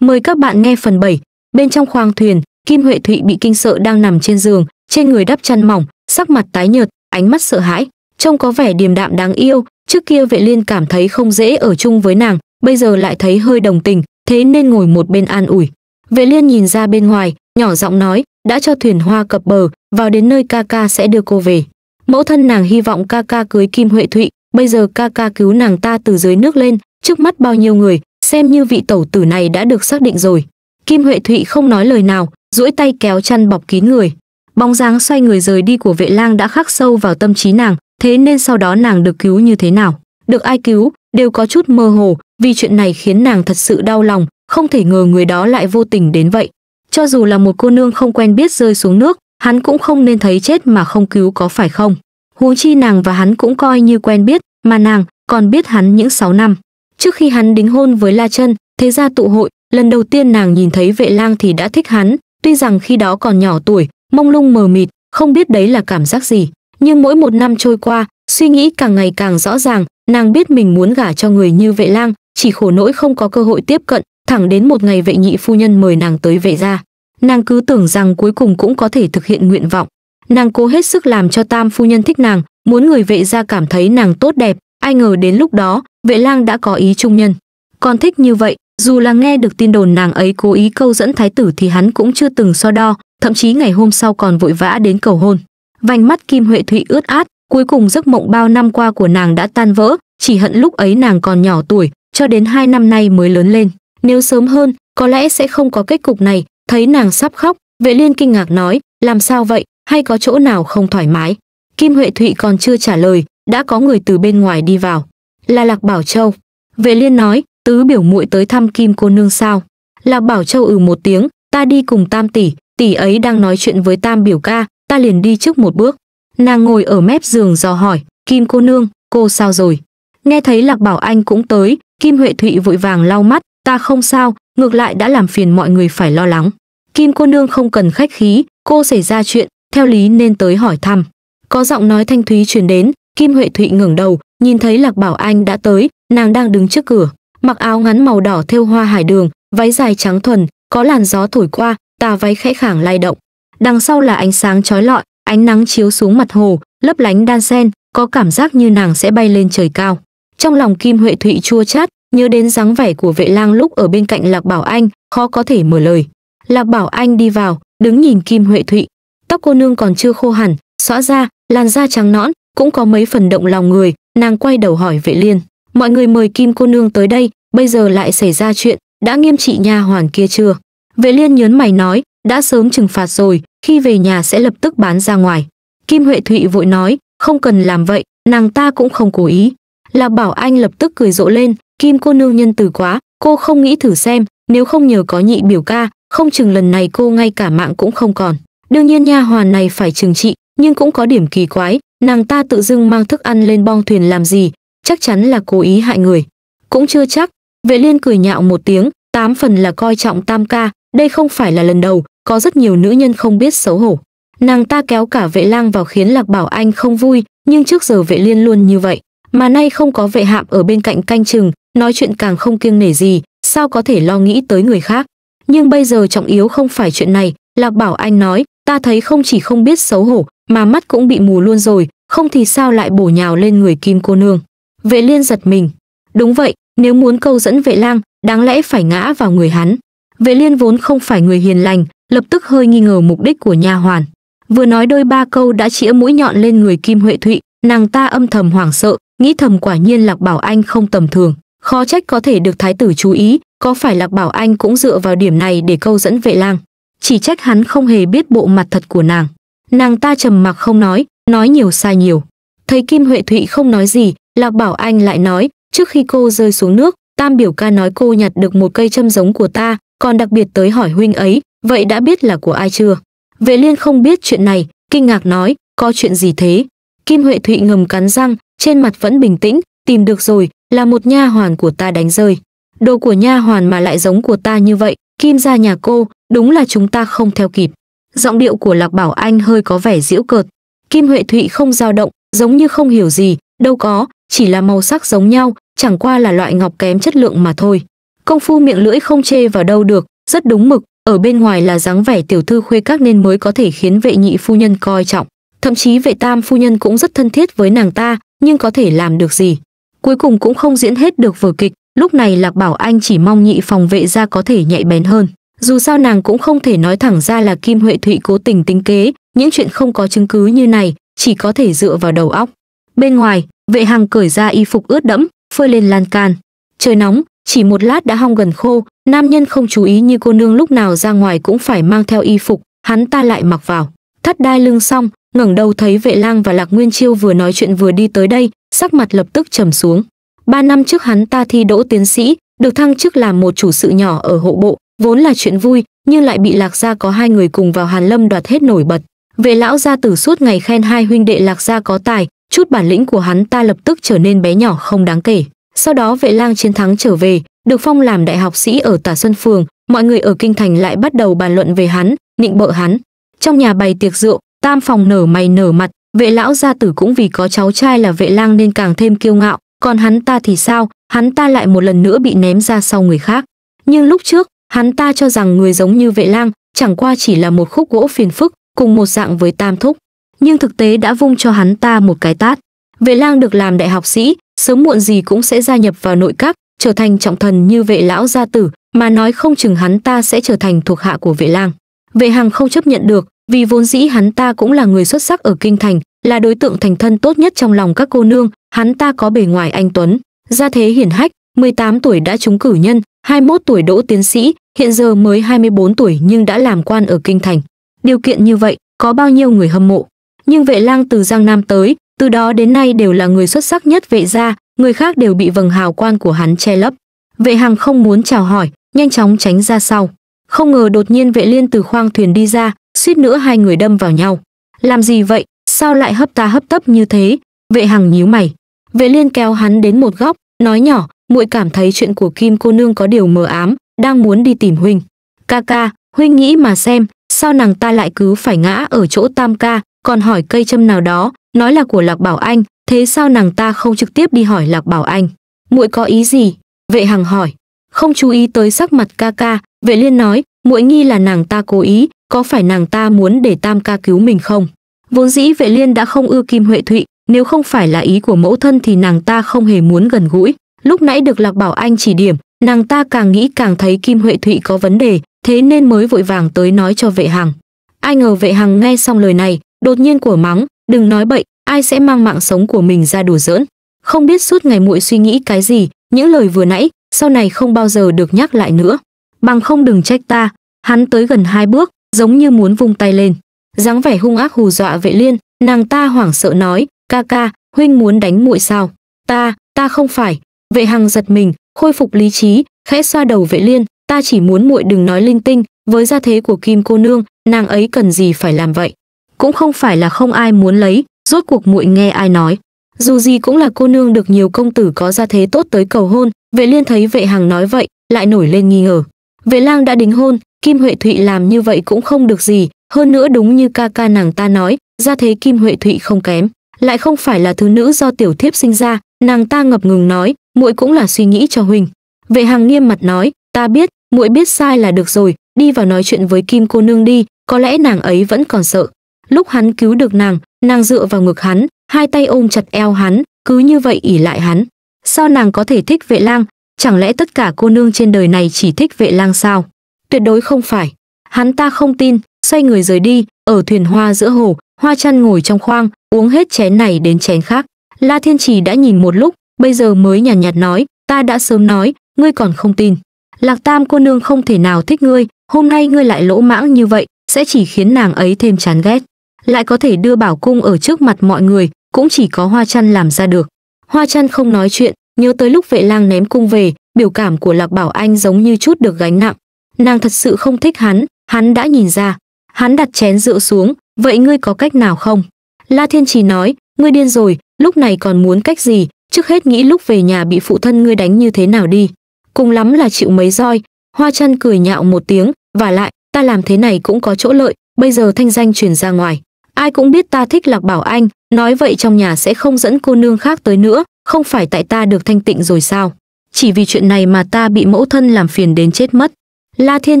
Mời các bạn nghe phần 7. Bên trong khoang thuyền, Kim Huệ Thụy bị kinh sợ đang nằm trên giường, trên người đắp chăn mỏng, sắc mặt tái nhợt, ánh mắt sợ hãi, trông có vẻ điềm đạm đáng yêu, trước kia Vệ Liên cảm thấy không dễ ở chung với nàng, bây giờ lại thấy hơi đồng tình, thế nên ngồi một bên an ủi. Vệ Liên nhìn ra bên ngoài, nhỏ giọng nói, đã cho thuyền hoa cập bờ, vào đến nơi ca ca sẽ đưa cô về. Mẫu thân nàng hy vọng ca ca cưới Kim Huệ Thụy, bây giờ ca ca cứu nàng ta từ dưới nước lên, trước mắt bao nhiêu người, xem như vị tẩu tử này đã được xác định rồi. Kim Huệ Thụy không nói lời nào, duỗi tay kéo chăn bọc kín người. Bóng dáng xoay người rời đi của vệ lang đã khắc sâu vào tâm trí nàng, thế nên sau đó nàng được cứu như thế nào, được ai cứu, đều có chút mơ hồ, vì chuyện này khiến nàng thật sự đau lòng, không thể ngờ người đó lại vô tình đến vậy. Cho dù là một cô nương không quen biết rơi xuống nước, hắn cũng không nên thấy chết mà không cứu có phải không? Huống chi nàng và hắn cũng coi như quen biết, mà nàng còn biết hắn những 6 năm. Trước khi hắn đính hôn với La Chân, thế gia tụ hội, lần đầu tiên nàng nhìn thấy Vệ Lang thì đã thích hắn, tuy rằng khi đó còn nhỏ tuổi, mông lung mờ mịt, không biết đấy là cảm giác gì, nhưng mỗi một năm trôi qua, suy nghĩ càng ngày càng rõ ràng, nàng biết mình muốn gả cho người như Vệ Lang, chỉ khổ nỗi không có cơ hội tiếp cận, thẳng đến một ngày Vệ Nhị phu nhân mời nàng tới Vệ gia. Nàng cứ tưởng rằng cuối cùng cũng có thể thực hiện nguyện vọng. Nàng cố hết sức làm cho Tam phu nhân thích nàng, muốn người Vệ gia cảm thấy nàng tốt đẹp, ai ngờ đến lúc đó vệ lang đã có ý trung nhân còn thích như vậy dù là nghe được tin đồn nàng ấy cố ý câu dẫn thái tử thì hắn cũng chưa từng so đo thậm chí ngày hôm sau còn vội vã đến cầu hôn vành mắt kim huệ thụy ướt át cuối cùng giấc mộng bao năm qua của nàng đã tan vỡ chỉ hận lúc ấy nàng còn nhỏ tuổi cho đến hai năm nay mới lớn lên nếu sớm hơn có lẽ sẽ không có kết cục này thấy nàng sắp khóc vệ liên kinh ngạc nói làm sao vậy hay có chỗ nào không thoải mái kim huệ thụy còn chưa trả lời đã có người từ bên ngoài đi vào là lạc bảo châu vệ liên nói tứ biểu muội tới thăm kim cô nương sao lạc bảo châu ừ một tiếng ta đi cùng tam tỷ tỷ ấy đang nói chuyện với tam biểu ca ta liền đi trước một bước nàng ngồi ở mép giường dò hỏi kim cô nương cô sao rồi nghe thấy lạc bảo anh cũng tới kim huệ thụy vội vàng lau mắt ta không sao ngược lại đã làm phiền mọi người phải lo lắng kim cô nương không cần khách khí cô xảy ra chuyện theo lý nên tới hỏi thăm có giọng nói thanh thúy truyền đến Kim Huệ Thụy ngẩng đầu, nhìn thấy Lạc Bảo Anh đã tới, nàng đang đứng trước cửa, mặc áo ngắn màu đỏ thêu hoa hải đường, váy dài trắng thuần, có làn gió thổi qua, tà váy khẽ khàng lay động. Đằng sau là ánh sáng chói lọi, ánh nắng chiếu xuống mặt hồ, lấp lánh đan xen, có cảm giác như nàng sẽ bay lên trời cao. Trong lòng Kim Huệ Thụy chua chát, nhớ đến dáng vẻ của vệ lang lúc ở bên cạnh Lạc Bảo Anh, khó có thể mở lời. Lạc Bảo Anh đi vào, đứng nhìn Kim Huệ Thụy. Tóc cô nương còn chưa khô hẳn, xõa ra, làn da trắng nõn, cũng có mấy phần động lòng người nàng quay đầu hỏi vệ liên mọi người mời kim cô nương tới đây bây giờ lại xảy ra chuyện đã nghiêm trị nha hoàn kia chưa vệ liên nhớn mày nói đã sớm trừng phạt rồi khi về nhà sẽ lập tức bán ra ngoài kim huệ thụy vội nói không cần làm vậy nàng ta cũng không cố ý là bảo anh lập tức cười rộ lên kim cô nương nhân từ quá cô không nghĩ thử xem nếu không nhờ có nhị biểu ca không chừng lần này cô ngay cả mạng cũng không còn đương nhiên nha hoàn này phải trừng trị nhưng cũng có điểm kỳ quái, nàng ta tự dưng mang thức ăn lên bong thuyền làm gì, chắc chắn là cố ý hại người. Cũng chưa chắc, vệ liên cười nhạo một tiếng, tám phần là coi trọng tam ca, đây không phải là lần đầu, có rất nhiều nữ nhân không biết xấu hổ. Nàng ta kéo cả vệ lang vào khiến lạc bảo anh không vui, nhưng trước giờ vệ liên luôn như vậy, mà nay không có vệ hạm ở bên cạnh canh chừng, nói chuyện càng không kiêng nể gì, sao có thể lo nghĩ tới người khác. Nhưng bây giờ trọng yếu không phải chuyện này, lạc bảo anh nói, ta thấy không chỉ không biết xấu hổ, mà mắt cũng bị mù luôn rồi, không thì sao lại bổ nhào lên người Kim cô nương. Vệ Liên giật mình. Đúng vậy, nếu muốn câu dẫn Vệ Lang, đáng lẽ phải ngã vào người hắn. Vệ Liên vốn không phải người hiền lành, lập tức hơi nghi ngờ mục đích của nha hoàn. Vừa nói đôi ba câu đã chĩa mũi nhọn lên người Kim Huệ Thụy, nàng ta âm thầm hoảng sợ, nghĩ thầm quả nhiên Lạc Bảo Anh không tầm thường, khó trách có thể được thái tử chú ý, có phải Lạc Bảo Anh cũng dựa vào điểm này để câu dẫn Vệ Lang. Chỉ trách hắn không hề biết bộ mặt thật của nàng. Nàng ta trầm mặc không nói, nói nhiều sai nhiều. Thấy Kim Huệ Thụy không nói gì, Lạc Bảo Anh lại nói, trước khi cô rơi xuống nước, Tam biểu ca nói cô nhặt được một cây châm giống của ta, còn đặc biệt tới hỏi huynh ấy, vậy đã biết là của ai chưa? Vệ Liên không biết chuyện này, kinh ngạc nói, có chuyện gì thế? Kim Huệ Thụy ngầm cắn răng, trên mặt vẫn bình tĩnh, tìm được rồi, là một nha hoàn của ta đánh rơi. Đồ của nha hoàn mà lại giống của ta như vậy, Kim gia nhà cô, đúng là chúng ta không theo kịp. Giọng điệu của Lạc Bảo Anh hơi có vẻ giễu cợt. Kim Huệ Thụy không dao động, giống như không hiểu gì, đâu có, chỉ là màu sắc giống nhau, chẳng qua là loại ngọc kém chất lượng mà thôi. Công phu miệng lưỡi không chê vào đâu được, rất đúng mực, ở bên ngoài là dáng vẻ tiểu thư khuê các nên mới có thể khiến vệ nhị phu nhân coi trọng. Thậm chí vệ tam phu nhân cũng rất thân thiết với nàng ta, nhưng có thể làm được gì. Cuối cùng cũng không diễn hết được vở kịch, lúc này Lạc Bảo Anh chỉ mong nhị phòng vệ ra có thể nhạy bén hơn dù sao nàng cũng không thể nói thẳng ra là kim huệ thụy cố tình tính kế những chuyện không có chứng cứ như này chỉ có thể dựa vào đầu óc bên ngoài vệ hằng cởi ra y phục ướt đẫm phơi lên lan can trời nóng chỉ một lát đã hong gần khô nam nhân không chú ý như cô nương lúc nào ra ngoài cũng phải mang theo y phục hắn ta lại mặc vào thắt đai lưng xong ngẩng đầu thấy vệ lang và lạc nguyên chiêu vừa nói chuyện vừa đi tới đây sắc mặt lập tức trầm xuống ba năm trước hắn ta thi đỗ tiến sĩ được thăng chức làm một chủ sự nhỏ ở hộ bộ vốn là chuyện vui nhưng lại bị lạc gia có hai người cùng vào hàn lâm đoạt hết nổi bật vệ lão gia tử suốt ngày khen hai huynh đệ lạc gia có tài chút bản lĩnh của hắn ta lập tức trở nên bé nhỏ không đáng kể sau đó vệ lang chiến thắng trở về được phong làm đại học sĩ ở tả xuân phường mọi người ở kinh thành lại bắt đầu bàn luận về hắn nịnh bợ hắn trong nhà bày tiệc rượu tam phòng nở mày nở mặt vệ lão gia tử cũng vì có cháu trai là vệ lang nên càng thêm kiêu ngạo còn hắn ta thì sao hắn ta lại một lần nữa bị ném ra sau người khác nhưng lúc trước hắn ta cho rằng người giống như vệ lang chẳng qua chỉ là một khúc gỗ phiền phức cùng một dạng với tam thúc nhưng thực tế đã vung cho hắn ta một cái tát vệ lang được làm đại học sĩ sớm muộn gì cũng sẽ gia nhập vào nội các trở thành trọng thần như vệ lão gia tử mà nói không chừng hắn ta sẽ trở thành thuộc hạ của vệ lang vệ hằng không chấp nhận được vì vốn dĩ hắn ta cũng là người xuất sắc ở kinh thành là đối tượng thành thân tốt nhất trong lòng các cô nương hắn ta có bề ngoài anh tuấn gia thế hiển hách 18 tuổi đã trúng cử nhân 21 tuổi đỗ tiến sĩ Hiện giờ mới 24 tuổi nhưng đã làm quan ở kinh thành. Điều kiện như vậy, có bao nhiêu người hâm mộ. Nhưng vệ lang từ Giang Nam tới, từ đó đến nay đều là người xuất sắc nhất vệ gia, người khác đều bị vầng hào quang của hắn che lấp. Vệ Hằng không muốn chào hỏi, nhanh chóng tránh ra sau. Không ngờ đột nhiên vệ liên từ khoang thuyền đi ra, suýt nữa hai người đâm vào nhau. Làm gì vậy, sao lại hấp ta hấp tấp như thế? Vệ Hằng nhíu mày. Vệ liên kéo hắn đến một góc, nói nhỏ, muội cảm thấy chuyện của Kim cô nương có điều mờ ám, đang muốn đi tìm huynh ca ca huynh nghĩ mà xem sao nàng ta lại cứ phải ngã ở chỗ tam ca còn hỏi cây châm nào đó nói là của lạc bảo anh thế sao nàng ta không trực tiếp đi hỏi lạc bảo anh muội có ý gì vệ hằng hỏi không chú ý tới sắc mặt ca ca vệ liên nói muội nghi là nàng ta cố ý có phải nàng ta muốn để tam ca cứu mình không vốn dĩ vệ liên đã không ưa kim huệ thụy nếu không phải là ý của mẫu thân thì nàng ta không hề muốn gần gũi lúc nãy được lạc bảo anh chỉ điểm Nàng ta càng nghĩ càng thấy Kim Huệ Thụy có vấn đề, thế nên mới vội vàng tới nói cho vệ hằng. Ai ngờ vệ hằng nghe xong lời này, đột nhiên của mắng, đừng nói bậy, ai sẽ mang mạng sống của mình ra đùa giỡn. Không biết suốt ngày muội suy nghĩ cái gì, những lời vừa nãy, sau này không bao giờ được nhắc lại nữa. Bằng không đừng trách ta, hắn tới gần hai bước, giống như muốn vung tay lên. dáng vẻ hung ác hù dọa vệ liên, nàng ta hoảng sợ nói, ca ca, huynh muốn đánh muội sao? Ta, ta không phải. Vệ hằng giật mình, khôi phục lý trí khẽ xoa đầu vệ liên ta chỉ muốn muội đừng nói linh tinh với gia thế của kim cô nương nàng ấy cần gì phải làm vậy cũng không phải là không ai muốn lấy rốt cuộc muội nghe ai nói dù gì cũng là cô nương được nhiều công tử có gia thế tốt tới cầu hôn vệ liên thấy vệ hằng nói vậy lại nổi lên nghi ngờ vệ lang đã đính hôn kim huệ thụy làm như vậy cũng không được gì hơn nữa đúng như ca ca nàng ta nói gia thế kim huệ thụy không kém lại không phải là thứ nữ do tiểu thiếp sinh ra nàng ta ngập ngừng nói muội cũng là suy nghĩ cho huynh vệ Hằng nghiêm mặt nói ta biết muội biết sai là được rồi đi vào nói chuyện với kim cô nương đi có lẽ nàng ấy vẫn còn sợ lúc hắn cứu được nàng nàng dựa vào ngực hắn hai tay ôm chặt eo hắn cứ như vậy ỉ lại hắn sao nàng có thể thích vệ lang chẳng lẽ tất cả cô nương trên đời này chỉ thích vệ lang sao tuyệt đối không phải hắn ta không tin xoay người rời đi ở thuyền hoa giữa hồ hoa chăn ngồi trong khoang uống hết chén này đến chén khác la thiên trì đã nhìn một lúc bây giờ mới nhàn nhạt, nhạt nói, ta đã sớm nói, ngươi còn không tin. Lạc Tam cô nương không thể nào thích ngươi, hôm nay ngươi lại lỗ mãng như vậy, sẽ chỉ khiến nàng ấy thêm chán ghét. Lại có thể đưa bảo cung ở trước mặt mọi người, cũng chỉ có Hoa Chăn làm ra được. Hoa Chăn không nói chuyện, nhớ tới lúc vệ lang ném cung về, biểu cảm của Lạc Bảo Anh giống như chút được gánh nặng. Nàng thật sự không thích hắn, hắn đã nhìn ra. Hắn đặt chén rượu xuống, vậy ngươi có cách nào không? La Thiên Trì nói, ngươi điên rồi, lúc này còn muốn cách gì, trước hết nghĩ lúc về nhà bị phụ thân ngươi đánh như thế nào đi cùng lắm là chịu mấy roi hoa chăn cười nhạo một tiếng và lại ta làm thế này cũng có chỗ lợi bây giờ thanh danh truyền ra ngoài ai cũng biết ta thích lạc bảo anh nói vậy trong nhà sẽ không dẫn cô nương khác tới nữa không phải tại ta được thanh tịnh rồi sao chỉ vì chuyện này mà ta bị mẫu thân làm phiền đến chết mất la thiên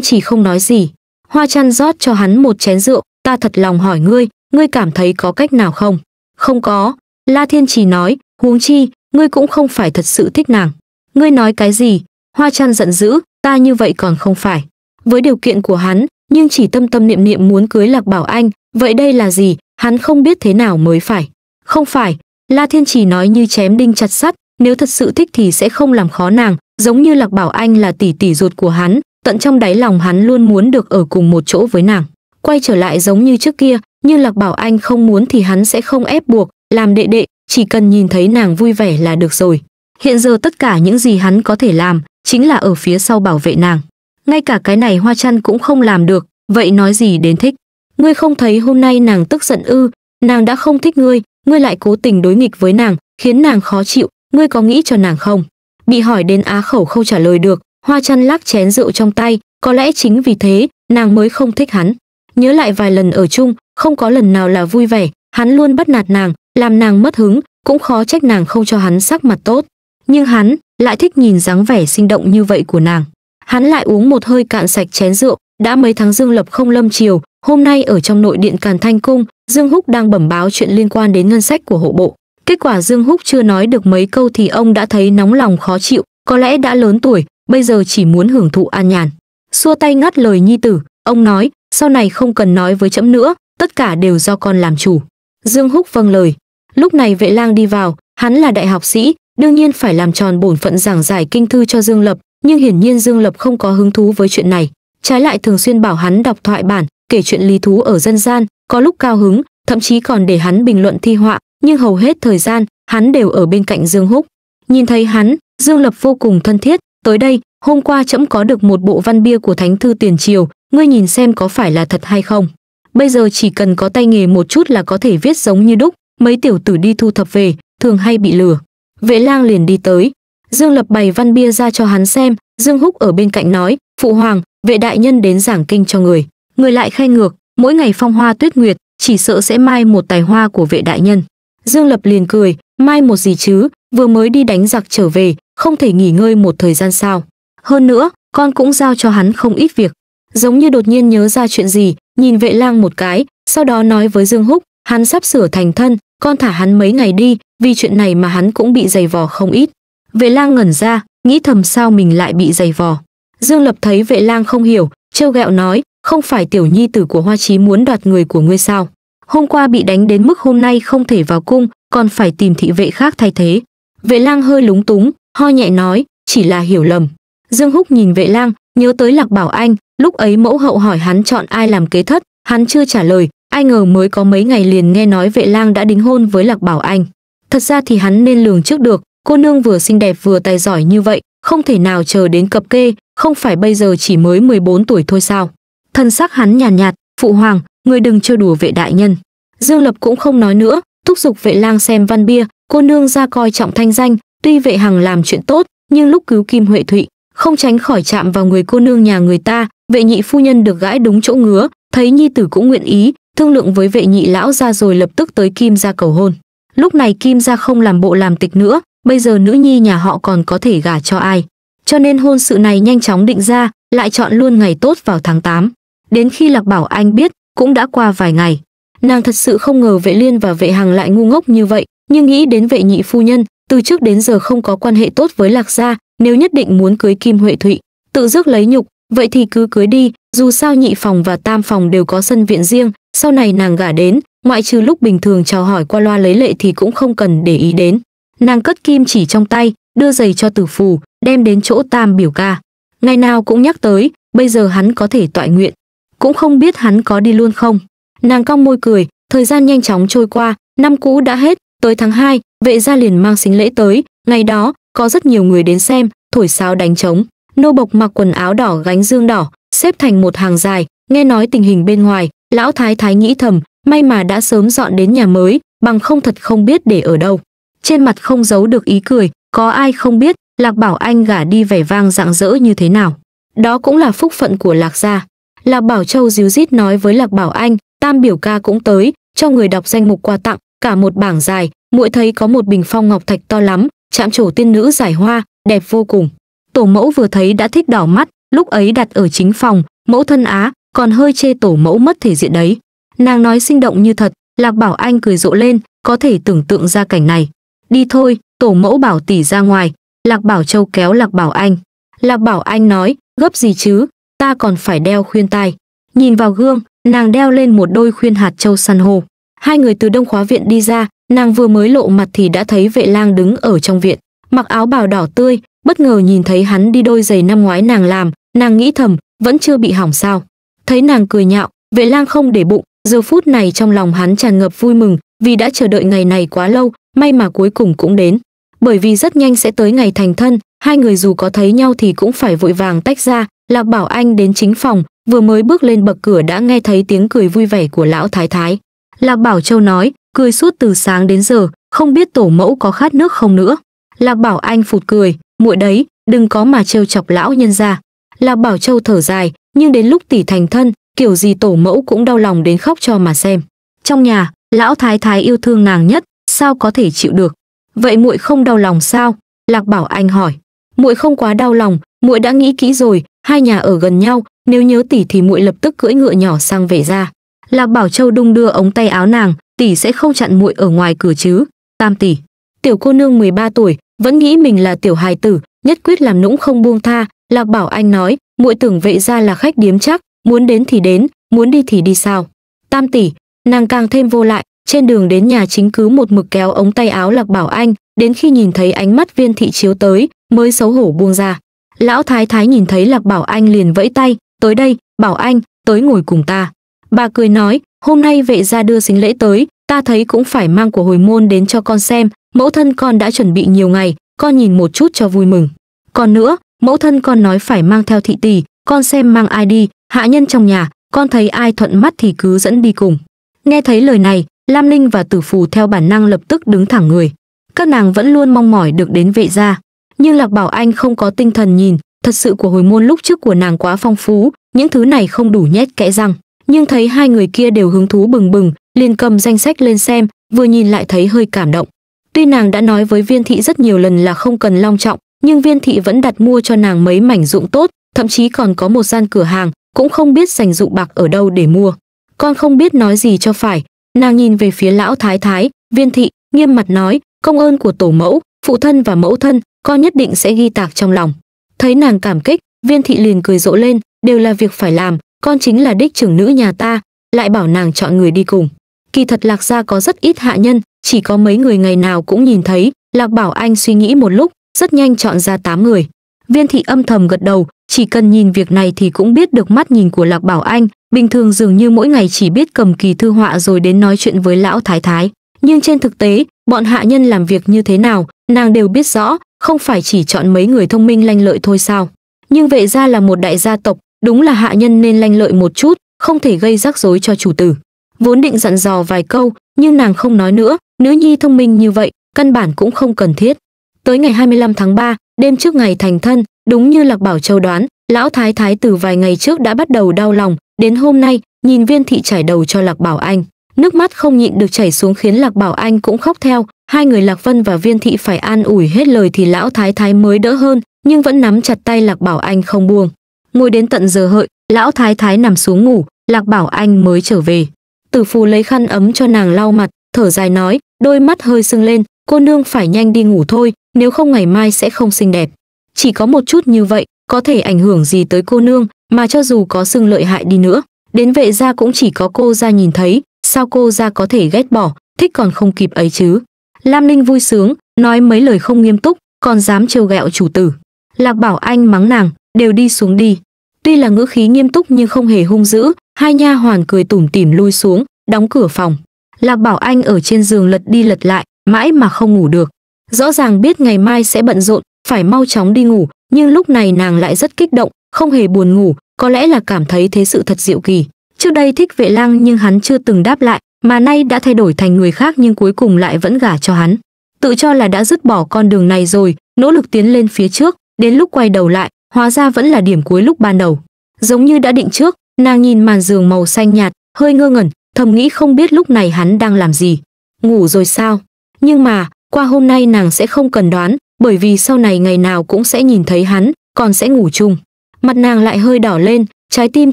chỉ không nói gì hoa chăn rót cho hắn một chén rượu ta thật lòng hỏi ngươi ngươi cảm thấy có cách nào không không có la thiên chỉ nói huống chi ngươi cũng không phải thật sự thích nàng. Ngươi nói cái gì? Hoa chăn giận dữ, ta như vậy còn không phải. Với điều kiện của hắn, nhưng chỉ tâm tâm niệm niệm muốn cưới lạc bảo anh, vậy đây là gì? Hắn không biết thế nào mới phải. Không phải, La Thiên Chỉ nói như chém đinh chặt sắt, nếu thật sự thích thì sẽ không làm khó nàng, giống như Lạc Bảo Anh là tỷ tỷ ruột của hắn, tận trong đáy lòng hắn luôn muốn được ở cùng một chỗ với nàng. Quay trở lại giống như trước kia, như Lạc Bảo Anh không muốn thì hắn sẽ không ép buộc, làm đệ đệ, chỉ cần nhìn thấy nàng vui vẻ là được rồi. Hiện giờ tất cả những gì hắn có thể làm chính là ở phía sau bảo vệ nàng. Ngay cả cái này hoa chăn cũng không làm được, vậy nói gì đến thích. Ngươi không thấy hôm nay nàng tức giận ư, nàng đã không thích ngươi, ngươi lại cố tình đối nghịch với nàng, khiến nàng khó chịu, ngươi có nghĩ cho nàng không? Bị hỏi đến á khẩu không trả lời được, hoa chăn lắc chén rượu trong tay, có lẽ chính vì thế, nàng mới không thích hắn. Nhớ lại vài lần ở chung, không có lần nào là vui vẻ, hắn luôn bắt nạt nàng, làm nàng mất hứng cũng khó trách nàng không cho hắn sắc mặt tốt nhưng hắn lại thích nhìn dáng vẻ sinh động như vậy của nàng hắn lại uống một hơi cạn sạch chén rượu đã mấy tháng dương lập không lâm triều hôm nay ở trong nội điện càn thanh cung dương húc đang bẩm báo chuyện liên quan đến ngân sách của hộ bộ kết quả dương húc chưa nói được mấy câu thì ông đã thấy nóng lòng khó chịu có lẽ đã lớn tuổi bây giờ chỉ muốn hưởng thụ an nhàn xua tay ngắt lời nhi tử ông nói sau này không cần nói với trẫm nữa tất cả đều do con làm chủ dương húc vâng lời Lúc này vệ lang đi vào, hắn là đại học sĩ, đương nhiên phải làm tròn bổn phận giảng giải kinh thư cho Dương Lập, nhưng hiển nhiên Dương Lập không có hứng thú với chuyện này, trái lại thường xuyên bảo hắn đọc thoại bản, kể chuyện lý thú ở dân gian, có lúc cao hứng, thậm chí còn để hắn bình luận thi họa, nhưng hầu hết thời gian, hắn đều ở bên cạnh Dương Húc. Nhìn thấy hắn, Dương Lập vô cùng thân thiết, tới đây, hôm qua trẫm có được một bộ văn bia của thánh thư tiền triều, ngươi nhìn xem có phải là thật hay không. Bây giờ chỉ cần có tay nghề một chút là có thể viết giống như đúc, mấy tiểu tử đi thu thập về, thường hay bị lừa. Vệ lang liền đi tới. Dương Lập bày văn bia ra cho hắn xem, Dương Húc ở bên cạnh nói, phụ hoàng, vệ đại nhân đến giảng kinh cho người. Người lại khai ngược, mỗi ngày phong hoa tuyết nguyệt, chỉ sợ sẽ mai một tài hoa của vệ đại nhân. Dương Lập liền cười, mai một gì chứ, vừa mới đi đánh giặc trở về, không thể nghỉ ngơi một thời gian sao. Hơn nữa, con cũng giao cho hắn không ít việc. Giống như đột nhiên nhớ ra chuyện gì, nhìn vệ lang một cái, sau đó nói với Dương Húc, hắn sắp sửa thành thân, con thả hắn mấy ngày đi, vì chuyện này mà hắn cũng bị giày vò không ít. Vệ lang ngẩn ra, nghĩ thầm sao mình lại bị giày vò. Dương Lập thấy vệ lang không hiểu, trêu ghẹo nói, không phải tiểu nhi tử của Hoa Chí muốn đoạt người của ngươi sao? Hôm qua bị đánh đến mức hôm nay không thể vào cung, còn phải tìm thị vệ khác thay thế. Vệ lang hơi lúng túng, ho nhẹ nói, chỉ là hiểu lầm. Dương Húc nhìn vệ lang, nhớ tới Lạc Bảo Anh, lúc ấy mẫu hậu hỏi hắn chọn ai làm kế thất, hắn chưa trả lời, ai ngờ mới có mấy ngày liền nghe nói vệ lang đã đính hôn với lạc bảo anh thật ra thì hắn nên lường trước được cô nương vừa xinh đẹp vừa tài giỏi như vậy không thể nào chờ đến cập kê không phải bây giờ chỉ mới 14 tuổi thôi sao thân sắc hắn nhàn nhạt, nhạt phụ hoàng người đừng chơi đùa vệ đại nhân dương lập cũng không nói nữa thúc giục vệ lang xem văn bia cô nương ra coi trọng thanh danh tuy vệ hằng làm chuyện tốt nhưng lúc cứu kim huệ thụy không tránh khỏi chạm vào người cô nương nhà người ta vệ nhị phu nhân được gãi đúng chỗ ngứa thấy nhi tử cũng nguyện ý thương lượng với vệ nhị lão ra rồi lập tức tới kim gia cầu hôn lúc này kim gia không làm bộ làm tịch nữa bây giờ nữ nhi nhà họ còn có thể gả cho ai cho nên hôn sự này nhanh chóng định ra lại chọn luôn ngày tốt vào tháng 8. đến khi lạc bảo anh biết cũng đã qua vài ngày nàng thật sự không ngờ vệ liên và vệ hằng lại ngu ngốc như vậy nhưng nghĩ đến vệ nhị phu nhân từ trước đến giờ không có quan hệ tốt với lạc gia nếu nhất định muốn cưới kim huệ thụy tự rước lấy nhục vậy thì cứ cưới đi dù sao nhị phòng và tam phòng đều có sân viện riêng sau này nàng gả đến ngoại trừ lúc bình thường chào hỏi qua loa lấy lệ thì cũng không cần để ý đến nàng cất kim chỉ trong tay đưa giày cho tử phù đem đến chỗ tam biểu ca ngày nào cũng nhắc tới bây giờ hắn có thể tọa nguyện cũng không biết hắn có đi luôn không nàng cong môi cười thời gian nhanh chóng trôi qua năm cũ đã hết tới tháng 2, vệ gia liền mang xính lễ tới ngày đó có rất nhiều người đến xem thổi sáo đánh trống nô bộc mặc quần áo đỏ gánh dương đỏ xếp thành một hàng dài nghe nói tình hình bên ngoài lão thái thái nghĩ thầm may mà đã sớm dọn đến nhà mới bằng không thật không biết để ở đâu trên mặt không giấu được ý cười có ai không biết lạc bảo anh gả đi vẻ vang rạng rỡ như thế nào đó cũng là phúc phận của lạc gia lạc bảo châu díu rít nói với lạc bảo anh tam biểu ca cũng tới cho người đọc danh mục quà tặng cả một bảng dài muội thấy có một bình phong ngọc thạch to lắm chạm trổ tiên nữ giải hoa đẹp vô cùng tổ mẫu vừa thấy đã thích đỏ mắt lúc ấy đặt ở chính phòng mẫu thân á còn hơi chê tổ mẫu mất thể diện đấy. Nàng nói sinh động như thật, Lạc Bảo Anh cười rộ lên, có thể tưởng tượng ra cảnh này. Đi thôi, tổ mẫu bảo tỷ ra ngoài, Lạc Bảo Châu kéo Lạc Bảo Anh. Lạc Bảo Anh nói, gấp gì chứ, ta còn phải đeo khuyên tai. Nhìn vào gương, nàng đeo lên một đôi khuyên hạt châu san hô. Hai người từ đông khóa viện đi ra, nàng vừa mới lộ mặt thì đã thấy vệ lang đứng ở trong viện, mặc áo bào đỏ tươi, bất ngờ nhìn thấy hắn đi đôi giày năm ngoái nàng làm, nàng nghĩ thầm, vẫn chưa bị hỏng sao thấy nàng cười nhạo vệ lang không để bụng giờ phút này trong lòng hắn tràn ngập vui mừng vì đã chờ đợi ngày này quá lâu may mà cuối cùng cũng đến bởi vì rất nhanh sẽ tới ngày thành thân hai người dù có thấy nhau thì cũng phải vội vàng tách ra lạc bảo anh đến chính phòng vừa mới bước lên bậc cửa đã nghe thấy tiếng cười vui vẻ của lão thái thái lạc bảo châu nói cười suốt từ sáng đến giờ không biết tổ mẫu có khát nước không nữa lạc bảo anh phụt cười muội đấy đừng có mà trêu chọc lão nhân ra lạc bảo châu thở dài nhưng đến lúc tỷ thành thân kiểu gì tổ mẫu cũng đau lòng đến khóc cho mà xem trong nhà lão thái thái yêu thương nàng nhất sao có thể chịu được vậy muội không đau lòng sao lạc bảo anh hỏi muội không quá đau lòng muội đã nghĩ kỹ rồi hai nhà ở gần nhau nếu nhớ tỷ thì muội lập tức cưỡi ngựa nhỏ sang về ra lạc bảo châu đung đưa ống tay áo nàng tỷ sẽ không chặn muội ở ngoài cửa chứ tam tỷ tiểu cô nương 13 tuổi vẫn nghĩ mình là tiểu hài tử nhất quyết làm nũng không buông tha lạc bảo anh nói muội tưởng vệ gia là khách điếm chắc muốn đến thì đến muốn đi thì đi sao tam tỷ nàng càng thêm vô lại trên đường đến nhà chính cứ một mực kéo ống tay áo lạc bảo anh đến khi nhìn thấy ánh mắt viên thị chiếu tới mới xấu hổ buông ra lão thái thái nhìn thấy lạc bảo anh liền vẫy tay tới đây bảo anh tới ngồi cùng ta bà cười nói hôm nay vệ gia đưa xính lễ tới ta thấy cũng phải mang của hồi môn đến cho con xem mẫu thân con đã chuẩn bị nhiều ngày con nhìn một chút cho vui mừng còn nữa mẫu thân con nói phải mang theo thị tỷ con xem mang ai đi hạ nhân trong nhà con thấy ai thuận mắt thì cứ dẫn đi cùng nghe thấy lời này lam Linh và tử phù theo bản năng lập tức đứng thẳng người các nàng vẫn luôn mong mỏi được đến vệ gia nhưng lạc bảo anh không có tinh thần nhìn thật sự của hồi môn lúc trước của nàng quá phong phú những thứ này không đủ nhét kẽ răng nhưng thấy hai người kia đều hứng thú bừng bừng liền cầm danh sách lên xem vừa nhìn lại thấy hơi cảm động tuy nàng đã nói với viên thị rất nhiều lần là không cần long trọng nhưng viên thị vẫn đặt mua cho nàng mấy mảnh dụng tốt, thậm chí còn có một gian cửa hàng, cũng không biết dành dụng bạc ở đâu để mua. Con không biết nói gì cho phải, nàng nhìn về phía lão thái thái, viên thị, nghiêm mặt nói, công ơn của tổ mẫu, phụ thân và mẫu thân, con nhất định sẽ ghi tạc trong lòng. Thấy nàng cảm kích, viên thị liền cười rộ lên, đều là việc phải làm, con chính là đích trưởng nữ nhà ta, lại bảo nàng chọn người đi cùng. Kỳ thật lạc gia có rất ít hạ nhân, chỉ có mấy người ngày nào cũng nhìn thấy, lạc bảo anh suy nghĩ một lúc, rất nhanh chọn ra 8 người. Viên thị âm thầm gật đầu, chỉ cần nhìn việc này thì cũng biết được mắt nhìn của Lạc Bảo Anh, bình thường dường như mỗi ngày chỉ biết cầm kỳ thư họa rồi đến nói chuyện với lão thái thái. Nhưng trên thực tế, bọn hạ nhân làm việc như thế nào, nàng đều biết rõ, không phải chỉ chọn mấy người thông minh lanh lợi thôi sao. Nhưng vệ ra là một đại gia tộc, đúng là hạ nhân nên lanh lợi một chút, không thể gây rắc rối cho chủ tử. Vốn định dặn dò vài câu, nhưng nàng không nói nữa, nữ nhi thông minh như vậy, căn bản cũng không cần thiết. Tới ngày 25 tháng 3, đêm trước ngày thành thân, đúng như Lạc Bảo Châu đoán, lão thái thái từ vài ngày trước đã bắt đầu đau lòng, đến hôm nay, nhìn viên thị trải đầu cho Lạc Bảo Anh. Nước mắt không nhịn được chảy xuống khiến Lạc Bảo Anh cũng khóc theo, hai người Lạc Vân và viên thị phải an ủi hết lời thì lão thái thái mới đỡ hơn, nhưng vẫn nắm chặt tay Lạc Bảo Anh không buông. Ngồi đến tận giờ hợi, lão thái thái nằm xuống ngủ, Lạc Bảo Anh mới trở về. Tử Phù lấy khăn ấm cho nàng lau mặt, thở dài nói, đôi mắt hơi sưng lên, cô nương phải nhanh đi ngủ thôi, nếu không ngày mai sẽ không xinh đẹp. Chỉ có một chút như vậy, có thể ảnh hưởng gì tới cô nương, mà cho dù có xưng lợi hại đi nữa, đến vệ gia cũng chỉ có cô gia nhìn thấy, sao cô gia có thể ghét bỏ, thích còn không kịp ấy chứ. Lam Ninh vui sướng, nói mấy lời không nghiêm túc, còn dám trêu ghẹo chủ tử. Lạc Bảo Anh mắng nàng, đều đi xuống đi. Tuy là ngữ khí nghiêm túc nhưng không hề hung dữ, hai nha hoàn cười tủm tỉm lui xuống, đóng cửa phòng. Lạc Bảo Anh ở trên giường lật đi lật lại, mãi mà không ngủ được. Rõ ràng biết ngày mai sẽ bận rộn, phải mau chóng đi ngủ, nhưng lúc này nàng lại rất kích động, không hề buồn ngủ, có lẽ là cảm thấy thế sự thật diệu kỳ. Trước đây thích vệ lang nhưng hắn chưa từng đáp lại, mà nay đã thay đổi thành người khác nhưng cuối cùng lại vẫn gả cho hắn. Tự cho là đã dứt bỏ con đường này rồi, nỗ lực tiến lên phía trước, đến lúc quay đầu lại, hóa ra vẫn là điểm cuối lúc ban đầu. Giống như đã định trước, nàng nhìn màn giường màu xanh nhạt, hơi ngơ ngẩn, thầm nghĩ không biết lúc này hắn đang làm gì. Ngủ rồi sao? Nhưng mà, qua hôm nay nàng sẽ không cần đoán, bởi vì sau này ngày nào cũng sẽ nhìn thấy hắn, còn sẽ ngủ chung. Mặt nàng lại hơi đỏ lên, trái tim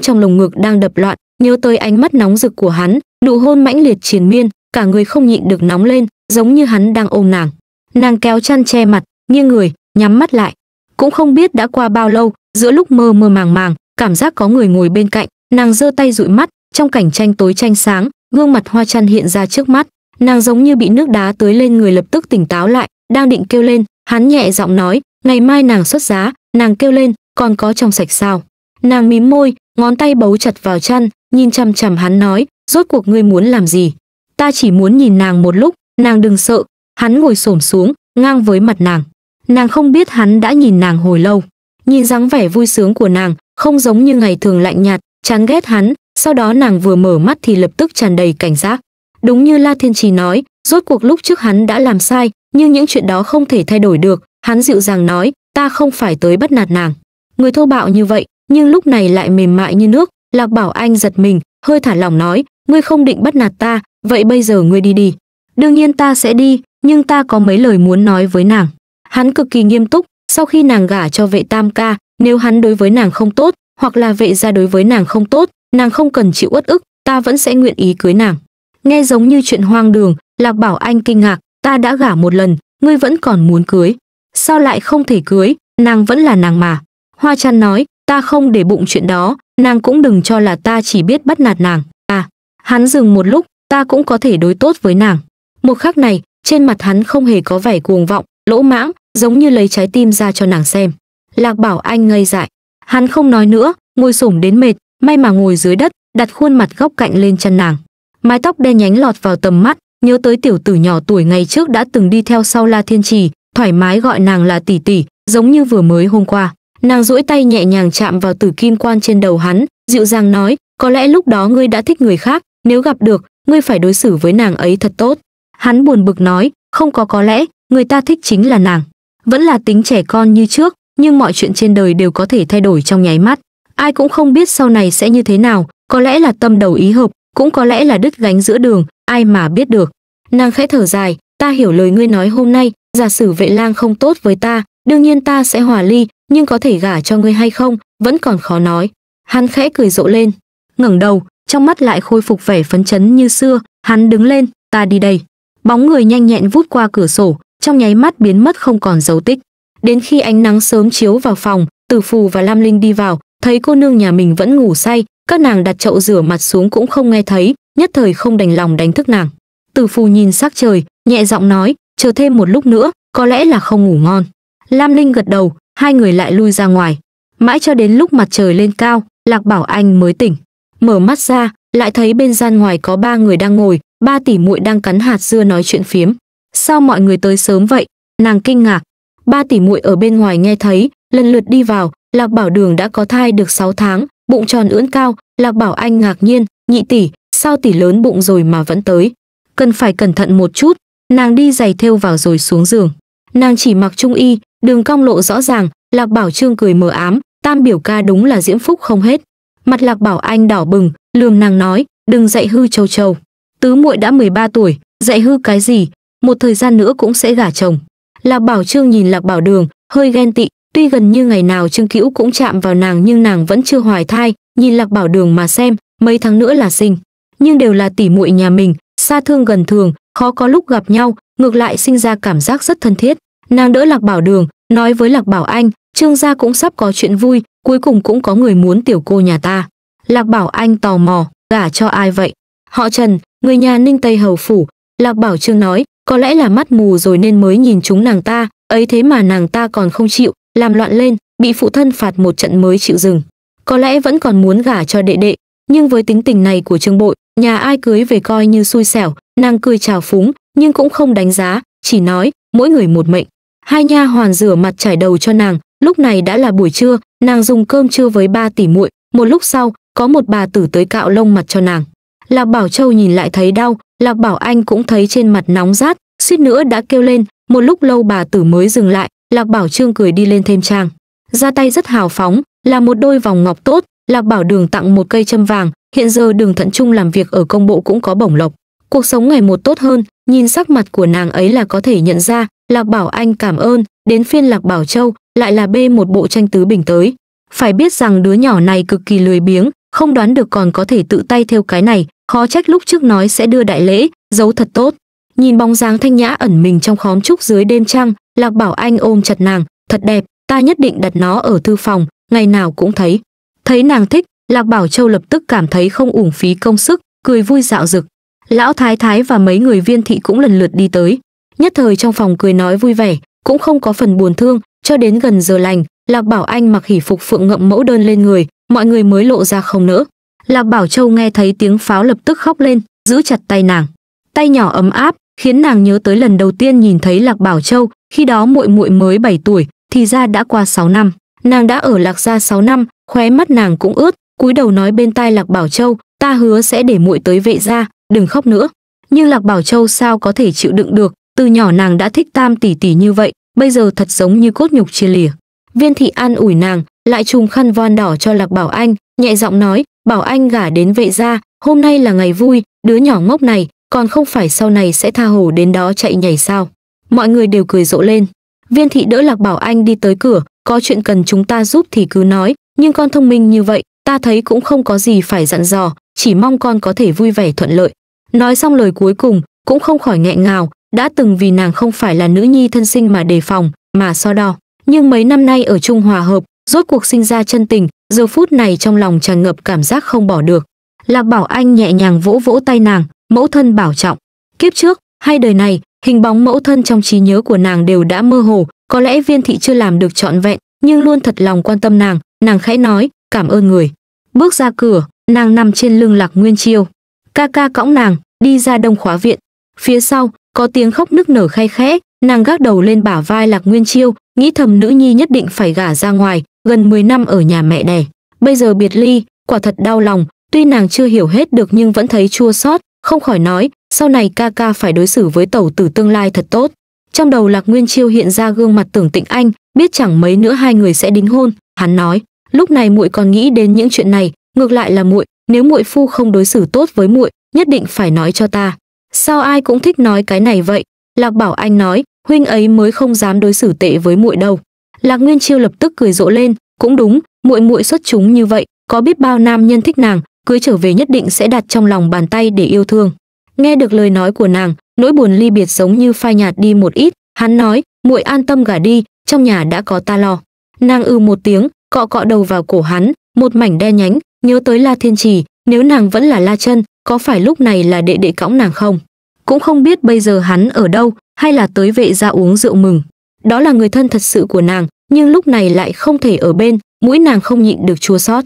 trong lồng ngực đang đập loạn, nhớ tới ánh mắt nóng rực của hắn, nụ hôn mãnh liệt triền miên, cả người không nhịn được nóng lên, giống như hắn đang ôm nàng. Nàng kéo chăn che mặt, nghiêng người, nhắm mắt lại. Cũng không biết đã qua bao lâu, giữa lúc mơ mơ màng màng, cảm giác có người ngồi bên cạnh, nàng giơ tay dụi mắt, trong cảnh tranh tối tranh sáng, gương mặt hoa chăn hiện ra trước mắt nàng giống như bị nước đá tưới lên người lập tức tỉnh táo lại đang định kêu lên hắn nhẹ giọng nói ngày mai nàng xuất giá nàng kêu lên còn có trong sạch sao nàng mím môi ngón tay bấu chặt vào chăn nhìn chằm chằm hắn nói rốt cuộc ngươi muốn làm gì ta chỉ muốn nhìn nàng một lúc nàng đừng sợ hắn ngồi xổm xuống ngang với mặt nàng nàng không biết hắn đã nhìn nàng hồi lâu nhìn dáng vẻ vui sướng của nàng không giống như ngày thường lạnh nhạt chán ghét hắn sau đó nàng vừa mở mắt thì lập tức tràn đầy cảnh giác Đúng như La Thiên Trì nói, rốt cuộc lúc trước hắn đã làm sai, nhưng những chuyện đó không thể thay đổi được, hắn dịu dàng nói, ta không phải tới bắt nạt nàng. Người thô bạo như vậy, nhưng lúc này lại mềm mại như nước, Lạc Bảo Anh giật mình, hơi thả lòng nói, ngươi không định bắt nạt ta, vậy bây giờ ngươi đi đi. Đương nhiên ta sẽ đi, nhưng ta có mấy lời muốn nói với nàng. Hắn cực kỳ nghiêm túc, sau khi nàng gả cho vệ tam ca, nếu hắn đối với nàng không tốt, hoặc là vệ gia đối với nàng không tốt, nàng không cần chịu uất ức, ta vẫn sẽ nguyện ý cưới nàng nghe giống như chuyện hoang đường lạc bảo anh kinh ngạc ta đã gả một lần ngươi vẫn còn muốn cưới sao lại không thể cưới nàng vẫn là nàng mà hoa chăn nói ta không để bụng chuyện đó nàng cũng đừng cho là ta chỉ biết bắt nạt nàng à hắn dừng một lúc ta cũng có thể đối tốt với nàng một khắc này trên mặt hắn không hề có vẻ cuồng vọng lỗ mãng giống như lấy trái tim ra cho nàng xem lạc bảo anh ngây dại hắn không nói nữa ngồi sủng đến mệt may mà ngồi dưới đất đặt khuôn mặt góc cạnh lên chân nàng mái tóc đen nhánh lọt vào tầm mắt nhớ tới tiểu tử nhỏ tuổi ngày trước đã từng đi theo sau la thiên trì thoải mái gọi nàng là tỷ tỷ giống như vừa mới hôm qua nàng duỗi tay nhẹ nhàng chạm vào tử kim quan trên đầu hắn dịu dàng nói có lẽ lúc đó ngươi đã thích người khác nếu gặp được ngươi phải đối xử với nàng ấy thật tốt hắn buồn bực nói không có có lẽ người ta thích chính là nàng vẫn là tính trẻ con như trước nhưng mọi chuyện trên đời đều có thể thay đổi trong nháy mắt ai cũng không biết sau này sẽ như thế nào có lẽ là tâm đầu ý hợp cũng có lẽ là đứt gánh giữa đường ai mà biết được nàng khẽ thở dài ta hiểu lời ngươi nói hôm nay giả sử vệ lang không tốt với ta đương nhiên ta sẽ hòa ly nhưng có thể gả cho ngươi hay không vẫn còn khó nói hắn khẽ cười rộ lên ngẩng đầu trong mắt lại khôi phục vẻ phấn chấn như xưa hắn đứng lên ta đi đây bóng người nhanh nhẹn vút qua cửa sổ trong nháy mắt biến mất không còn dấu tích đến khi ánh nắng sớm chiếu vào phòng tử phù và lam linh đi vào thấy cô nương nhà mình vẫn ngủ say các nàng đặt chậu rửa mặt xuống cũng không nghe thấy nhất thời không đành lòng đánh thức nàng từ phù nhìn sắc trời nhẹ giọng nói chờ thêm một lúc nữa có lẽ là không ngủ ngon lam linh gật đầu hai người lại lui ra ngoài mãi cho đến lúc mặt trời lên cao lạc bảo anh mới tỉnh mở mắt ra lại thấy bên gian ngoài có ba người đang ngồi ba tỷ muội đang cắn hạt dưa nói chuyện phiếm sao mọi người tới sớm vậy nàng kinh ngạc ba tỷ muội ở bên ngoài nghe thấy lần lượt đi vào lạc bảo đường đã có thai được 6 tháng bụng tròn ưỡn cao lạc bảo anh ngạc nhiên nhị tỷ sao tỷ lớn bụng rồi mà vẫn tới cần phải cẩn thận một chút nàng đi giày thêu vào rồi xuống giường nàng chỉ mặc trung y đường cong lộ rõ ràng lạc bảo trương cười mờ ám tam biểu ca đúng là diễm phúc không hết mặt lạc bảo anh đỏ bừng lườm nàng nói đừng dạy hư châu châu tứ muội đã 13 tuổi dạy hư cái gì một thời gian nữa cũng sẽ gả chồng lạc bảo trương nhìn lạc bảo đường hơi ghen tị Tuy gần như ngày nào Trương Cữu cũng chạm vào nàng nhưng nàng vẫn chưa hoài thai, nhìn Lạc Bảo Đường mà xem, mấy tháng nữa là sinh. Nhưng đều là tỉ muội nhà mình, xa thương gần thường, khó có lúc gặp nhau, ngược lại sinh ra cảm giác rất thân thiết. Nàng đỡ Lạc Bảo Đường, nói với Lạc Bảo Anh, Trương gia cũng sắp có chuyện vui, cuối cùng cũng có người muốn tiểu cô nhà ta. Lạc Bảo Anh tò mò, gả cho ai vậy? Họ Trần, người nhà Ninh Tây Hầu Phủ. Lạc Bảo Trương nói, có lẽ là mắt mù rồi nên mới nhìn chúng nàng ta, ấy thế mà nàng ta còn không chịu, làm loạn lên, bị phụ thân phạt một trận mới chịu dừng. Có lẽ vẫn còn muốn gả cho đệ đệ, nhưng với tính tình này của Trương Bội, nhà ai cưới về coi như xui xẻo, nàng cười chào phúng, nhưng cũng không đánh giá, chỉ nói, mỗi người một mệnh. Hai nha hoàn rửa mặt trải đầu cho nàng, lúc này đã là buổi trưa, nàng dùng cơm trưa với ba tỷ muội, một lúc sau, có một bà tử tới cạo lông mặt cho nàng. Lạc Bảo Châu nhìn lại thấy đau, Lạc Bảo Anh cũng thấy trên mặt nóng rát, suýt nữa đã kêu lên, một lúc lâu bà tử mới dừng lại, Lạc Bảo Trương cười đi lên thêm trang. Ra tay rất hào phóng, là một đôi vòng ngọc tốt, Lạc Bảo Đường tặng một cây châm vàng, hiện giờ Đường Thận Trung làm việc ở công bộ cũng có bổng lộc. Cuộc sống ngày một tốt hơn, nhìn sắc mặt của nàng ấy là có thể nhận ra, Lạc Bảo Anh cảm ơn, đến phiên Lạc Bảo Châu, lại là bê một bộ tranh tứ bình tới. Phải biết rằng đứa nhỏ này cực kỳ lười biếng, không đoán được còn có thể tự tay theo cái này, khó trách lúc trước nói sẽ đưa đại lễ, giấu thật tốt. Nhìn bóng dáng thanh nhã ẩn mình trong khóm trúc dưới đêm trăng, Lạc Bảo Anh ôm chặt nàng, thật đẹp, ta nhất định đặt nó ở thư phòng, ngày nào cũng thấy. Thấy nàng thích, Lạc Bảo Châu lập tức cảm thấy không uổng phí công sức, cười vui dạo dực. Lão Thái Thái và mấy người viên thị cũng lần lượt đi tới. Nhất thời trong phòng cười nói vui vẻ, cũng không có phần buồn thương, cho đến gần giờ lành, Lạc Bảo Anh mặc hỉ phục phượng ngậm mẫu đơn lên người, mọi người mới lộ ra không nỡ. Lạc Bảo Châu nghe thấy tiếng pháo lập tức khóc lên, giữ chặt tay nàng. Tay nhỏ ấm áp, khiến nàng nhớ tới lần đầu tiên nhìn thấy Lạc Bảo Châu, khi đó muội muội mới 7 tuổi, thì ra đã qua 6 năm. Nàng đã ở Lạc gia 6 năm, khóe mắt nàng cũng ướt, cúi đầu nói bên tai Lạc Bảo Châu, ta hứa sẽ để muội tới vệ gia, đừng khóc nữa. Nhưng Lạc Bảo Châu sao có thể chịu đựng được, từ nhỏ nàng đã thích Tam tỷ tỷ như vậy, bây giờ thật giống như cốt nhục chia lìa. Viên thị an ủi nàng, lại trùm khăn voan đỏ cho Lạc Bảo Anh, nhẹ giọng nói, "Bảo Anh gả đến vệ gia, hôm nay là ngày vui, đứa nhỏ ngốc này, còn không phải sau này sẽ tha hồ đến đó chạy nhảy sao. Mọi người đều cười rộ lên. Viên thị đỡ Lạc Bảo Anh đi tới cửa, có chuyện cần chúng ta giúp thì cứ nói, nhưng con thông minh như vậy, ta thấy cũng không có gì phải dặn dò, chỉ mong con có thể vui vẻ thuận lợi. Nói xong lời cuối cùng, cũng không khỏi nghẹn ngào, đã từng vì nàng không phải là nữ nhi thân sinh mà đề phòng, mà so đo. Nhưng mấy năm nay ở Trung Hòa Hợp, rốt cuộc sinh ra chân tình, giờ phút này trong lòng tràn ngập cảm giác không bỏ được. Lạc Bảo Anh nhẹ nhàng vỗ vỗ tay nàng, mẫu thân bảo trọng. Kiếp trước, hay đời này, hình bóng mẫu thân trong trí nhớ của nàng đều đã mơ hồ, có lẽ viên thị chưa làm được trọn vẹn, nhưng luôn thật lòng quan tâm nàng, nàng khẽ nói, cảm ơn người. Bước ra cửa, nàng nằm trên lưng lạc nguyên chiêu. Ca ca cõng nàng, đi ra đông khóa viện. Phía sau, có tiếng khóc nức nở khay khẽ, nàng gác đầu lên bả vai lạc nguyên chiêu, nghĩ thầm nữ nhi nhất định phải gả ra ngoài, gần 10 năm ở nhà mẹ đẻ. Bây giờ biệt ly, quả thật đau lòng, tuy nàng chưa hiểu hết được nhưng vẫn thấy chua xót, không khỏi nói sau này ca ca phải đối xử với tẩu tử tương lai thật tốt trong đầu lạc nguyên chiêu hiện ra gương mặt tưởng tịnh anh biết chẳng mấy nữa hai người sẽ đính hôn hắn nói lúc này muội còn nghĩ đến những chuyện này ngược lại là muội nếu muội phu không đối xử tốt với muội nhất định phải nói cho ta sao ai cũng thích nói cái này vậy lạc bảo anh nói huynh ấy mới không dám đối xử tệ với muội đâu lạc nguyên chiêu lập tức cười rộ lên cũng đúng muội muội xuất chúng như vậy có biết bao nam nhân thích nàng cưới trở về nhất định sẽ đặt trong lòng bàn tay để yêu thương nghe được lời nói của nàng nỗi buồn ly biệt giống như phai nhạt đi một ít hắn nói muội an tâm gả đi trong nhà đã có ta lo nàng ư ừ một tiếng cọ cọ đầu vào cổ hắn một mảnh đen nhánh nhớ tới la thiên trì nếu nàng vẫn là la chân có phải lúc này là đệ đệ cõng nàng không cũng không biết bây giờ hắn ở đâu hay là tới vệ ra uống rượu mừng đó là người thân thật sự của nàng nhưng lúc này lại không thể ở bên mũi nàng không nhịn được chua xót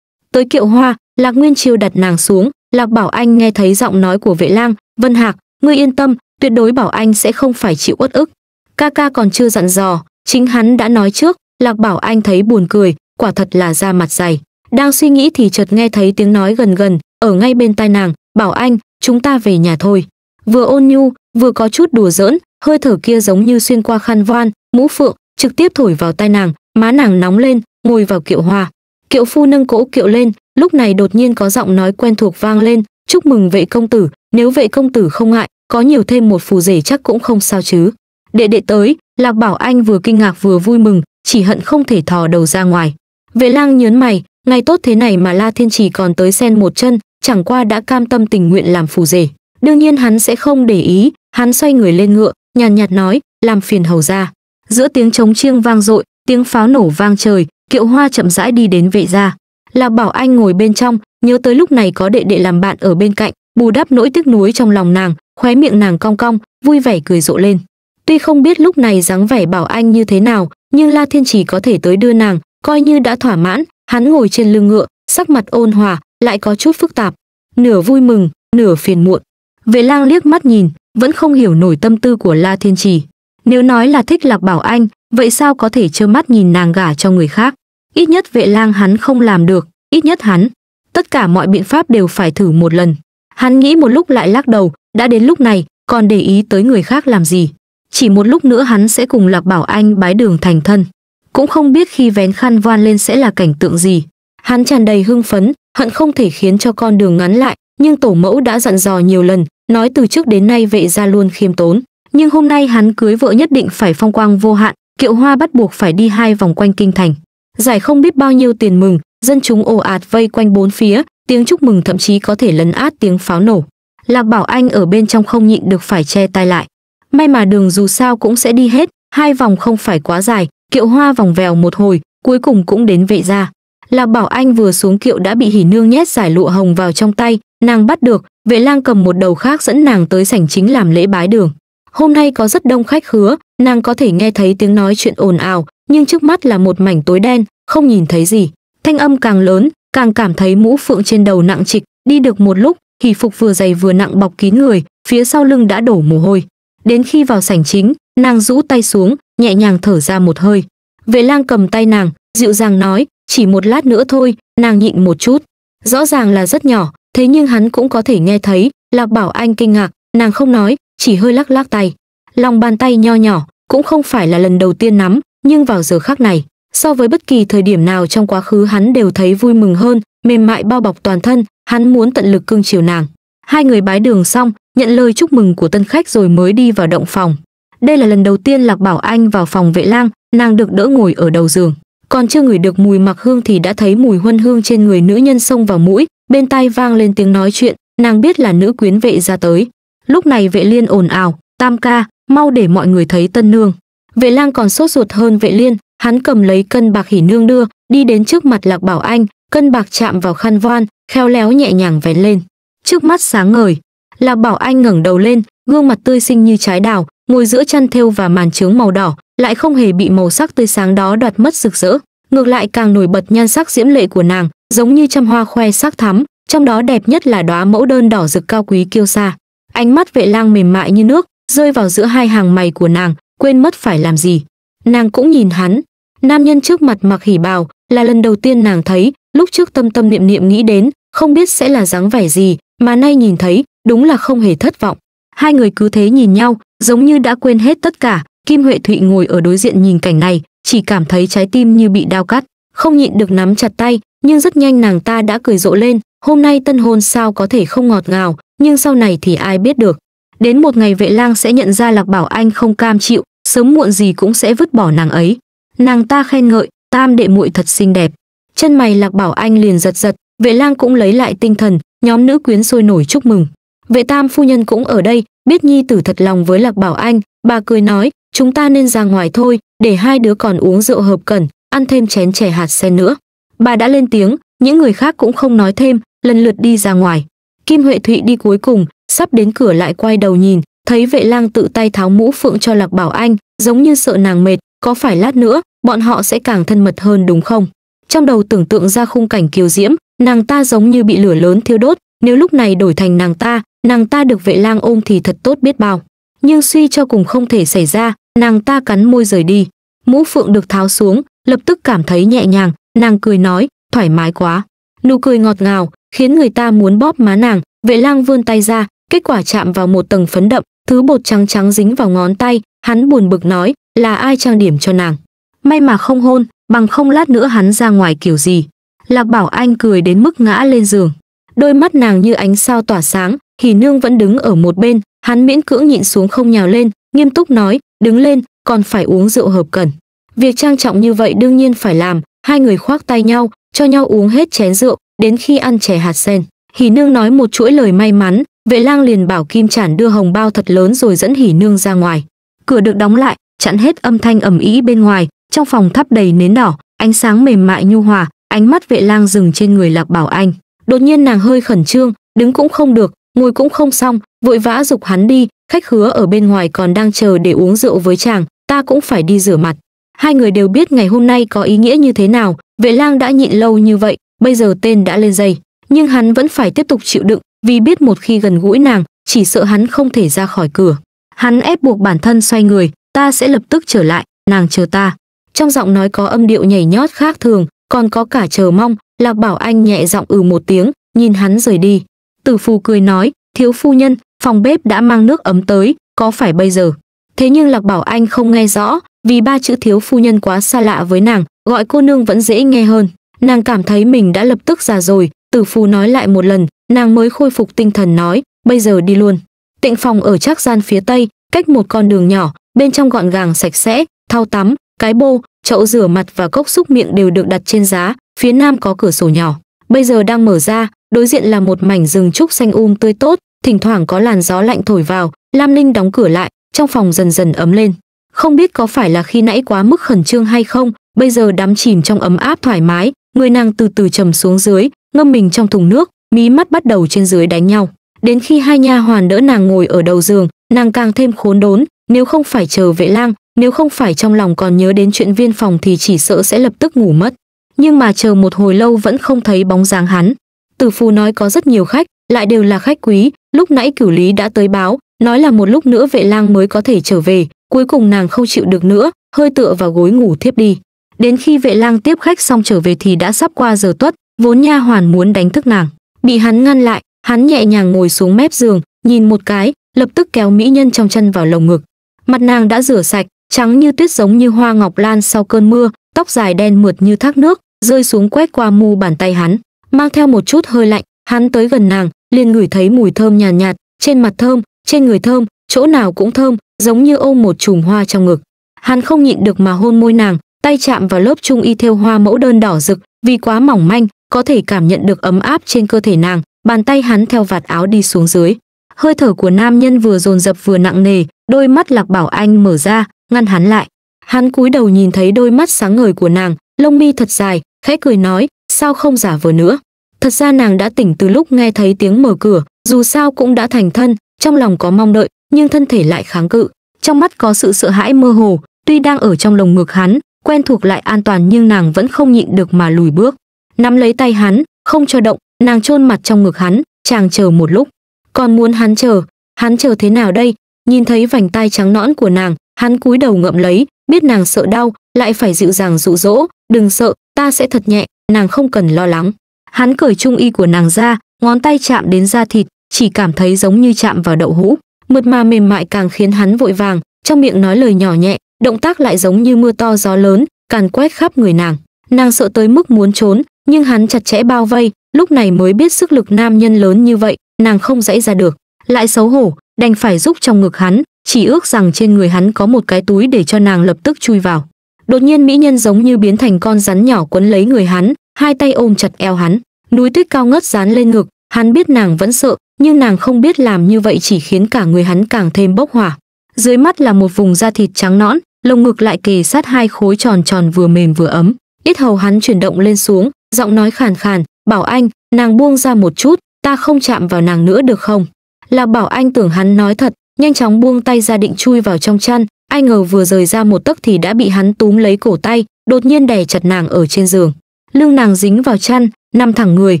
tới kiệu hoa lạc nguyên chiêu đặt nàng xuống lạc bảo anh nghe thấy giọng nói của vệ lang vân hạc ngươi yên tâm tuyệt đối bảo anh sẽ không phải chịu uất ức ca ca còn chưa dặn dò chính hắn đã nói trước lạc bảo anh thấy buồn cười quả thật là da mặt dày đang suy nghĩ thì chợt nghe thấy tiếng nói gần gần ở ngay bên tai nàng bảo anh chúng ta về nhà thôi vừa ôn nhu vừa có chút đùa giỡn hơi thở kia giống như xuyên qua khăn voan mũ phượng trực tiếp thổi vào tai nàng má nàng nóng lên ngồi vào kiệu hoa Kiệu phu nâng cỗ kiệu lên, lúc này đột nhiên có giọng nói quen thuộc vang lên, "Chúc mừng vệ công tử, nếu vệ công tử không ngại, có nhiều thêm một phù rể chắc cũng không sao chứ." Đệ đệ tới, Lạc Bảo Anh vừa kinh ngạc vừa vui mừng, chỉ hận không thể thò đầu ra ngoài. Vệ Lang nhớn mày, ngày tốt thế này mà La Thiên Trì còn tới xen một chân, chẳng qua đã cam tâm tình nguyện làm phù rể. Đương nhiên hắn sẽ không để ý, hắn xoay người lên ngựa, nhàn nhạt nói, "Làm phiền hầu gia." Giữa tiếng trống chiêng vang dội, tiếng pháo nổ vang trời, Kiệu Hoa chậm rãi đi đến vệ gia. Lạc Bảo Anh ngồi bên trong, nhớ tới lúc này có đệ đệ làm bạn ở bên cạnh, bù đắp nỗi tiếc nuối trong lòng nàng, khóe miệng nàng cong cong, vui vẻ cười rộ lên. Tuy không biết lúc này dáng vẻ Bảo Anh như thế nào, nhưng La Thiên Chỉ có thể tới đưa nàng, coi như đã thỏa mãn, hắn ngồi trên lưng ngựa, sắc mặt ôn hòa, lại có chút phức tạp, nửa vui mừng, nửa phiền muộn. Vệ Lang liếc mắt nhìn, vẫn không hiểu nổi tâm tư của La Thiên Chỉ. Nếu nói là thích Lạc Bảo Anh, vậy sao có thể trơ mắt nhìn nàng gả cho người khác ít nhất vệ lang hắn không làm được ít nhất hắn tất cả mọi biện pháp đều phải thử một lần hắn nghĩ một lúc lại lắc đầu đã đến lúc này còn để ý tới người khác làm gì chỉ một lúc nữa hắn sẽ cùng lạc bảo anh bái đường thành thân cũng không biết khi vén khăn van lên sẽ là cảnh tượng gì hắn tràn đầy hưng phấn hận không thể khiến cho con đường ngắn lại nhưng tổ mẫu đã dặn dò nhiều lần nói từ trước đến nay vệ ra luôn khiêm tốn nhưng hôm nay hắn cưới vợ nhất định phải phong quang vô hạn Kiệu Hoa bắt buộc phải đi hai vòng quanh kinh thành. Giải không biết bao nhiêu tiền mừng, dân chúng ồ ạt vây quanh bốn phía, tiếng chúc mừng thậm chí có thể lấn át tiếng pháo nổ. Lạc Bảo Anh ở bên trong không nhịn được phải che tay lại. May mà đường dù sao cũng sẽ đi hết, hai vòng không phải quá dài, kiệu hoa vòng vèo một hồi, cuối cùng cũng đến vệ gia. Lạc Bảo Anh vừa xuống kiệu đã bị Hỉ Nương nhét giải lụa hồng vào trong tay, nàng bắt được, vệ lang cầm một đầu khác dẫn nàng tới sảnh chính làm lễ bái đường hôm nay có rất đông khách hứa nàng có thể nghe thấy tiếng nói chuyện ồn ào nhưng trước mắt là một mảnh tối đen không nhìn thấy gì thanh âm càng lớn càng cảm thấy mũ phượng trên đầu nặng trịch đi được một lúc hỷ phục vừa dày vừa nặng bọc kín người phía sau lưng đã đổ mồ hôi đến khi vào sảnh chính nàng rũ tay xuống nhẹ nhàng thở ra một hơi vệ lang cầm tay nàng dịu dàng nói chỉ một lát nữa thôi nàng nhịn một chút rõ ràng là rất nhỏ thế nhưng hắn cũng có thể nghe thấy lạc bảo anh kinh ngạc nàng không nói chỉ hơi lắc lắc tay lòng bàn tay nho nhỏ cũng không phải là lần đầu tiên nắm nhưng vào giờ khác này so với bất kỳ thời điểm nào trong quá khứ hắn đều thấy vui mừng hơn mềm mại bao bọc toàn thân hắn muốn tận lực cưng chiều nàng hai người bái đường xong nhận lời chúc mừng của tân khách rồi mới đi vào động phòng đây là lần đầu tiên lạc bảo anh vào phòng vệ lang nàng được đỡ ngồi ở đầu giường còn chưa ngửi được mùi mặc hương thì đã thấy mùi huân hương trên người nữ nhân xông vào mũi bên tai vang lên tiếng nói chuyện nàng biết là nữ quyến vệ ra tới lúc này vệ liên ồn ào tam ca mau để mọi người thấy tân nương vệ lang còn sốt ruột hơn vệ liên hắn cầm lấy cân bạc hỉ nương đưa đi đến trước mặt lạc bảo anh cân bạc chạm vào khăn voan khéo léo nhẹ nhàng vén lên trước mắt sáng ngời lạc bảo anh ngẩng đầu lên gương mặt tươi xinh như trái đào ngồi giữa chăn thêu và màn trướng màu đỏ lại không hề bị màu sắc tươi sáng đó đoạt mất rực rỡ ngược lại càng nổi bật nhan sắc diễm lệ của nàng giống như trăm hoa khoe sắc thắm trong đó đẹp nhất là đóa mẫu đơn đỏ rực cao quý kiêu sa Ánh mắt vệ lang mềm mại như nước, rơi vào giữa hai hàng mày của nàng, quên mất phải làm gì. Nàng cũng nhìn hắn, nam nhân trước mặt mặc hỉ bào là lần đầu tiên nàng thấy, lúc trước tâm tâm niệm niệm nghĩ đến, không biết sẽ là dáng vẻ gì, mà nay nhìn thấy, đúng là không hề thất vọng. Hai người cứ thế nhìn nhau, giống như đã quên hết tất cả, Kim Huệ Thụy ngồi ở đối diện nhìn cảnh này, chỉ cảm thấy trái tim như bị đau cắt, không nhịn được nắm chặt tay, nhưng rất nhanh nàng ta đã cười rộ lên, hôm nay tân hôn sao có thể không ngọt ngào, nhưng sau này thì ai biết được. Đến một ngày vệ lang sẽ nhận ra Lạc Bảo Anh không cam chịu, sớm muộn gì cũng sẽ vứt bỏ nàng ấy. Nàng ta khen ngợi, tam đệ muội thật xinh đẹp. Chân mày Lạc Bảo Anh liền giật giật, vệ lang cũng lấy lại tinh thần, nhóm nữ quyến sôi nổi chúc mừng. Vệ tam phu nhân cũng ở đây, biết nhi tử thật lòng với Lạc Bảo Anh, bà cười nói, chúng ta nên ra ngoài thôi, để hai đứa còn uống rượu hợp cần ăn thêm chén chè hạt sen nữa. Bà đã lên tiếng, những người khác cũng không nói thêm, lần lượt đi ra ngoài. Kim Huệ Thụy đi cuối cùng, sắp đến cửa lại quay đầu nhìn, thấy vệ lang tự tay tháo mũ phượng cho Lạc Bảo Anh, giống như sợ nàng mệt, có phải lát nữa bọn họ sẽ càng thân mật hơn đúng không? Trong đầu tưởng tượng ra khung cảnh kiều diễm, nàng ta giống như bị lửa lớn thiêu đốt, nếu lúc này đổi thành nàng ta, nàng ta được vệ lang ôm thì thật tốt biết bao. Nhưng suy cho cùng không thể xảy ra, nàng ta cắn môi rời đi. Mũ phượng được tháo xuống, lập tức cảm thấy nhẹ nhàng, nàng cười nói, thoải mái quá. Nụ cười ngọt ngào, khiến người ta muốn bóp má nàng vệ lang vươn tay ra kết quả chạm vào một tầng phấn đậm thứ bột trắng trắng dính vào ngón tay hắn buồn bực nói là ai trang điểm cho nàng may mà không hôn bằng không lát nữa hắn ra ngoài kiểu gì lạc bảo anh cười đến mức ngã lên giường đôi mắt nàng như ánh sao tỏa sáng hỉ nương vẫn đứng ở một bên hắn miễn cưỡng nhịn xuống không nhào lên nghiêm túc nói đứng lên còn phải uống rượu hợp cẩn việc trang trọng như vậy đương nhiên phải làm hai người khoác tay nhau cho nhau uống hết chén rượu đến khi ăn chè hạt sen hỉ nương nói một chuỗi lời may mắn vệ lang liền bảo kim chản đưa hồng bao thật lớn rồi dẫn hỉ nương ra ngoài cửa được đóng lại chặn hết âm thanh ầm ĩ bên ngoài trong phòng thắp đầy nến đỏ ánh sáng mềm mại nhu hòa ánh mắt vệ lang dừng trên người lạc bảo anh đột nhiên nàng hơi khẩn trương đứng cũng không được ngồi cũng không xong vội vã dục hắn đi khách hứa ở bên ngoài còn đang chờ để uống rượu với chàng ta cũng phải đi rửa mặt hai người đều biết ngày hôm nay có ý nghĩa như thế nào vệ lang đã nhịn lâu như vậy Bây giờ tên đã lên dây, nhưng hắn vẫn phải tiếp tục chịu đựng, vì biết một khi gần gũi nàng, chỉ sợ hắn không thể ra khỏi cửa. Hắn ép buộc bản thân xoay người, ta sẽ lập tức trở lại, nàng chờ ta. Trong giọng nói có âm điệu nhảy nhót khác thường, còn có cả chờ mong, Lạc Bảo Anh nhẹ giọng ừ một tiếng, nhìn hắn rời đi. Tử Phu cười nói, thiếu phu nhân, phòng bếp đã mang nước ấm tới, có phải bây giờ? Thế nhưng Lạc Bảo Anh không nghe rõ, vì ba chữ thiếu phu nhân quá xa lạ với nàng, gọi cô nương vẫn dễ nghe hơn. Nàng cảm thấy mình đã lập tức già rồi, Tử Phù nói lại một lần, nàng mới khôi phục tinh thần nói, bây giờ đi luôn. Tịnh phòng ở trác gian phía tây, cách một con đường nhỏ, bên trong gọn gàng sạch sẽ, thau tắm, cái bô, chậu rửa mặt và cốc xúc miệng đều được đặt trên giá, phía nam có cửa sổ nhỏ. Bây giờ đang mở ra, đối diện là một mảnh rừng trúc xanh um tươi tốt, thỉnh thoảng có làn gió lạnh thổi vào, Lam Ninh đóng cửa lại, trong phòng dần dần ấm lên. Không biết có phải là khi nãy quá mức khẩn trương hay không, bây giờ đắm chìm trong ấm áp thoải mái, người nàng từ từ trầm xuống dưới ngâm mình trong thùng nước mí mắt bắt đầu trên dưới đánh nhau đến khi hai nha hoàn đỡ nàng ngồi ở đầu giường nàng càng thêm khốn đốn nếu không phải chờ vệ lang nếu không phải trong lòng còn nhớ đến chuyện viên phòng thì chỉ sợ sẽ lập tức ngủ mất nhưng mà chờ một hồi lâu vẫn không thấy bóng dáng hắn tử Phu nói có rất nhiều khách lại đều là khách quý lúc nãy cửu lý đã tới báo nói là một lúc nữa vệ lang mới có thể trở về cuối cùng nàng không chịu được nữa hơi tựa vào gối ngủ thiếp đi Đến khi vệ lang tiếp khách xong trở về thì đã sắp qua giờ tuất, vốn nha hoàn muốn đánh thức nàng, bị hắn ngăn lại, hắn nhẹ nhàng ngồi xuống mép giường, nhìn một cái, lập tức kéo mỹ nhân trong chân vào lồng ngực. Mặt nàng đã rửa sạch, trắng như tuyết giống như hoa ngọc lan sau cơn mưa, tóc dài đen mượt như thác nước, rơi xuống quét qua mu bàn tay hắn, mang theo một chút hơi lạnh, hắn tới gần nàng, liền ngửi thấy mùi thơm nhàn nhạt, nhạt, trên mặt thơm, trên người thơm, chỗ nào cũng thơm, giống như ôm một chùm hoa trong ngực. Hắn không nhịn được mà hôn môi nàng, tay chạm vào lớp trung y thêu hoa mẫu đơn đỏ rực, vì quá mỏng manh, có thể cảm nhận được ấm áp trên cơ thể nàng, bàn tay hắn theo vạt áo đi xuống dưới. Hơi thở của nam nhân vừa dồn dập vừa nặng nề, đôi mắt Lạc Bảo Anh mở ra, ngăn hắn lại. Hắn cúi đầu nhìn thấy đôi mắt sáng ngời của nàng, lông mi thật dài, khẽ cười nói, sao không giả vờ nữa. Thật ra nàng đã tỉnh từ lúc nghe thấy tiếng mở cửa, dù sao cũng đã thành thân, trong lòng có mong đợi, nhưng thân thể lại kháng cự. Trong mắt có sự sợ hãi mơ hồ, tuy đang ở trong lồng ngực hắn, quen thuộc lại an toàn nhưng nàng vẫn không nhịn được mà lùi bước nắm lấy tay hắn không cho động nàng chôn mặt trong ngực hắn chàng chờ một lúc còn muốn hắn chờ hắn chờ thế nào đây nhìn thấy vành tay trắng nõn của nàng hắn cúi đầu ngậm lấy biết nàng sợ đau lại phải dịu dàng dụ dỗ đừng sợ ta sẽ thật nhẹ nàng không cần lo lắng hắn cởi trung y của nàng ra ngón tay chạm đến da thịt chỉ cảm thấy giống như chạm vào đậu hũ mượt mà mềm mại càng khiến hắn vội vàng trong miệng nói lời nhỏ nhẹ động tác lại giống như mưa to gió lớn càn quét khắp người nàng nàng sợ tới mức muốn trốn nhưng hắn chặt chẽ bao vây lúc này mới biết sức lực nam nhân lớn như vậy nàng không dãy ra được lại xấu hổ đành phải giúp trong ngực hắn chỉ ước rằng trên người hắn có một cái túi để cho nàng lập tức chui vào đột nhiên mỹ nhân giống như biến thành con rắn nhỏ quấn lấy người hắn hai tay ôm chặt eo hắn núi tuyết cao ngất dán lên ngực hắn biết nàng vẫn sợ nhưng nàng không biết làm như vậy chỉ khiến cả người hắn càng thêm bốc hỏa dưới mắt là một vùng da thịt trắng nõn lồng ngực lại kề sát hai khối tròn tròn vừa mềm vừa ấm ít hầu hắn chuyển động lên xuống giọng nói khàn khàn bảo anh nàng buông ra một chút ta không chạm vào nàng nữa được không là bảo anh tưởng hắn nói thật nhanh chóng buông tay ra định chui vào trong chăn ai ngờ vừa rời ra một tấc thì đã bị hắn túm lấy cổ tay đột nhiên đè chặt nàng ở trên giường lưng nàng dính vào chăn nằm thẳng người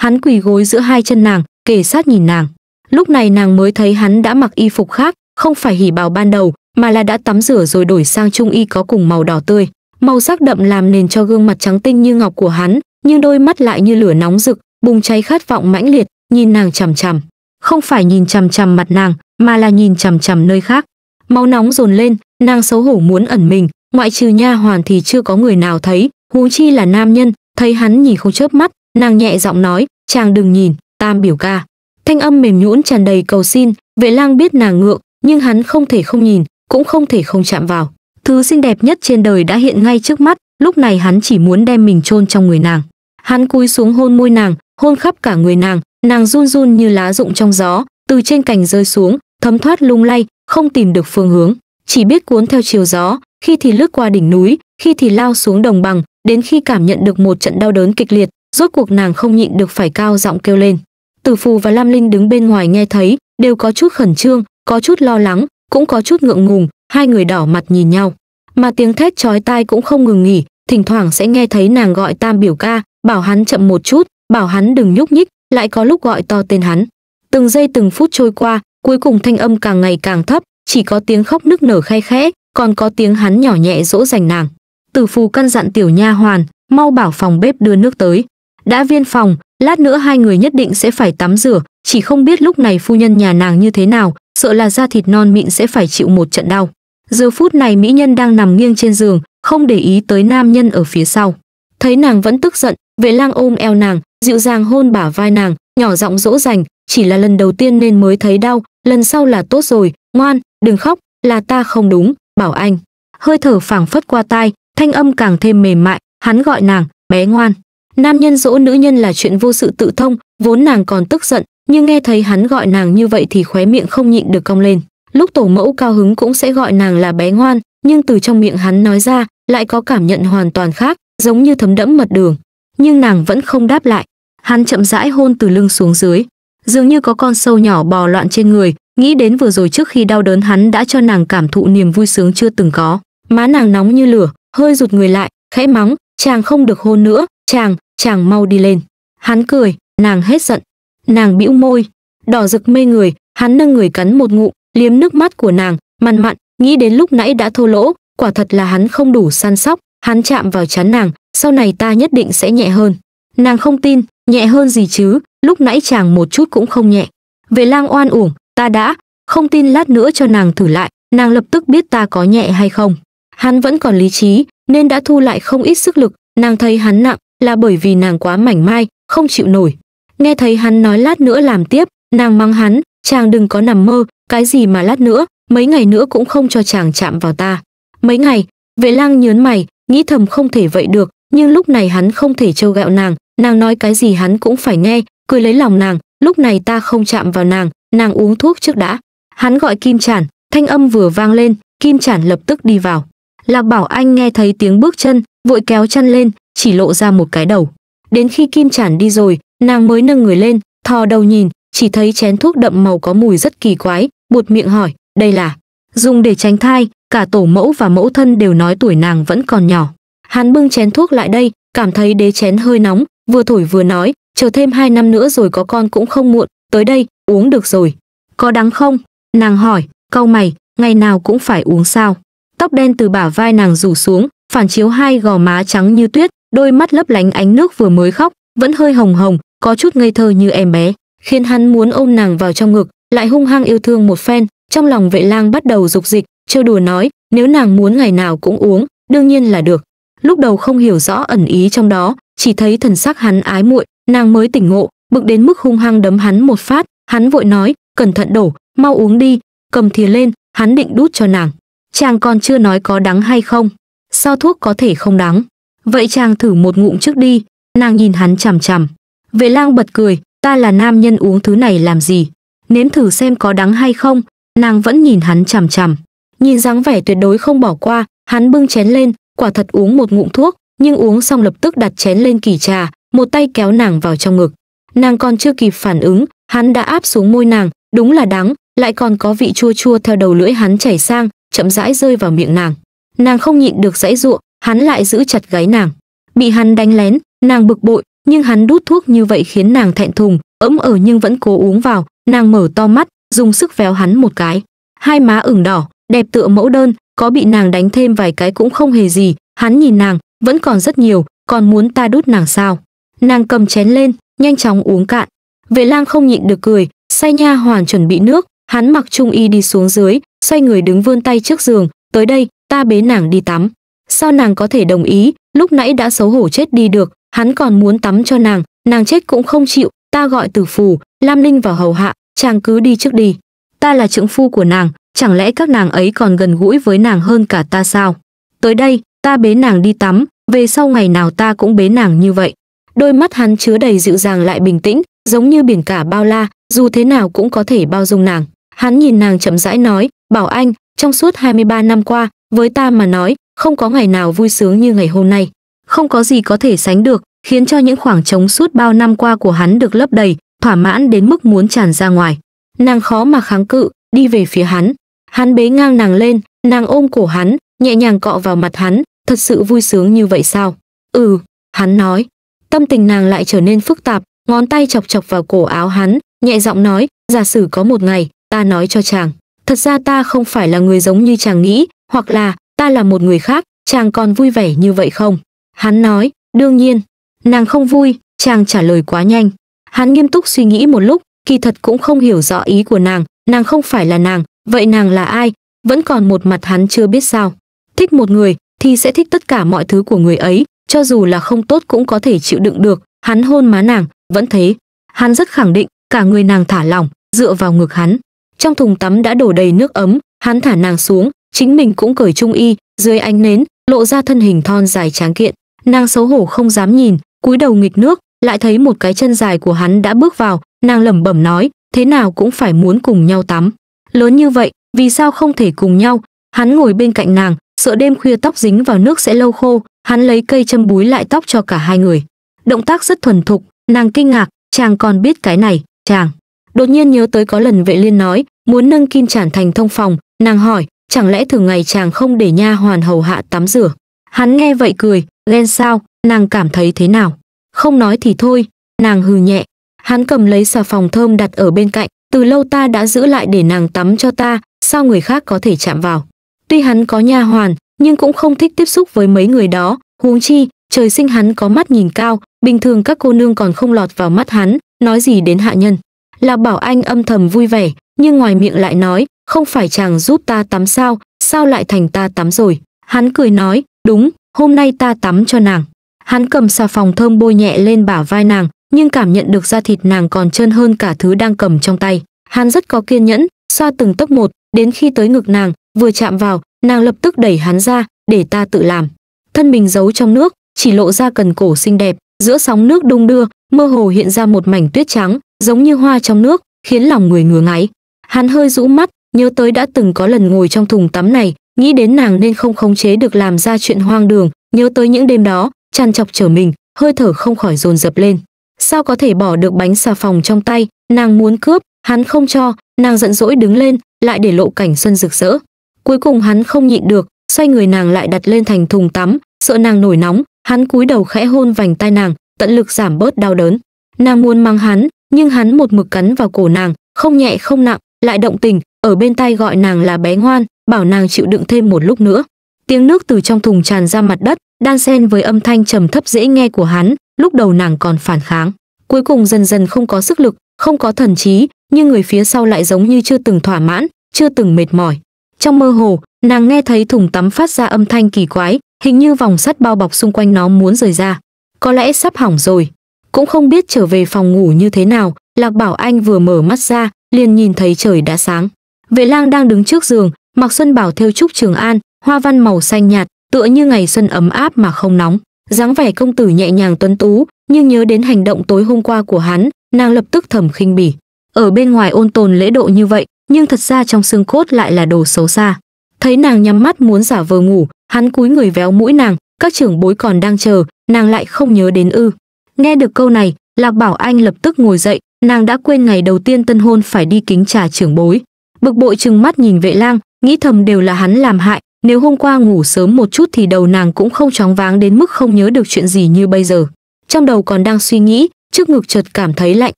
hắn quỳ gối giữa hai chân nàng kề sát nhìn nàng lúc này nàng mới thấy hắn đã mặc y phục khác không phải hỉ bào ban đầu mà là đã tắm rửa rồi đổi sang trung y có cùng màu đỏ tươi màu sắc đậm làm nền cho gương mặt trắng tinh như ngọc của hắn nhưng đôi mắt lại như lửa nóng rực bùng cháy khát vọng mãnh liệt nhìn nàng chằm chằm không phải nhìn chằm chằm mặt nàng mà là nhìn chằm chằm nơi khác máu nóng dồn lên nàng xấu hổ muốn ẩn mình ngoại trừ nha hoàn thì chưa có người nào thấy huống chi là nam nhân thấy hắn nhìn không chớp mắt nàng nhẹ giọng nói chàng đừng nhìn tam biểu ca thanh âm mềm nhũn tràn đầy cầu xin vệ lang biết nàng ngượng nhưng hắn không thể không nhìn, cũng không thể không chạm vào. Thứ xinh đẹp nhất trên đời đã hiện ngay trước mắt, lúc này hắn chỉ muốn đem mình chôn trong người nàng. Hắn cúi xuống hôn môi nàng, hôn khắp cả người nàng, nàng run run như lá rụng trong gió, từ trên cành rơi xuống, thấm thoát lung lay, không tìm được phương hướng, chỉ biết cuốn theo chiều gió, khi thì lướt qua đỉnh núi, khi thì lao xuống đồng bằng, đến khi cảm nhận được một trận đau đớn kịch liệt, rốt cuộc nàng không nhịn được phải cao giọng kêu lên. Tử Phù và Lam Linh đứng bên ngoài nghe thấy, đều có chút khẩn trương, có chút lo lắng, cũng có chút ngượng ngùng, hai người đỏ mặt nhìn nhau. Mà tiếng thét chói tai cũng không ngừng nghỉ, thỉnh thoảng sẽ nghe thấy nàng gọi Tam biểu ca, bảo hắn chậm một chút, bảo hắn đừng nhúc nhích, lại có lúc gọi to tên hắn. Từng giây từng phút trôi qua, cuối cùng thanh âm càng ngày càng thấp, chỉ có tiếng khóc nức nở khai khẽ, còn có tiếng hắn nhỏ nhẹ dỗ dành nàng. Tử phù căn dặn tiểu nha hoàn, mau bảo phòng bếp đưa nước tới. Đã viên phòng, lát nữa hai người nhất định sẽ phải tắm rửa, chỉ không biết lúc này phu nhân nhà nàng như thế nào sợ là da thịt non mịn sẽ phải chịu một trận đau giờ phút này mỹ nhân đang nằm nghiêng trên giường không để ý tới nam nhân ở phía sau thấy nàng vẫn tức giận vệ lang ôm eo nàng dịu dàng hôn bả vai nàng nhỏ giọng dỗ dành chỉ là lần đầu tiên nên mới thấy đau lần sau là tốt rồi ngoan đừng khóc là ta không đúng bảo anh hơi thở phảng phất qua tai thanh âm càng thêm mềm mại hắn gọi nàng bé ngoan nam nhân dỗ nữ nhân là chuyện vô sự tự thông vốn nàng còn tức giận nhưng nghe thấy hắn gọi nàng như vậy thì khóe miệng không nhịn được cong lên lúc tổ mẫu cao hứng cũng sẽ gọi nàng là bé ngoan nhưng từ trong miệng hắn nói ra lại có cảm nhận hoàn toàn khác giống như thấm đẫm mật đường nhưng nàng vẫn không đáp lại hắn chậm rãi hôn từ lưng xuống dưới dường như có con sâu nhỏ bò loạn trên người nghĩ đến vừa rồi trước khi đau đớn hắn đã cho nàng cảm thụ niềm vui sướng chưa từng có má nàng nóng như lửa hơi rụt người lại khẽ mắng chàng không được hôn nữa chàng chàng mau đi lên hắn cười nàng hết giận Nàng bĩu môi, đỏ rực mê người, hắn nâng người cắn một ngụm, liếm nước mắt của nàng, mằn mặn, nghĩ đến lúc nãy đã thô lỗ, quả thật là hắn không đủ săn sóc, hắn chạm vào chán nàng, sau này ta nhất định sẽ nhẹ hơn. Nàng không tin, nhẹ hơn gì chứ, lúc nãy chàng một chút cũng không nhẹ. Về lang oan uổng, ta đã, không tin lát nữa cho nàng thử lại, nàng lập tức biết ta có nhẹ hay không. Hắn vẫn còn lý trí, nên đã thu lại không ít sức lực, nàng thấy hắn nặng là bởi vì nàng quá mảnh mai, không chịu nổi, Nghe thấy hắn nói lát nữa làm tiếp, nàng mắng hắn, chàng đừng có nằm mơ, cái gì mà lát nữa, mấy ngày nữa cũng không cho chàng chạm vào ta. Mấy ngày, vệ lang nhớn mày, nghĩ thầm không thể vậy được, nhưng lúc này hắn không thể trêu gẹo nàng, nàng nói cái gì hắn cũng phải nghe, cười lấy lòng nàng, lúc này ta không chạm vào nàng, nàng uống thuốc trước đã. Hắn gọi Kim Trản, thanh âm vừa vang lên, Kim Trản lập tức đi vào. Lạc Bảo Anh nghe thấy tiếng bước chân, vội kéo chăn lên, chỉ lộ ra một cái đầu. Đến khi Kim Trản đi rồi, Nàng mới nâng người lên, thò đầu nhìn, chỉ thấy chén thuốc đậm màu có mùi rất kỳ quái, buột miệng hỏi, đây là dùng để tránh thai, cả tổ mẫu và mẫu thân đều nói tuổi nàng vẫn còn nhỏ. Hắn bưng chén thuốc lại đây, cảm thấy đế chén hơi nóng, vừa thổi vừa nói, chờ thêm hai năm nữa rồi có con cũng không muộn, tới đây, uống được rồi. Có đắng không? Nàng hỏi, cau mày, ngày nào cũng phải uống sao? Tóc đen từ bả vai nàng rủ xuống, phản chiếu hai gò má trắng như tuyết, đôi mắt lấp lánh ánh nước vừa mới khóc, vẫn hơi hồng hồng có chút ngây thơ như em bé khiến hắn muốn ôm nàng vào trong ngực lại hung hăng yêu thương một phen trong lòng vệ lang bắt đầu dục dịch trêu đùa nói nếu nàng muốn ngày nào cũng uống đương nhiên là được lúc đầu không hiểu rõ ẩn ý trong đó chỉ thấy thần sắc hắn ái muội nàng mới tỉnh ngộ bực đến mức hung hăng đấm hắn một phát hắn vội nói cẩn thận đổ mau uống đi cầm thìa lên hắn định đút cho nàng chàng còn chưa nói có đắng hay không sao thuốc có thể không đắng vậy chàng thử một ngụm trước đi nàng nhìn hắn chằm chằm. Vệ lang bật cười, ta là nam nhân uống thứ này làm gì? Nếm thử xem có đắng hay không, nàng vẫn nhìn hắn chằm chằm. Nhìn dáng vẻ tuyệt đối không bỏ qua, hắn bưng chén lên, quả thật uống một ngụm thuốc, nhưng uống xong lập tức đặt chén lên kỳ trà, một tay kéo nàng vào trong ngực. Nàng còn chưa kịp phản ứng, hắn đã áp xuống môi nàng, đúng là đắng, lại còn có vị chua chua theo đầu lưỡi hắn chảy sang, chậm rãi rơi vào miệng nàng. Nàng không nhịn được dãy ruộng, hắn lại giữ chặt gáy nàng. Bị hắn đánh lén, Nàng bực bội, nhưng hắn đút thuốc như vậy khiến nàng thẹn thùng, ấm ở nhưng vẫn cố uống vào, nàng mở to mắt, dùng sức véo hắn một cái. Hai má ửng đỏ, đẹp tựa mẫu đơn, có bị nàng đánh thêm vài cái cũng không hề gì, hắn nhìn nàng, vẫn còn rất nhiều, còn muốn ta đút nàng sao? Nàng cầm chén lên, nhanh chóng uống cạn. Vệ lang không nhịn được cười, say nha hoàn chuẩn bị nước, hắn mặc trung y đi xuống dưới, xoay người đứng vươn tay trước giường, tới đây, ta bế nàng đi tắm. Sao nàng có thể đồng ý, lúc nãy đã xấu hổ chết đi được, hắn còn muốn tắm cho nàng nàng chết cũng không chịu ta gọi tử phù lam Linh vào hầu hạ chàng cứ đi trước đi ta là trưởng phu của nàng chẳng lẽ các nàng ấy còn gần gũi với nàng hơn cả ta sao tới đây ta bế nàng đi tắm về sau ngày nào ta cũng bế nàng như vậy đôi mắt hắn chứa đầy dịu dàng lại bình tĩnh giống như biển cả bao la dù thế nào cũng có thể bao dung nàng hắn nhìn nàng chậm rãi nói bảo anh trong suốt 23 năm qua với ta mà nói không có ngày nào vui sướng như ngày hôm nay không có gì có thể sánh được, khiến cho những khoảng trống suốt bao năm qua của hắn được lấp đầy, thỏa mãn đến mức muốn tràn ra ngoài. Nàng khó mà kháng cự, đi về phía hắn. Hắn bế ngang nàng lên, nàng ôm cổ hắn, nhẹ nhàng cọ vào mặt hắn, thật sự vui sướng như vậy sao? Ừ, hắn nói. Tâm tình nàng lại trở nên phức tạp, ngón tay chọc chọc vào cổ áo hắn, nhẹ giọng nói, giả sử có một ngày, ta nói cho chàng. Thật ra ta không phải là người giống như chàng nghĩ, hoặc là ta là một người khác, chàng còn vui vẻ như vậy không? Hắn nói, đương nhiên. Nàng không vui, chàng trả lời quá nhanh. Hắn nghiêm túc suy nghĩ một lúc, kỳ thật cũng không hiểu rõ ý của nàng, nàng không phải là nàng, vậy nàng là ai, vẫn còn một mặt hắn chưa biết sao. Thích một người thì sẽ thích tất cả mọi thứ của người ấy, cho dù là không tốt cũng có thể chịu đựng được, hắn hôn má nàng, vẫn thế. Hắn rất khẳng định, cả người nàng thả lỏng, dựa vào ngực hắn. Trong thùng tắm đã đổ đầy nước ấm, hắn thả nàng xuống, chính mình cũng cởi trung y, dưới ánh nến, lộ ra thân hình thon dài tráng kiện nàng xấu hổ không dám nhìn cúi đầu nghịch nước lại thấy một cái chân dài của hắn đã bước vào nàng lẩm bẩm nói thế nào cũng phải muốn cùng nhau tắm lớn như vậy vì sao không thể cùng nhau hắn ngồi bên cạnh nàng sợ đêm khuya tóc dính vào nước sẽ lâu khô hắn lấy cây châm búi lại tóc cho cả hai người động tác rất thuần thục nàng kinh ngạc chàng còn biết cái này chàng đột nhiên nhớ tới có lần vệ liên nói muốn nâng kim tràn thành thông phòng nàng hỏi chẳng lẽ thường ngày chàng không để nha hoàn hầu hạ tắm rửa Hắn nghe vậy cười, ghen sao, nàng cảm thấy thế nào? Không nói thì thôi, nàng hừ nhẹ. Hắn cầm lấy xà phòng thơm đặt ở bên cạnh, từ lâu ta đã giữ lại để nàng tắm cho ta, sao người khác có thể chạm vào. Tuy hắn có nha hoàn, nhưng cũng không thích tiếp xúc với mấy người đó, huống chi, trời sinh hắn có mắt nhìn cao, bình thường các cô nương còn không lọt vào mắt hắn, nói gì đến hạ nhân. Lạc Bảo Anh âm thầm vui vẻ, nhưng ngoài miệng lại nói, không phải chàng giúp ta tắm sao, sao lại thành ta tắm rồi. Hắn cười nói, Đúng, hôm nay ta tắm cho nàng. Hắn cầm xà phòng thơm bôi nhẹ lên bả vai nàng, nhưng cảm nhận được da thịt nàng còn trơn hơn cả thứ đang cầm trong tay. Hắn rất có kiên nhẫn, xoa từng tấc một, đến khi tới ngực nàng, vừa chạm vào, nàng lập tức đẩy hắn ra, để ta tự làm. Thân mình giấu trong nước, chỉ lộ ra cần cổ xinh đẹp, giữa sóng nước đung đưa, mơ hồ hiện ra một mảnh tuyết trắng, giống như hoa trong nước, khiến lòng người ngứa ngáy. Hắn hơi rũ mắt, nhớ tới đã từng có lần ngồi trong thùng tắm này, nghĩ đến nàng nên không khống chế được làm ra chuyện hoang đường, nhớ tới những đêm đó, chăn chọc trở mình, hơi thở không khỏi dồn dập lên. Sao có thể bỏ được bánh xà phòng trong tay, nàng muốn cướp, hắn không cho, nàng giận dỗi đứng lên, lại để lộ cảnh xuân rực rỡ. Cuối cùng hắn không nhịn được, xoay người nàng lại đặt lên thành thùng tắm, sợ nàng nổi nóng, hắn cúi đầu khẽ hôn vành tai nàng, tận lực giảm bớt đau đớn. Nàng muốn mang hắn, nhưng hắn một mực cắn vào cổ nàng, không nhẹ không nặng, lại động tình, ở bên tai gọi nàng là bé ngoan, bảo nàng chịu đựng thêm một lúc nữa. Tiếng nước từ trong thùng tràn ra mặt đất, đan xen với âm thanh trầm thấp dễ nghe của hắn, lúc đầu nàng còn phản kháng, cuối cùng dần dần không có sức lực, không có thần trí, nhưng người phía sau lại giống như chưa từng thỏa mãn, chưa từng mệt mỏi. Trong mơ hồ, nàng nghe thấy thùng tắm phát ra âm thanh kỳ quái, hình như vòng sắt bao bọc xung quanh nó muốn rời ra. Có lẽ sắp hỏng rồi. Cũng không biết trở về phòng ngủ như thế nào, Lạc Bảo Anh vừa mở mắt ra, liền nhìn thấy trời đã sáng. Vệ lang đang đứng trước giường, mặc xuân bảo theo trúc trường an, hoa văn màu xanh nhạt, tựa như ngày xuân ấm áp mà không nóng. dáng vẻ công tử nhẹ nhàng tuấn tú, nhưng nhớ đến hành động tối hôm qua của hắn, nàng lập tức thầm khinh bỉ. Ở bên ngoài ôn tồn lễ độ như vậy, nhưng thật ra trong xương cốt lại là đồ xấu xa. Thấy nàng nhắm mắt muốn giả vờ ngủ, hắn cúi người véo mũi nàng, các trưởng bối còn đang chờ, nàng lại không nhớ đến ư. Nghe được câu này, Lạc Bảo Anh lập tức ngồi dậy, nàng đã quên ngày đầu tiên tân hôn phải đi kính trà trưởng bối. Bực bội chừng mắt nhìn vệ lang, nghĩ thầm đều là hắn làm hại, nếu hôm qua ngủ sớm một chút thì đầu nàng cũng không chóng váng đến mức không nhớ được chuyện gì như bây giờ. Trong đầu còn đang suy nghĩ, trước ngực chợt cảm thấy lạnh,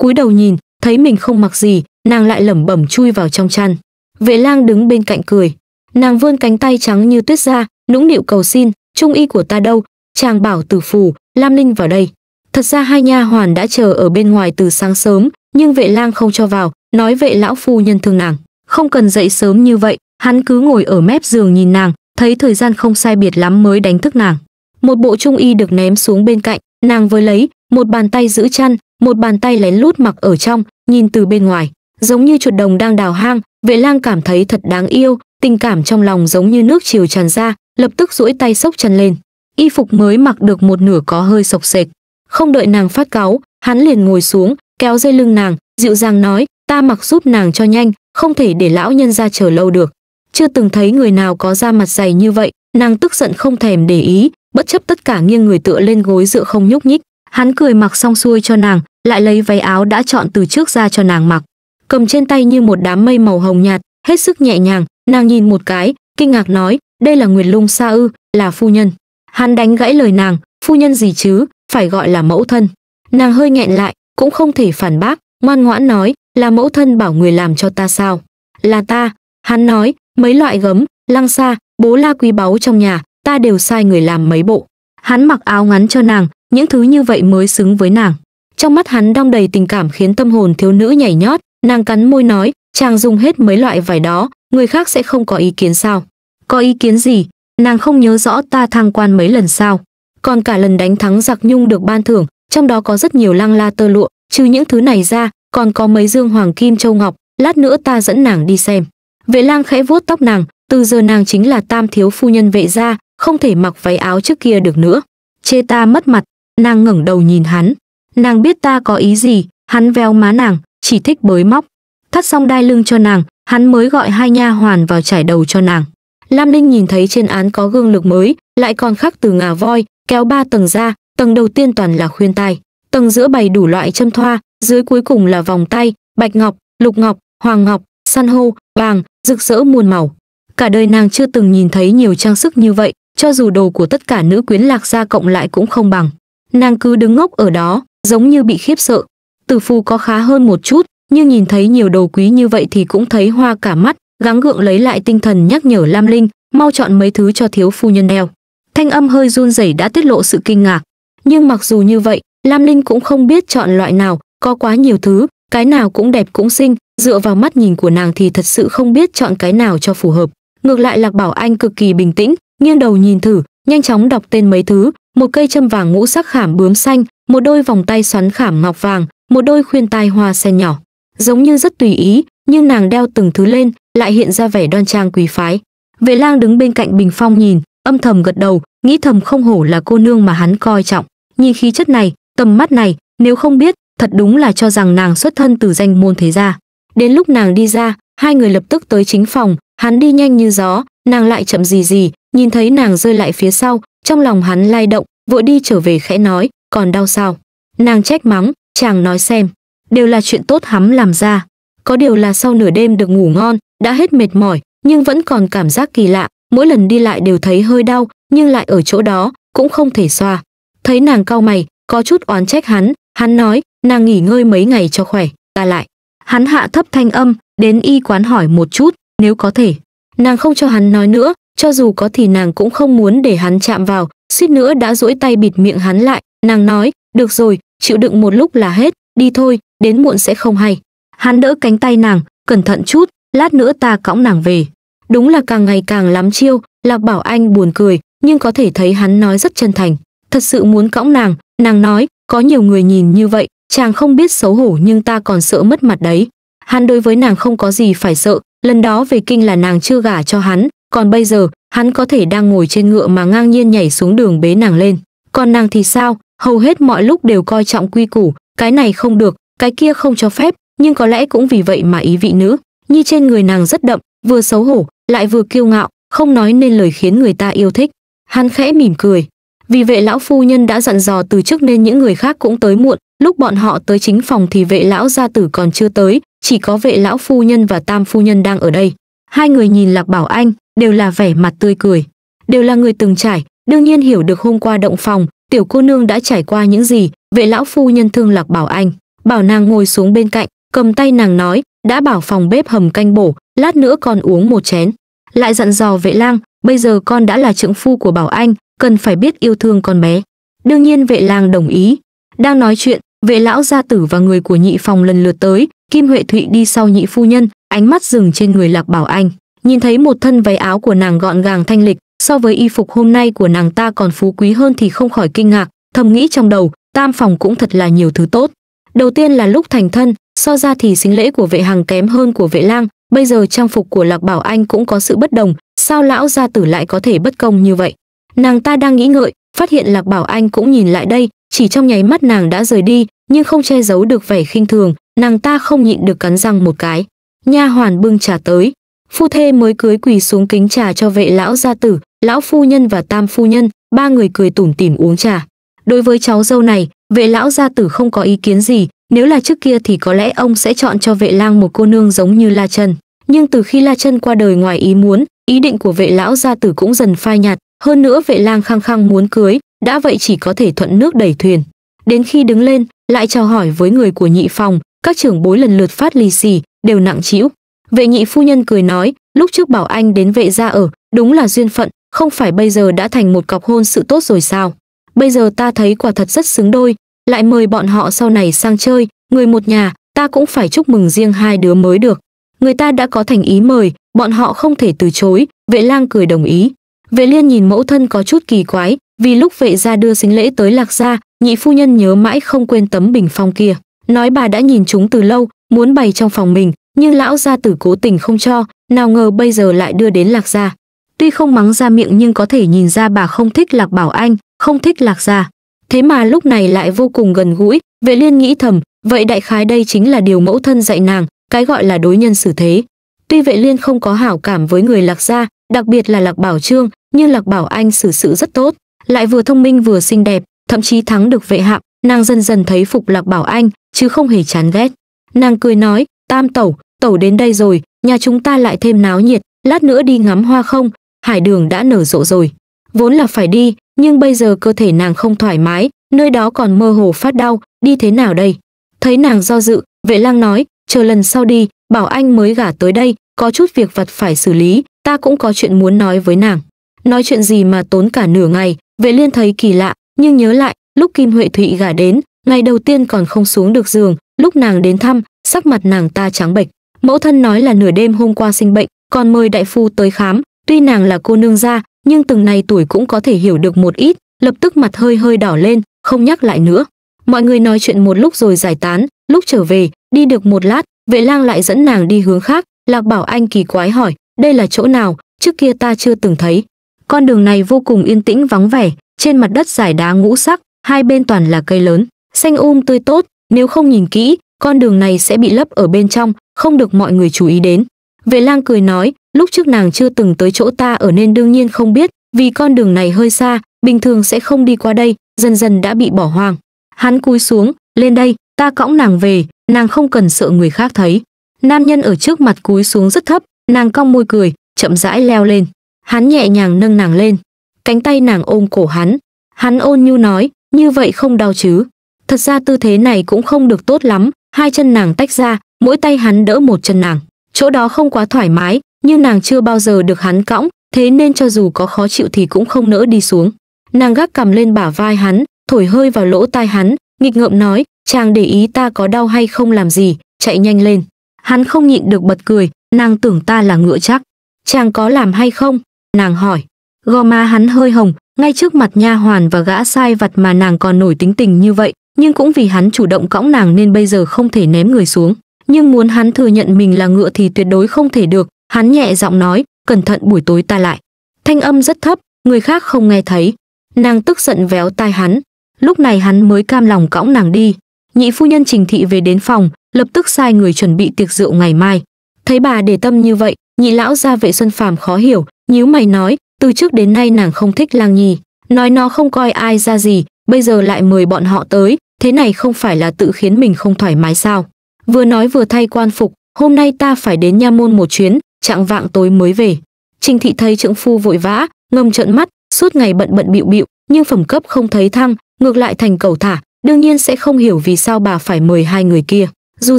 cúi đầu nhìn, thấy mình không mặc gì, nàng lại lẩm bẩm chui vào trong chăn. Vệ lang đứng bên cạnh cười, nàng vươn cánh tay trắng như tuyết ra, nũng nịu cầu xin, trung y của ta đâu, chàng bảo tử phù, Lam Linh vào đây. Thật ra hai nha hoàn đã chờ ở bên ngoài từ sáng sớm, nhưng vệ lang không cho vào, nói vệ lão phu nhân thương nàng. Không cần dậy sớm như vậy, hắn cứ ngồi ở mép giường nhìn nàng, thấy thời gian không sai biệt lắm mới đánh thức nàng. Một bộ trung y được ném xuống bên cạnh, nàng với lấy, một bàn tay giữ chăn, một bàn tay lén lút mặc ở trong, nhìn từ bên ngoài, giống như chuột đồng đang đào hang, Vệ Lang cảm thấy thật đáng yêu, tình cảm trong lòng giống như nước chiều tràn ra, lập tức duỗi tay sốc chăn lên. Y phục mới mặc được một nửa có hơi sọc sệt. Không đợi nàng phát cáu, hắn liền ngồi xuống, kéo dây lưng nàng, dịu dàng nói, "Ta mặc giúp nàng cho nhanh, không thể để lão nhân ra chờ lâu được. Chưa từng thấy người nào có da mặt dày như vậy, nàng tức giận không thèm để ý, bất chấp tất cả nghiêng người tựa lên gối dựa không nhúc nhích. Hắn cười mặc xong xuôi cho nàng, lại lấy váy áo đã chọn từ trước ra cho nàng mặc. Cầm trên tay như một đám mây màu hồng nhạt, hết sức nhẹ nhàng, nàng nhìn một cái, kinh ngạc nói, đây là Nguyệt Lung Sa Ư, là phu nhân. Hắn đánh gãy lời nàng, phu nhân gì chứ, phải gọi là mẫu thân. Nàng hơi nghẹn lại, cũng không thể phản bác, ngoan ngoãn nói, là mẫu thân bảo người làm cho ta sao? Là ta, hắn nói, mấy loại gấm, lăng xa, bố la quý báu trong nhà, ta đều sai người làm mấy bộ. Hắn mặc áo ngắn cho nàng, những thứ như vậy mới xứng với nàng. Trong mắt hắn đong đầy tình cảm khiến tâm hồn thiếu nữ nhảy nhót, nàng cắn môi nói, chàng dùng hết mấy loại vải đó, người khác sẽ không có ý kiến sao? Có ý kiến gì? Nàng không nhớ rõ ta thăng quan mấy lần sao? Còn cả lần đánh thắng giặc nhung được ban thưởng, trong đó có rất nhiều lăng la tơ lụa, trừ những thứ này ra, còn có mấy dương hoàng kim châu ngọc, lát nữa ta dẫn nàng đi xem. Vệ lang khẽ vuốt tóc nàng, từ giờ nàng chính là tam thiếu phu nhân vệ gia, không thể mặc váy áo trước kia được nữa. Chê ta mất mặt, nàng ngẩng đầu nhìn hắn. Nàng biết ta có ý gì, hắn véo má nàng, chỉ thích bới móc. Thắt xong đai lưng cho nàng, hắn mới gọi hai nha hoàn vào trải đầu cho nàng. Lam Ninh nhìn thấy trên án có gương lực mới, lại còn khắc từ ngà voi, kéo ba tầng ra, tầng đầu tiên toàn là khuyên tai, tầng giữa bày đủ loại châm thoa, dưới cuối cùng là vòng tay, bạch ngọc, lục ngọc, hoàng ngọc, san hô, vàng, rực rỡ muôn màu. Cả đời nàng chưa từng nhìn thấy nhiều trang sức như vậy, cho dù đồ của tất cả nữ quyến lạc gia cộng lại cũng không bằng. Nàng cứ đứng ngốc ở đó, giống như bị khiếp sợ. Tử phu có khá hơn một chút, nhưng nhìn thấy nhiều đồ quý như vậy thì cũng thấy hoa cả mắt, gắng gượng lấy lại tinh thần nhắc nhở Lam Linh, mau chọn mấy thứ cho thiếu phu nhân đeo. Thanh âm hơi run rẩy đã tiết lộ sự kinh ngạc. Nhưng mặc dù như vậy, Lam Linh cũng không biết chọn loại nào, có quá nhiều thứ cái nào cũng đẹp cũng xinh dựa vào mắt nhìn của nàng thì thật sự không biết chọn cái nào cho phù hợp ngược lại lạc bảo anh cực kỳ bình tĩnh nghiêng đầu nhìn thử nhanh chóng đọc tên mấy thứ một cây châm vàng ngũ sắc khảm bướm xanh một đôi vòng tay xoắn khảm ngọc vàng một đôi khuyên tai hoa sen nhỏ giống như rất tùy ý nhưng nàng đeo từng thứ lên lại hiện ra vẻ đoan trang quý phái vệ lang đứng bên cạnh bình phong nhìn âm thầm gật đầu nghĩ thầm không hổ là cô nương mà hắn coi trọng nhìn khí chất này tầm mắt này nếu không biết thật đúng là cho rằng nàng xuất thân từ danh môn thế gia đến lúc nàng đi ra hai người lập tức tới chính phòng hắn đi nhanh như gió nàng lại chậm gì gì nhìn thấy nàng rơi lại phía sau trong lòng hắn lay động vội đi trở về khẽ nói còn đau sao nàng trách mắng chàng nói xem đều là chuyện tốt hắm làm ra có điều là sau nửa đêm được ngủ ngon đã hết mệt mỏi nhưng vẫn còn cảm giác kỳ lạ mỗi lần đi lại đều thấy hơi đau nhưng lại ở chỗ đó cũng không thể xoa thấy nàng cau mày có chút oán trách hắn hắn nói nàng nghỉ ngơi mấy ngày cho khỏe ta lại hắn hạ thấp thanh âm đến y quán hỏi một chút nếu có thể nàng không cho hắn nói nữa cho dù có thì nàng cũng không muốn để hắn chạm vào suýt nữa đã duỗi tay bịt miệng hắn lại nàng nói được rồi chịu đựng một lúc là hết đi thôi đến muộn sẽ không hay hắn đỡ cánh tay nàng cẩn thận chút lát nữa ta cõng nàng về đúng là càng ngày càng lắm chiêu lạc bảo anh buồn cười nhưng có thể thấy hắn nói rất chân thành thật sự muốn cõng nàng nàng nói có nhiều người nhìn như vậy Chàng không biết xấu hổ nhưng ta còn sợ mất mặt đấy. Hắn đối với nàng không có gì phải sợ, lần đó về kinh là nàng chưa gả cho hắn, còn bây giờ, hắn có thể đang ngồi trên ngựa mà ngang nhiên nhảy xuống đường bế nàng lên. Còn nàng thì sao, hầu hết mọi lúc đều coi trọng quy củ, cái này không được, cái kia không cho phép, nhưng có lẽ cũng vì vậy mà ý vị nữ. như trên người nàng rất đậm, vừa xấu hổ, lại vừa kiêu ngạo, không nói nên lời khiến người ta yêu thích. Hắn khẽ mỉm cười. Vì vậy lão phu nhân đã dặn dò từ trước nên những người khác cũng tới muộn, Lúc bọn họ tới chính phòng thì vệ lão gia tử còn chưa tới, chỉ có vệ lão phu nhân và tam phu nhân đang ở đây. Hai người nhìn Lạc Bảo Anh, đều là vẻ mặt tươi cười. Đều là người từng trải, đương nhiên hiểu được hôm qua động phòng, tiểu cô nương đã trải qua những gì, vệ lão phu nhân thương Lạc Bảo Anh. Bảo nàng ngồi xuống bên cạnh, cầm tay nàng nói, đã bảo phòng bếp hầm canh bổ, lát nữa còn uống một chén. Lại dặn dò vệ lang, bây giờ con đã là trưởng phu của Bảo Anh, cần phải biết yêu thương con bé. Đương nhiên vệ lang đồng ý, đang nói chuyện, vệ lão gia tử và người của nhị phòng lần lượt tới, Kim Huệ Thụy đi sau nhị phu nhân, ánh mắt dừng trên người Lạc Bảo Anh. Nhìn thấy một thân váy áo của nàng gọn gàng thanh lịch, so với y phục hôm nay của nàng ta còn phú quý hơn thì không khỏi kinh ngạc, thầm nghĩ trong đầu, tam phòng cũng thật là nhiều thứ tốt. Đầu tiên là lúc thành thân, so ra thì sinh lễ của vệ hàng kém hơn của vệ lang, bây giờ trang phục của Lạc Bảo Anh cũng có sự bất đồng, sao lão gia tử lại có thể bất công như vậy? Nàng ta đang nghĩ ngợi, phát hiện lạc bảo anh cũng nhìn lại đây chỉ trong nháy mắt nàng đã rời đi nhưng không che giấu được vẻ khinh thường nàng ta không nhịn được cắn răng một cái nha hoàn bưng trà tới phu thê mới cưới quỳ xuống kính trà cho vệ lão gia tử lão phu nhân và tam phu nhân ba người cười tủm tỉm uống trà đối với cháu dâu này vệ lão gia tử không có ý kiến gì nếu là trước kia thì có lẽ ông sẽ chọn cho vệ lang một cô nương giống như la chân nhưng từ khi la chân qua đời ngoài ý muốn ý định của vệ lão gia tử cũng dần phai nhạt hơn nữa vệ lang khăng khăng muốn cưới, đã vậy chỉ có thể thuận nước đẩy thuyền. Đến khi đứng lên, lại chào hỏi với người của nhị phòng, các trưởng bối lần lượt phát lì xì, đều nặng chịu Vệ nhị phu nhân cười nói, lúc trước bảo anh đến vệ gia ở, đúng là duyên phận, không phải bây giờ đã thành một cọc hôn sự tốt rồi sao? Bây giờ ta thấy quả thật rất xứng đôi, lại mời bọn họ sau này sang chơi, người một nhà, ta cũng phải chúc mừng riêng hai đứa mới được. Người ta đã có thành ý mời, bọn họ không thể từ chối, vệ lang cười đồng ý. Vệ Liên nhìn mẫu thân có chút kỳ quái, vì lúc vệ ra đưa sính lễ tới Lạc gia, nhị phu nhân nhớ mãi không quên tấm bình phong kia, nói bà đã nhìn chúng từ lâu, muốn bày trong phòng mình, nhưng lão gia tử cố tình không cho, nào ngờ bây giờ lại đưa đến Lạc gia. Tuy không mắng ra miệng nhưng có thể nhìn ra bà không thích Lạc Bảo Anh, không thích Lạc gia. Thế mà lúc này lại vô cùng gần gũi, Vệ Liên nghĩ thầm, vậy đại khái đây chính là điều mẫu thân dạy nàng, cái gọi là đối nhân xử thế. Tuy Vệ Liên không có hảo cảm với người Lạc gia, đặc biệt là Lạc Bảo Trương, như lạc bảo anh xử sự rất tốt lại vừa thông minh vừa xinh đẹp thậm chí thắng được vệ hạm nàng dần dần thấy phục lạc bảo anh chứ không hề chán ghét nàng cười nói tam tẩu tẩu đến đây rồi nhà chúng ta lại thêm náo nhiệt lát nữa đi ngắm hoa không hải đường đã nở rộ rồi vốn là phải đi nhưng bây giờ cơ thể nàng không thoải mái nơi đó còn mơ hồ phát đau đi thế nào đây thấy nàng do dự vệ lang nói chờ lần sau đi bảo anh mới gả tới đây có chút việc vặt phải xử lý ta cũng có chuyện muốn nói với nàng nói chuyện gì mà tốn cả nửa ngày vệ liên thấy kỳ lạ nhưng nhớ lại lúc kim huệ thụy gả đến ngày đầu tiên còn không xuống được giường lúc nàng đến thăm sắc mặt nàng ta trắng bệch mẫu thân nói là nửa đêm hôm qua sinh bệnh còn mời đại phu tới khám tuy nàng là cô nương gia nhưng từng này tuổi cũng có thể hiểu được một ít lập tức mặt hơi hơi đỏ lên không nhắc lại nữa mọi người nói chuyện một lúc rồi giải tán lúc trở về đi được một lát vệ lang lại dẫn nàng đi hướng khác lạc bảo anh kỳ quái hỏi đây là chỗ nào trước kia ta chưa từng thấy con đường này vô cùng yên tĩnh vắng vẻ, trên mặt đất giải đá ngũ sắc, hai bên toàn là cây lớn, xanh um tươi tốt, nếu không nhìn kỹ, con đường này sẽ bị lấp ở bên trong, không được mọi người chú ý đến. Vệ lang cười nói, lúc trước nàng chưa từng tới chỗ ta ở nên đương nhiên không biết, vì con đường này hơi xa, bình thường sẽ không đi qua đây, dần dần đã bị bỏ hoang. Hắn cúi xuống, lên đây, ta cõng nàng về, nàng không cần sợ người khác thấy. Nam nhân ở trước mặt cúi xuống rất thấp, nàng cong môi cười, chậm rãi leo lên. Hắn nhẹ nhàng nâng nàng lên, cánh tay nàng ôm cổ hắn. Hắn ôn nhu nói, như vậy không đau chứ. Thật ra tư thế này cũng không được tốt lắm, hai chân nàng tách ra, mỗi tay hắn đỡ một chân nàng. Chỗ đó không quá thoải mái, nhưng nàng chưa bao giờ được hắn cõng, thế nên cho dù có khó chịu thì cũng không nỡ đi xuống. Nàng gác cầm lên bả vai hắn, thổi hơi vào lỗ tai hắn, nghịch ngợm nói, chàng để ý ta có đau hay không làm gì, chạy nhanh lên. Hắn không nhịn được bật cười, nàng tưởng ta là ngựa chắc. Chàng có làm hay không, nàng hỏi gò má hắn hơi hồng ngay trước mặt nha hoàn và gã sai vặt mà nàng còn nổi tính tình như vậy nhưng cũng vì hắn chủ động cõng nàng nên bây giờ không thể ném người xuống nhưng muốn hắn thừa nhận mình là ngựa thì tuyệt đối không thể được hắn nhẹ giọng nói cẩn thận buổi tối ta lại thanh âm rất thấp người khác không nghe thấy nàng tức giận véo tai hắn lúc này hắn mới cam lòng cõng nàng đi nhị phu nhân trình thị về đến phòng lập tức sai người chuẩn bị tiệc rượu ngày mai thấy bà để tâm như vậy nhị lão gia vệ xuân phàm khó hiểu nhíu mày nói từ trước đến nay nàng không thích lang nhì nói nó không coi ai ra gì bây giờ lại mời bọn họ tới thế này không phải là tự khiến mình không thoải mái sao vừa nói vừa thay quan phục hôm nay ta phải đến nha môn một chuyến chạng vạng tối mới về trình thị thấy trượng phu vội vã ngầm trợn mắt suốt ngày bận bận bịu bịu nhưng phẩm cấp không thấy thăng ngược lại thành cầu thả đương nhiên sẽ không hiểu vì sao bà phải mời hai người kia dù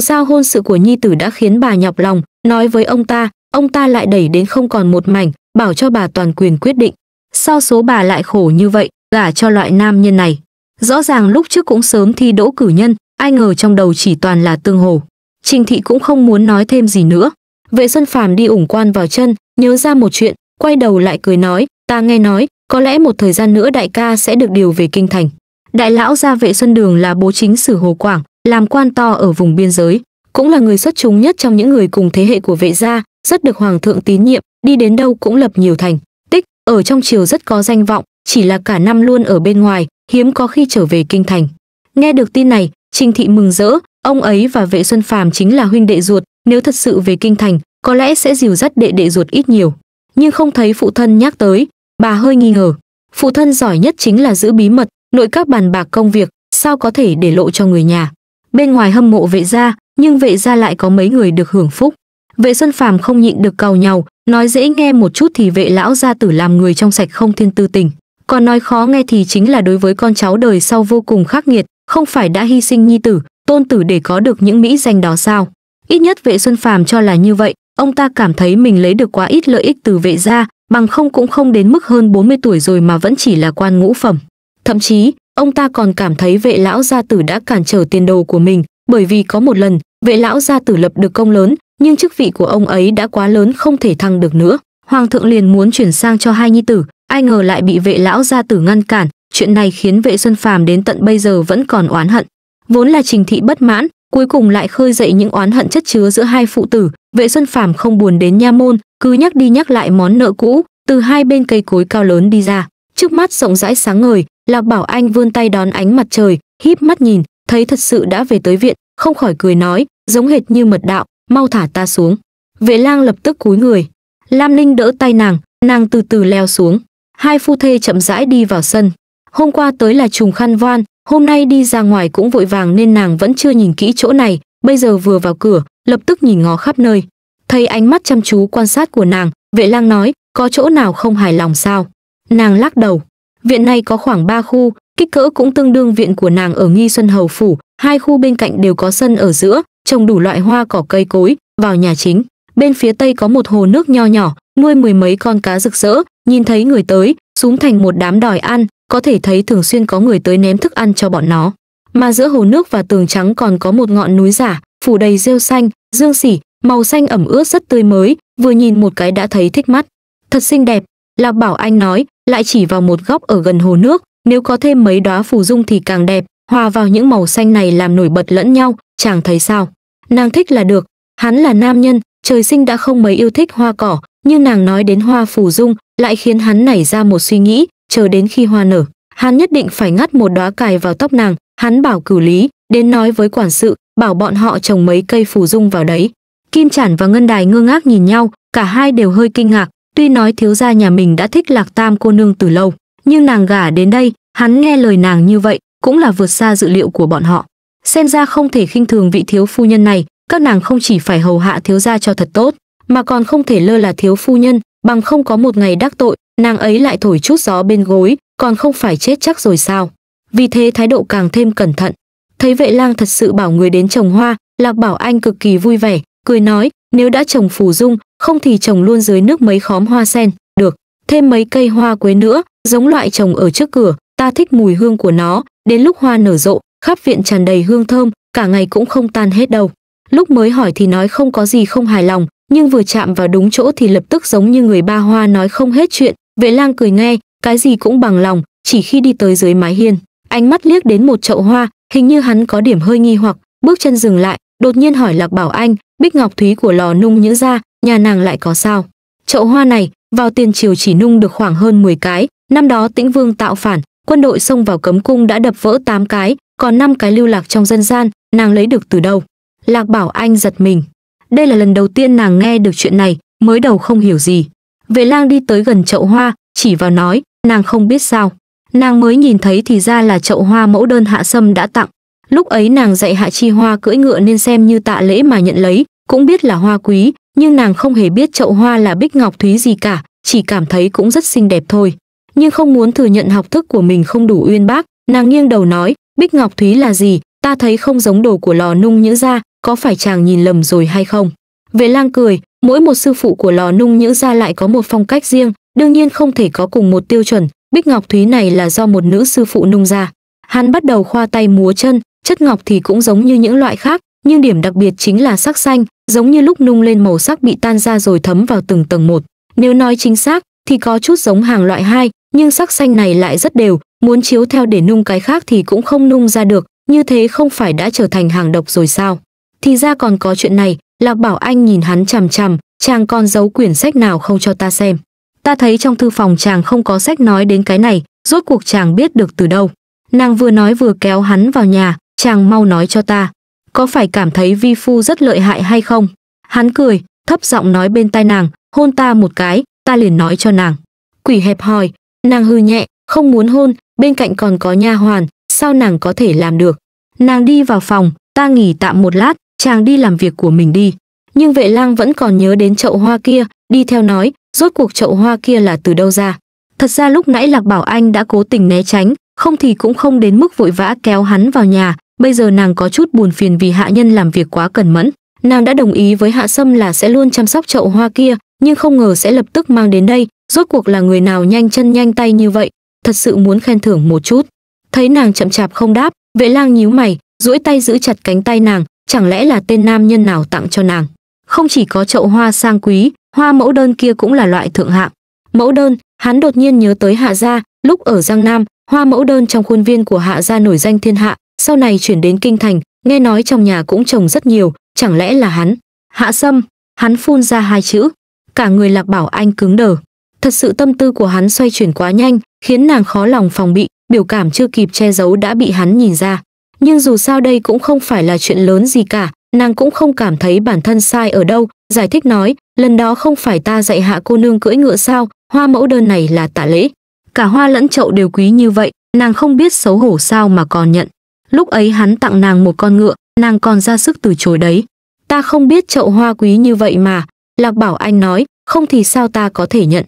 sao hôn sự của nhi tử đã khiến bà nhọc lòng nói với ông ta ông ta lại đẩy đến không còn một mảnh bảo cho bà toàn quyền quyết định. Sao số bà lại khổ như vậy, gả cho loại nam nhân này. Rõ ràng lúc trước cũng sớm thi đỗ cử nhân, ai ngờ trong đầu chỉ toàn là tương hồ. Trình thị cũng không muốn nói thêm gì nữa. Vệ Xuân Phàm đi ủng quan vào chân, nhớ ra một chuyện, quay đầu lại cười nói, ta nghe nói, có lẽ một thời gian nữa đại ca sẽ được điều về kinh thành. Đại lão gia vệ Xuân Đường là bố chính sử Hồ Quảng, làm quan to ở vùng biên giới, cũng là người xuất chúng nhất trong những người cùng thế hệ của vệ gia, rất được hoàng thượng tín nhiệm, đi đến đâu cũng lập nhiều thành tích, ở trong triều rất có danh vọng, chỉ là cả năm luôn ở bên ngoài, hiếm có khi trở về kinh thành. Nghe được tin này, Trình Thị mừng rỡ, ông ấy và Vệ Xuân Phàm chính là huynh đệ ruột, nếu thật sự về kinh thành, có lẽ sẽ dìu dắt đệ đệ ruột ít nhiều. Nhưng không thấy phụ thân nhắc tới, bà hơi nghi ngờ. Phụ thân giỏi nhất chính là giữ bí mật, nội các bàn bạc công việc, sao có thể để lộ cho người nhà. Bên ngoài hâm mộ vệ gia, nhưng vệ gia lại có mấy người được hưởng phúc. Vệ Xuân Phàm không nhịn được cầu nhau, Nói dễ nghe một chút thì vệ lão gia tử làm người trong sạch không thiên tư tình, còn nói khó nghe thì chính là đối với con cháu đời sau vô cùng khắc nghiệt, không phải đã hy sinh nhi tử, tôn tử để có được những mỹ danh đó sao? Ít nhất vệ Xuân Phàm cho là như vậy, ông ta cảm thấy mình lấy được quá ít lợi ích từ vệ gia, bằng không cũng không đến mức hơn 40 tuổi rồi mà vẫn chỉ là quan ngũ phẩm. Thậm chí, ông ta còn cảm thấy vệ lão gia tử đã cản trở tiền đồ của mình, bởi vì có một lần, vệ lão gia tử lập được công lớn, nhưng chức vị của ông ấy đã quá lớn không thể thăng được nữa hoàng thượng liền muốn chuyển sang cho hai nhi tử ai ngờ lại bị vệ lão gia tử ngăn cản chuyện này khiến vệ xuân phàm đến tận bây giờ vẫn còn oán hận vốn là trình thị bất mãn cuối cùng lại khơi dậy những oán hận chất chứa giữa hai phụ tử vệ xuân phàm không buồn đến nha môn cứ nhắc đi nhắc lại món nợ cũ từ hai bên cây cối cao lớn đi ra trước mắt rộng rãi sáng ngời lạc bảo anh vươn tay đón ánh mặt trời híp mắt nhìn thấy thật sự đã về tới viện không khỏi cười nói giống hệt như mật đạo mau thả ta xuống vệ lang lập tức cúi người lam ninh đỡ tay nàng nàng từ từ leo xuống hai phu thê chậm rãi đi vào sân hôm qua tới là trùng khăn van, hôm nay đi ra ngoài cũng vội vàng nên nàng vẫn chưa nhìn kỹ chỗ này bây giờ vừa vào cửa lập tức nhìn ngó khắp nơi thấy ánh mắt chăm chú quan sát của nàng vệ lang nói có chỗ nào không hài lòng sao nàng lắc đầu viện này có khoảng 3 khu kích cỡ cũng tương đương viện của nàng ở nghi xuân hầu phủ hai khu bên cạnh đều có sân ở giữa trồng đủ loại hoa cỏ cây cối, vào nhà chính. Bên phía tây có một hồ nước nho nhỏ, nuôi mười mấy con cá rực rỡ, nhìn thấy người tới, xuống thành một đám đòi ăn, có thể thấy thường xuyên có người tới ném thức ăn cho bọn nó. Mà giữa hồ nước và tường trắng còn có một ngọn núi giả, phủ đầy rêu xanh, dương xỉ màu xanh ẩm ướt rất tươi mới, vừa nhìn một cái đã thấy thích mắt. Thật xinh đẹp, Lạc Bảo Anh nói, lại chỉ vào một góc ở gần hồ nước, nếu có thêm mấy đóa phù dung thì càng đẹp, hòa vào những màu xanh này làm nổi bật lẫn nhau, chàng thấy sao? nàng thích là được hắn là nam nhân trời sinh đã không mấy yêu thích hoa cỏ nhưng nàng nói đến hoa phù dung lại khiến hắn nảy ra một suy nghĩ chờ đến khi hoa nở hắn nhất định phải ngắt một đóa cài vào tóc nàng hắn bảo cử lý đến nói với quản sự bảo bọn họ trồng mấy cây phù dung vào đấy kim Trản và ngân đài ngơ ngác nhìn nhau cả hai đều hơi kinh ngạc tuy nói thiếu gia nhà mình đã thích lạc tam cô nương từ lâu nhưng nàng gả đến đây hắn nghe lời nàng như vậy cũng là vượt xa dự liệu của bọn họ xem ra không thể khinh thường vị thiếu phu nhân này các nàng không chỉ phải hầu hạ thiếu gia cho thật tốt mà còn không thể lơ là thiếu phu nhân bằng không có một ngày đắc tội nàng ấy lại thổi chút gió bên gối còn không phải chết chắc rồi sao vì thế thái độ càng thêm cẩn thận thấy vệ lang thật sự bảo người đến trồng hoa lạc bảo anh cực kỳ vui vẻ cười nói nếu đã trồng phù dung không thì trồng luôn dưới nước mấy khóm hoa sen được thêm mấy cây hoa quế nữa giống loại trồng ở trước cửa ta thích mùi hương của nó đến lúc hoa nở rộ khắp viện tràn đầy hương thơm, cả ngày cũng không tan hết đâu. Lúc mới hỏi thì nói không có gì không hài lòng, nhưng vừa chạm vào đúng chỗ thì lập tức giống như người ba hoa nói không hết chuyện, vệ lang cười nghe, cái gì cũng bằng lòng, chỉ khi đi tới dưới mái hiên. Ánh mắt liếc đến một chậu hoa, hình như hắn có điểm hơi nghi hoặc, bước chân dừng lại, đột nhiên hỏi Lạc Bảo Anh, bích ngọc thúy của lò nung nhữ ra, nhà nàng lại có sao? Chậu hoa này, vào tiền triều chỉ nung được khoảng hơn 10 cái, năm đó Tĩnh Vương tạo phản, quân đội xông vào cấm cung đã đập vỡ 8 cái, còn 5 cái lưu lạc trong dân gian, nàng lấy được từ đâu? Lạc Bảo Anh giật mình. Đây là lần đầu tiên nàng nghe được chuyện này, mới đầu không hiểu gì. Vệ lang đi tới gần chậu hoa, chỉ vào nói, nàng không biết sao. Nàng mới nhìn thấy thì ra là chậu hoa mẫu đơn hạ sâm đã tặng. Lúc ấy nàng dạy hạ chi hoa cưỡi ngựa nên xem như tạ lễ mà nhận lấy, cũng biết là hoa quý, nhưng nàng không hề biết chậu hoa là bích ngọc thúy gì cả, chỉ cảm thấy cũng rất xinh đẹp thôi nhưng không muốn thừa nhận học thức của mình không đủ uyên bác, nàng nghiêng đầu nói, "Bích Ngọc Thúy là gì? Ta thấy không giống đồ của lò nung nhữ ra, có phải chàng nhìn lầm rồi hay không?" Vệ Lang cười, mỗi một sư phụ của lò nung nhữ ra lại có một phong cách riêng, đương nhiên không thể có cùng một tiêu chuẩn, Bích Ngọc Thúy này là do một nữ sư phụ nung ra. Hắn bắt đầu khoa tay múa chân, chất ngọc thì cũng giống như những loại khác, nhưng điểm đặc biệt chính là sắc xanh, giống như lúc nung lên màu sắc bị tan ra rồi thấm vào từng tầng một. Nếu nói chính xác thì có chút giống hàng loại hai, nhưng sắc xanh này lại rất đều, muốn chiếu theo để nung cái khác thì cũng không nung ra được, như thế không phải đã trở thành hàng độc rồi sao? Thì ra còn có chuyện này, Lạc Bảo Anh nhìn hắn chằm chằm, chàng còn giấu quyển sách nào không cho ta xem. Ta thấy trong thư phòng chàng không có sách nói đến cái này, rốt cuộc chàng biết được từ đâu. Nàng vừa nói vừa kéo hắn vào nhà, chàng mau nói cho ta. Có phải cảm thấy vi phu rất lợi hại hay không? Hắn cười, thấp giọng nói bên tai nàng, hôn ta một cái, ta liền nói cho nàng. Quỷ hẹp hòi, Nàng hư nhẹ, không muốn hôn, bên cạnh còn có nha hoàn, sao nàng có thể làm được. Nàng đi vào phòng, ta nghỉ tạm một lát, chàng đi làm việc của mình đi. Nhưng vệ lang vẫn còn nhớ đến chậu hoa kia, đi theo nói, rốt cuộc chậu hoa kia là từ đâu ra. Thật ra lúc nãy Lạc Bảo Anh đã cố tình né tránh, không thì cũng không đến mức vội vã kéo hắn vào nhà, bây giờ nàng có chút buồn phiền vì hạ nhân làm việc quá cẩn mẫn. Nàng đã đồng ý với Hạ Sâm là sẽ luôn chăm sóc chậu hoa kia, nhưng không ngờ sẽ lập tức mang đến đây, rốt cuộc là người nào nhanh chân nhanh tay như vậy thật sự muốn khen thưởng một chút thấy nàng chậm chạp không đáp vệ lang nhíu mày duỗi tay giữ chặt cánh tay nàng chẳng lẽ là tên nam nhân nào tặng cho nàng không chỉ có chậu hoa sang quý hoa mẫu đơn kia cũng là loại thượng hạng mẫu đơn hắn đột nhiên nhớ tới hạ gia lúc ở giang nam hoa mẫu đơn trong khuôn viên của hạ gia nổi danh thiên hạ sau này chuyển đến kinh thành nghe nói trong nhà cũng trồng rất nhiều chẳng lẽ là hắn hạ sâm hắn phun ra hai chữ cả người lạc bảo anh cứng đờ Thật sự tâm tư của hắn xoay chuyển quá nhanh, khiến nàng khó lòng phòng bị, biểu cảm chưa kịp che giấu đã bị hắn nhìn ra. Nhưng dù sao đây cũng không phải là chuyện lớn gì cả, nàng cũng không cảm thấy bản thân sai ở đâu, giải thích nói, lần đó không phải ta dạy hạ cô nương cưỡi ngựa sao, hoa mẫu đơn này là tạ lễ. Cả hoa lẫn chậu đều quý như vậy, nàng không biết xấu hổ sao mà còn nhận. Lúc ấy hắn tặng nàng một con ngựa, nàng còn ra sức từ chối đấy. Ta không biết chậu hoa quý như vậy mà, Lạc Bảo Anh nói, không thì sao ta có thể nhận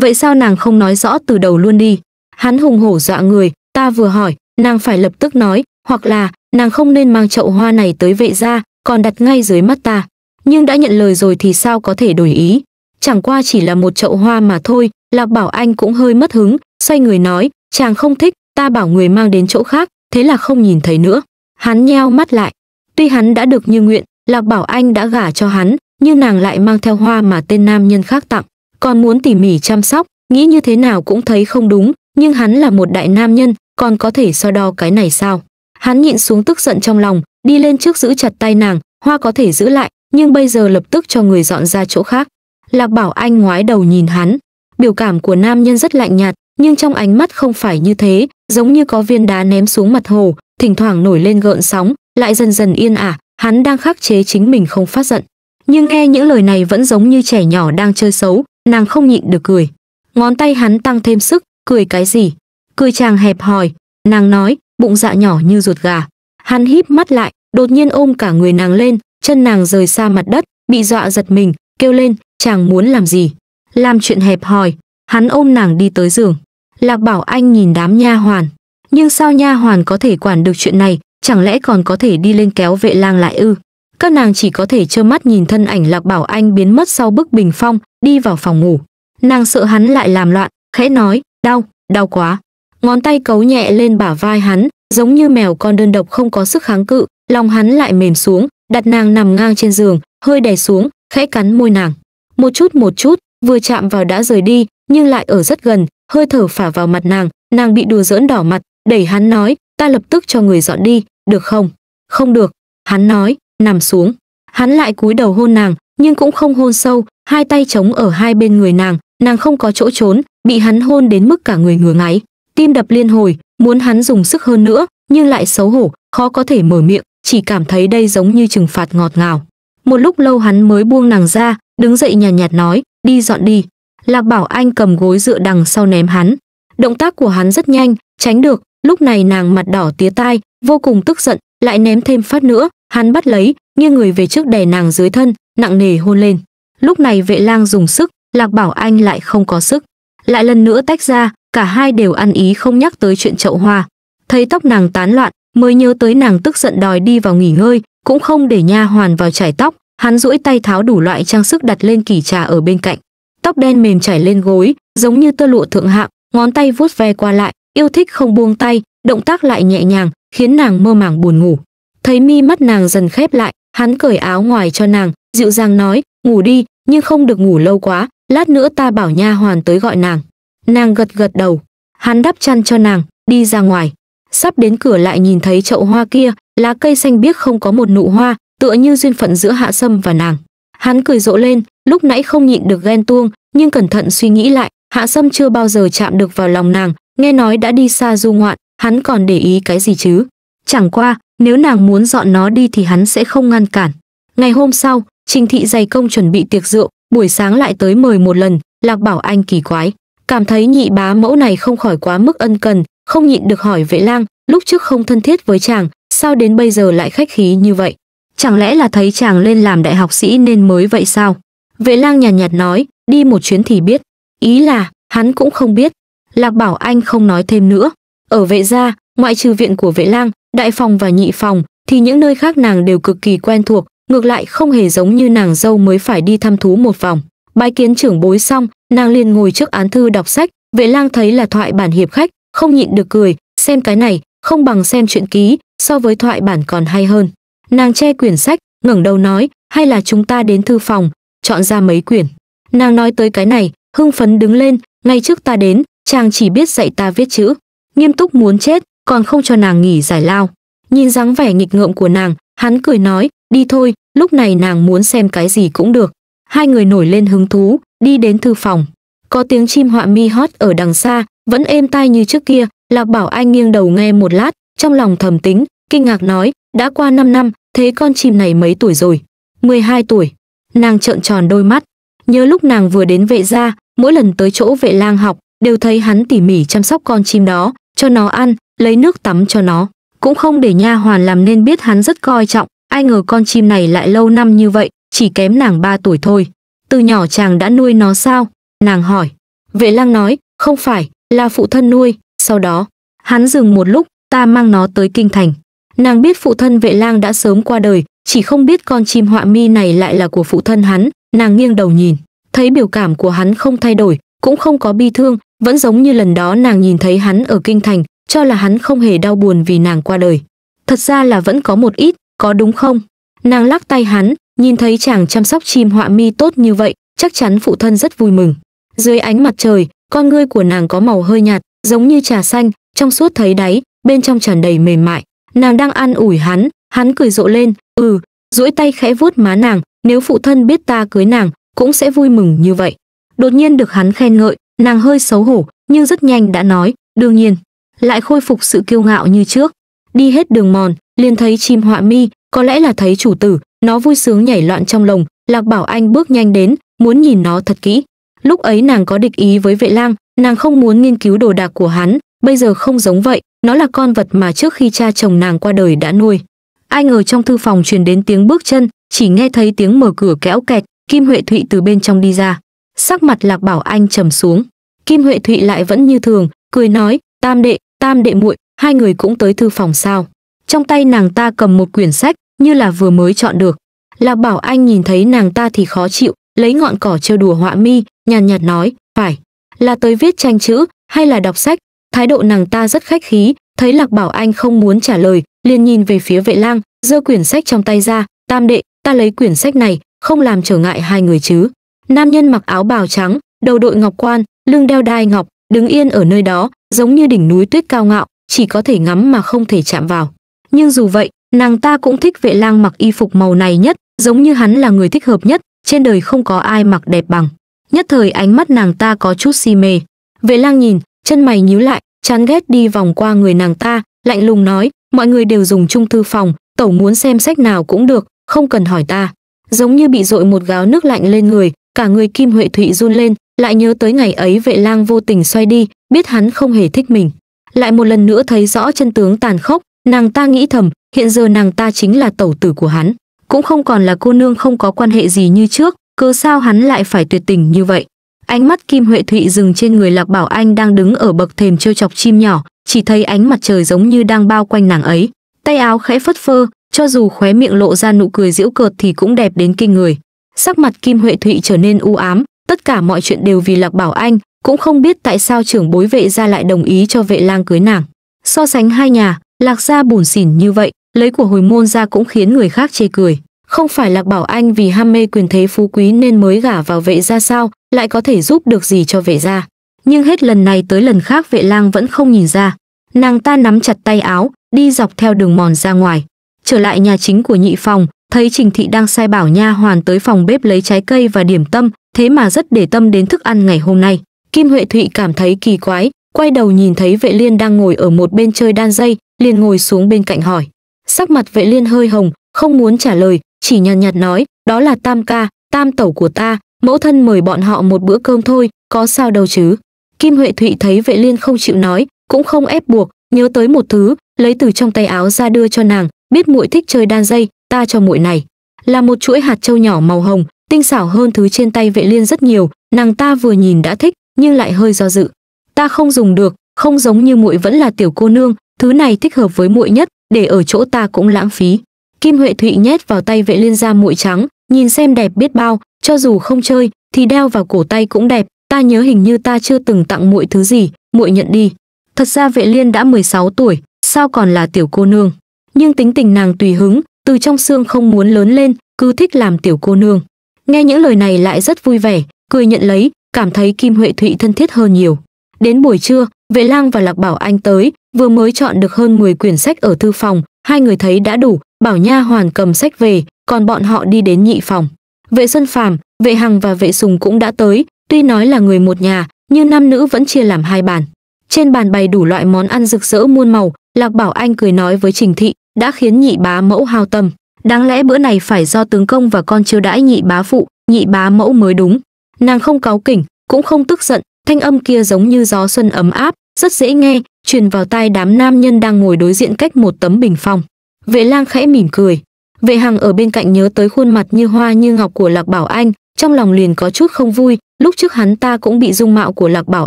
vậy sao nàng không nói rõ từ đầu luôn đi hắn hùng hổ dọa người ta vừa hỏi nàng phải lập tức nói hoặc là nàng không nên mang chậu hoa này tới vệ ra còn đặt ngay dưới mắt ta nhưng đã nhận lời rồi thì sao có thể đổi ý chẳng qua chỉ là một chậu hoa mà thôi lạc bảo anh cũng hơi mất hứng xoay người nói chàng không thích ta bảo người mang đến chỗ khác thế là không nhìn thấy nữa hắn nheo mắt lại tuy hắn đã được như nguyện lạc bảo anh đã gả cho hắn nhưng nàng lại mang theo hoa mà tên nam nhân khác tặng còn muốn tỉ mỉ chăm sóc, nghĩ như thế nào cũng thấy không đúng, nhưng hắn là một đại nam nhân, còn có thể so đo cái này sao? Hắn nhịn xuống tức giận trong lòng, đi lên trước giữ chặt tay nàng, hoa có thể giữ lại, nhưng bây giờ lập tức cho người dọn ra chỗ khác. Lạc Bảo Anh ngoái đầu nhìn hắn, biểu cảm của nam nhân rất lạnh nhạt, nhưng trong ánh mắt không phải như thế, giống như có viên đá ném xuống mặt hồ, thỉnh thoảng nổi lên gợn sóng, lại dần dần yên ả, hắn đang khắc chế chính mình không phát giận. Nhưng nghe những lời này vẫn giống như trẻ nhỏ đang chơi xấu, nàng không nhịn được cười. Ngón tay hắn tăng thêm sức, cười cái gì? Cười chàng hẹp hòi, nàng nói, bụng dạ nhỏ như ruột gà. Hắn híp mắt lại, đột nhiên ôm cả người nàng lên, chân nàng rời xa mặt đất, bị dọa giật mình, kêu lên, chàng muốn làm gì? Làm chuyện hẹp hòi, hắn ôm nàng đi tới giường. Lạc Bảo Anh nhìn đám nha hoàn, nhưng sao nha hoàn có thể quản được chuyện này, chẳng lẽ còn có thể đi lên kéo vệ lang lại ư? Các nàng chỉ có thể trơ mắt nhìn thân ảnh Lạc Bảo Anh biến mất sau bức bình phong, đi vào phòng ngủ. Nàng sợ hắn lại làm loạn, khẽ nói, đau, đau quá. Ngón tay cấu nhẹ lên bả vai hắn, giống như mèo con đơn độc không có sức kháng cự, lòng hắn lại mềm xuống, đặt nàng nằm ngang trên giường, hơi đè xuống, khẽ cắn môi nàng. Một chút một chút, vừa chạm vào đã rời đi, nhưng lại ở rất gần, hơi thở phả vào mặt nàng, nàng bị đùa giỡn đỏ mặt, đẩy hắn nói, ta lập tức cho người dọn đi, được không? Không được, hắn nói, nằm xuống. Hắn lại cúi đầu hôn nàng, nhưng cũng không hôn sâu, hai tay chống ở hai bên người nàng, nàng không có chỗ trốn, bị hắn hôn đến mức cả người ngứa ngáy. Tim đập liên hồi, muốn hắn dùng sức hơn nữa, nhưng lại xấu hổ, khó có thể mở miệng, chỉ cảm thấy đây giống như trừng phạt ngọt ngào. Một lúc lâu hắn mới buông nàng ra, đứng dậy nhàn nhạt, nhạt nói, đi dọn đi. Lạc Bảo Anh cầm gối dựa đằng sau ném hắn. Động tác của hắn rất nhanh, tránh được, lúc này nàng mặt đỏ tía tai, vô cùng tức giận, lại ném thêm phát nữa, hắn bắt lấy, nghiêng người về trước đè nàng dưới thân, nặng nề hôn lên. Lúc này vệ lang dùng sức, Lạc Bảo Anh lại không có sức. Lại lần nữa tách ra, cả hai đều ăn ý không nhắc tới chuyện chậu hoa. Thấy tóc nàng tán loạn, mới nhớ tới nàng tức giận đòi đi vào nghỉ ngơi, cũng không để nha hoàn vào chải tóc, hắn duỗi tay tháo đủ loại trang sức đặt lên kỳ trà ở bên cạnh. Tóc đen mềm chảy lên gối, giống như tơ lụa thượng hạng, ngón tay vuốt ve qua lại, yêu thích không buông tay, động tác lại nhẹ nhàng, khiến nàng mơ màng buồn ngủ. Thấy mi mắt nàng dần khép lại, hắn cởi áo ngoài cho nàng, dịu dàng nói, "Ngủ đi, nhưng không được ngủ lâu quá lát nữa ta bảo nha hoàn tới gọi nàng nàng gật gật đầu hắn đắp chăn cho nàng đi ra ngoài sắp đến cửa lại nhìn thấy chậu hoa kia lá cây xanh biếc không có một nụ hoa tựa như duyên phận giữa hạ sâm và nàng hắn cười rộ lên lúc nãy không nhịn được ghen tuông nhưng cẩn thận suy nghĩ lại hạ sâm chưa bao giờ chạm được vào lòng nàng nghe nói đã đi xa du ngoạn hắn còn để ý cái gì chứ chẳng qua nếu nàng muốn dọn nó đi thì hắn sẽ không ngăn cản ngày hôm sau Trình thị dày công chuẩn bị tiệc rượu, buổi sáng lại tới mời một lần, Lạc Bảo Anh kỳ quái, cảm thấy nhị bá mẫu này không khỏi quá mức ân cần, không nhịn được hỏi Vệ Lang, lúc trước không thân thiết với chàng, sao đến bây giờ lại khách khí như vậy? Chẳng lẽ là thấy chàng lên làm đại học sĩ nên mới vậy sao? Vệ Lang nhàn nhạt, nhạt nói, đi một chuyến thì biết. Ý là, hắn cũng không biết. Lạc Bảo Anh không nói thêm nữa. Ở vệ gia, ngoại trừ viện của Vệ Lang, đại phòng và nhị phòng thì những nơi khác nàng đều cực kỳ quen thuộc, ngược lại không hề giống như nàng dâu mới phải đi thăm thú một vòng bái kiến trưởng bối xong nàng liền ngồi trước án thư đọc sách vệ lang thấy là thoại bản hiệp khách không nhịn được cười xem cái này không bằng xem chuyện ký so với thoại bản còn hay hơn nàng che quyển sách ngẩng đầu nói hay là chúng ta đến thư phòng chọn ra mấy quyển nàng nói tới cái này hưng phấn đứng lên ngay trước ta đến chàng chỉ biết dạy ta viết chữ nghiêm túc muốn chết còn không cho nàng nghỉ giải lao nhìn dáng vẻ nghịch ngợm của nàng hắn cười nói đi thôi lúc này nàng muốn xem cái gì cũng được hai người nổi lên hứng thú đi đến thư phòng có tiếng chim họa mi hót ở đằng xa vẫn êm tai như trước kia lạc bảo anh nghiêng đầu nghe một lát trong lòng thầm tính kinh ngạc nói đã qua 5 năm thế con chim này mấy tuổi rồi 12 tuổi nàng trợn tròn đôi mắt nhớ lúc nàng vừa đến vệ gia mỗi lần tới chỗ vệ lang học đều thấy hắn tỉ mỉ chăm sóc con chim đó cho nó ăn lấy nước tắm cho nó cũng không để nha hoàn làm nên biết hắn rất coi trọng Ai ngờ con chim này lại lâu năm như vậy, chỉ kém nàng 3 tuổi thôi. Từ nhỏ chàng đã nuôi nó sao? Nàng hỏi. Vệ lang nói, không phải, là phụ thân nuôi. Sau đó, hắn dừng một lúc, ta mang nó tới kinh thành. Nàng biết phụ thân vệ lang đã sớm qua đời, chỉ không biết con chim họa mi này lại là của phụ thân hắn. Nàng nghiêng đầu nhìn, thấy biểu cảm của hắn không thay đổi, cũng không có bi thương, vẫn giống như lần đó nàng nhìn thấy hắn ở kinh thành, cho là hắn không hề đau buồn vì nàng qua đời. Thật ra là vẫn có một ít, có đúng không? Nàng lắc tay hắn, nhìn thấy chàng chăm sóc chim họa mi tốt như vậy, chắc chắn phụ thân rất vui mừng. Dưới ánh mặt trời, con ngươi của nàng có màu hơi nhạt, giống như trà xanh, trong suốt thấy đáy, bên trong tràn đầy mềm mại. Nàng đang an ủi hắn, hắn cười rộ lên, ừ, duỗi tay khẽ vuốt má nàng, nếu phụ thân biết ta cưới nàng, cũng sẽ vui mừng như vậy. Đột nhiên được hắn khen ngợi, nàng hơi xấu hổ, nhưng rất nhanh đã nói, đương nhiên, lại khôi phục sự kiêu ngạo như trước đi hết đường mòn liền thấy chim họa mi có lẽ là thấy chủ tử nó vui sướng nhảy loạn trong lồng lạc bảo anh bước nhanh đến muốn nhìn nó thật kỹ lúc ấy nàng có địch ý với vệ lang nàng không muốn nghiên cứu đồ đạc của hắn bây giờ không giống vậy nó là con vật mà trước khi cha chồng nàng qua đời đã nuôi anh ở trong thư phòng truyền đến tiếng bước chân chỉ nghe thấy tiếng mở cửa kéo kẹt kim huệ thụy từ bên trong đi ra sắc mặt lạc bảo anh trầm xuống kim huệ thụy lại vẫn như thường cười nói tam đệ tam đệ muội hai người cũng tới thư phòng sao trong tay nàng ta cầm một quyển sách như là vừa mới chọn được lạc bảo anh nhìn thấy nàng ta thì khó chịu lấy ngọn cỏ trêu đùa họa mi nhàn nhạt nói phải là tới viết tranh chữ hay là đọc sách thái độ nàng ta rất khách khí thấy lạc bảo anh không muốn trả lời liền nhìn về phía vệ lang giơ quyển sách trong tay ra tam đệ ta lấy quyển sách này không làm trở ngại hai người chứ nam nhân mặc áo bào trắng đầu đội ngọc quan lưng đeo đai ngọc đứng yên ở nơi đó giống như đỉnh núi tuyết cao ngạo chỉ có thể ngắm mà không thể chạm vào. Nhưng dù vậy, nàng ta cũng thích vệ lang mặc y phục màu này nhất, giống như hắn là người thích hợp nhất, trên đời không có ai mặc đẹp bằng. Nhất thời ánh mắt nàng ta có chút si mê. Vệ lang nhìn, chân mày nhíu lại, chán ghét đi vòng qua người nàng ta, lạnh lùng nói, mọi người đều dùng chung thư phòng, tẩu muốn xem sách nào cũng được, không cần hỏi ta. Giống như bị dội một gáo nước lạnh lên người, cả người Kim Huệ Thụy run lên, lại nhớ tới ngày ấy vệ lang vô tình xoay đi, biết hắn không hề thích mình lại một lần nữa thấy rõ chân tướng tàn khốc nàng ta nghĩ thầm hiện giờ nàng ta chính là tẩu tử của hắn cũng không còn là cô nương không có quan hệ gì như trước cơ sao hắn lại phải tuyệt tình như vậy ánh mắt kim huệ thụy dừng trên người lạc bảo anh đang đứng ở bậc thềm trêu chọc chim nhỏ chỉ thấy ánh mặt trời giống như đang bao quanh nàng ấy tay áo khẽ phất phơ cho dù khóe miệng lộ ra nụ cười giễu cợt thì cũng đẹp đến kinh người sắc mặt kim huệ thụy trở nên u ám tất cả mọi chuyện đều vì lạc bảo anh cũng không biết tại sao trưởng bối vệ gia lại đồng ý cho vệ lang cưới nàng. So sánh hai nhà, lạc gia bùn xỉn như vậy, lấy của hồi môn ra cũng khiến người khác chê cười. Không phải lạc bảo anh vì ham mê quyền thế phú quý nên mới gả vào vệ gia sao, lại có thể giúp được gì cho vệ gia. Nhưng hết lần này tới lần khác vệ lang vẫn không nhìn ra. Nàng ta nắm chặt tay áo, đi dọc theo đường mòn ra ngoài. Trở lại nhà chính của nhị phòng, thấy Trình Thị đang sai bảo nha hoàn tới phòng bếp lấy trái cây và điểm tâm, thế mà rất để tâm đến thức ăn ngày hôm nay. Kim Huệ Thụy cảm thấy kỳ quái, quay đầu nhìn thấy Vệ Liên đang ngồi ở một bên chơi đan dây, liền ngồi xuống bên cạnh hỏi. Sắc mặt Vệ Liên hơi hồng, không muốn trả lời, chỉ nhàn nhạt, nhạt nói, đó là tam ca, tam tẩu của ta, mẫu thân mời bọn họ một bữa cơm thôi, có sao đâu chứ. Kim Huệ Thụy thấy Vệ Liên không chịu nói, cũng không ép buộc, nhớ tới một thứ, lấy từ trong tay áo ra đưa cho nàng, biết muội thích chơi đan dây, ta cho muội này. Là một chuỗi hạt châu nhỏ màu hồng, tinh xảo hơn thứ trên tay Vệ Liên rất nhiều, nàng ta vừa nhìn đã thích, nhưng lại hơi do dự. Ta không dùng được, không giống như muội vẫn là tiểu cô nương, thứ này thích hợp với muội nhất, để ở chỗ ta cũng lãng phí. Kim Huệ Thụy nhét vào tay Vệ Liên gia muội trắng, nhìn xem đẹp biết bao, cho dù không chơi thì đeo vào cổ tay cũng đẹp, ta nhớ hình như ta chưa từng tặng muội thứ gì, muội nhận đi. Thật ra Vệ Liên đã 16 tuổi, sao còn là tiểu cô nương? Nhưng tính tình nàng tùy hứng, từ trong xương không muốn lớn lên, cứ thích làm tiểu cô nương. Nghe những lời này lại rất vui vẻ, cười nhận lấy, cảm thấy Kim Huệ Thụy thân thiết hơn nhiều. Đến buổi trưa, Vệ Lang và Lạc Bảo Anh tới, vừa mới chọn được hơn 10 quyển sách ở thư phòng, hai người thấy đã đủ, bảo nha hoàn cầm sách về, còn bọn họ đi đến nhị phòng. Vệ Xuân Phàm, Vệ Hằng và Vệ Sùng cũng đã tới, tuy nói là người một nhà, nhưng nam nữ vẫn chia làm hai bàn. Trên bàn bày đủ loại món ăn rực rỡ muôn màu, Lạc Bảo Anh cười nói với Trình Thị, đã khiến nhị bá mẫu hao tâm. Đáng lẽ bữa này phải do tướng công và con chiêu đãi nhị bá phụ, nhị bá mẫu mới đúng nàng không cáu kỉnh cũng không tức giận thanh âm kia giống như gió xuân ấm áp rất dễ nghe truyền vào tai đám nam nhân đang ngồi đối diện cách một tấm bình phong vệ lang khẽ mỉm cười vệ hằng ở bên cạnh nhớ tới khuôn mặt như hoa như ngọc của lạc bảo anh trong lòng liền có chút không vui lúc trước hắn ta cũng bị dung mạo của lạc bảo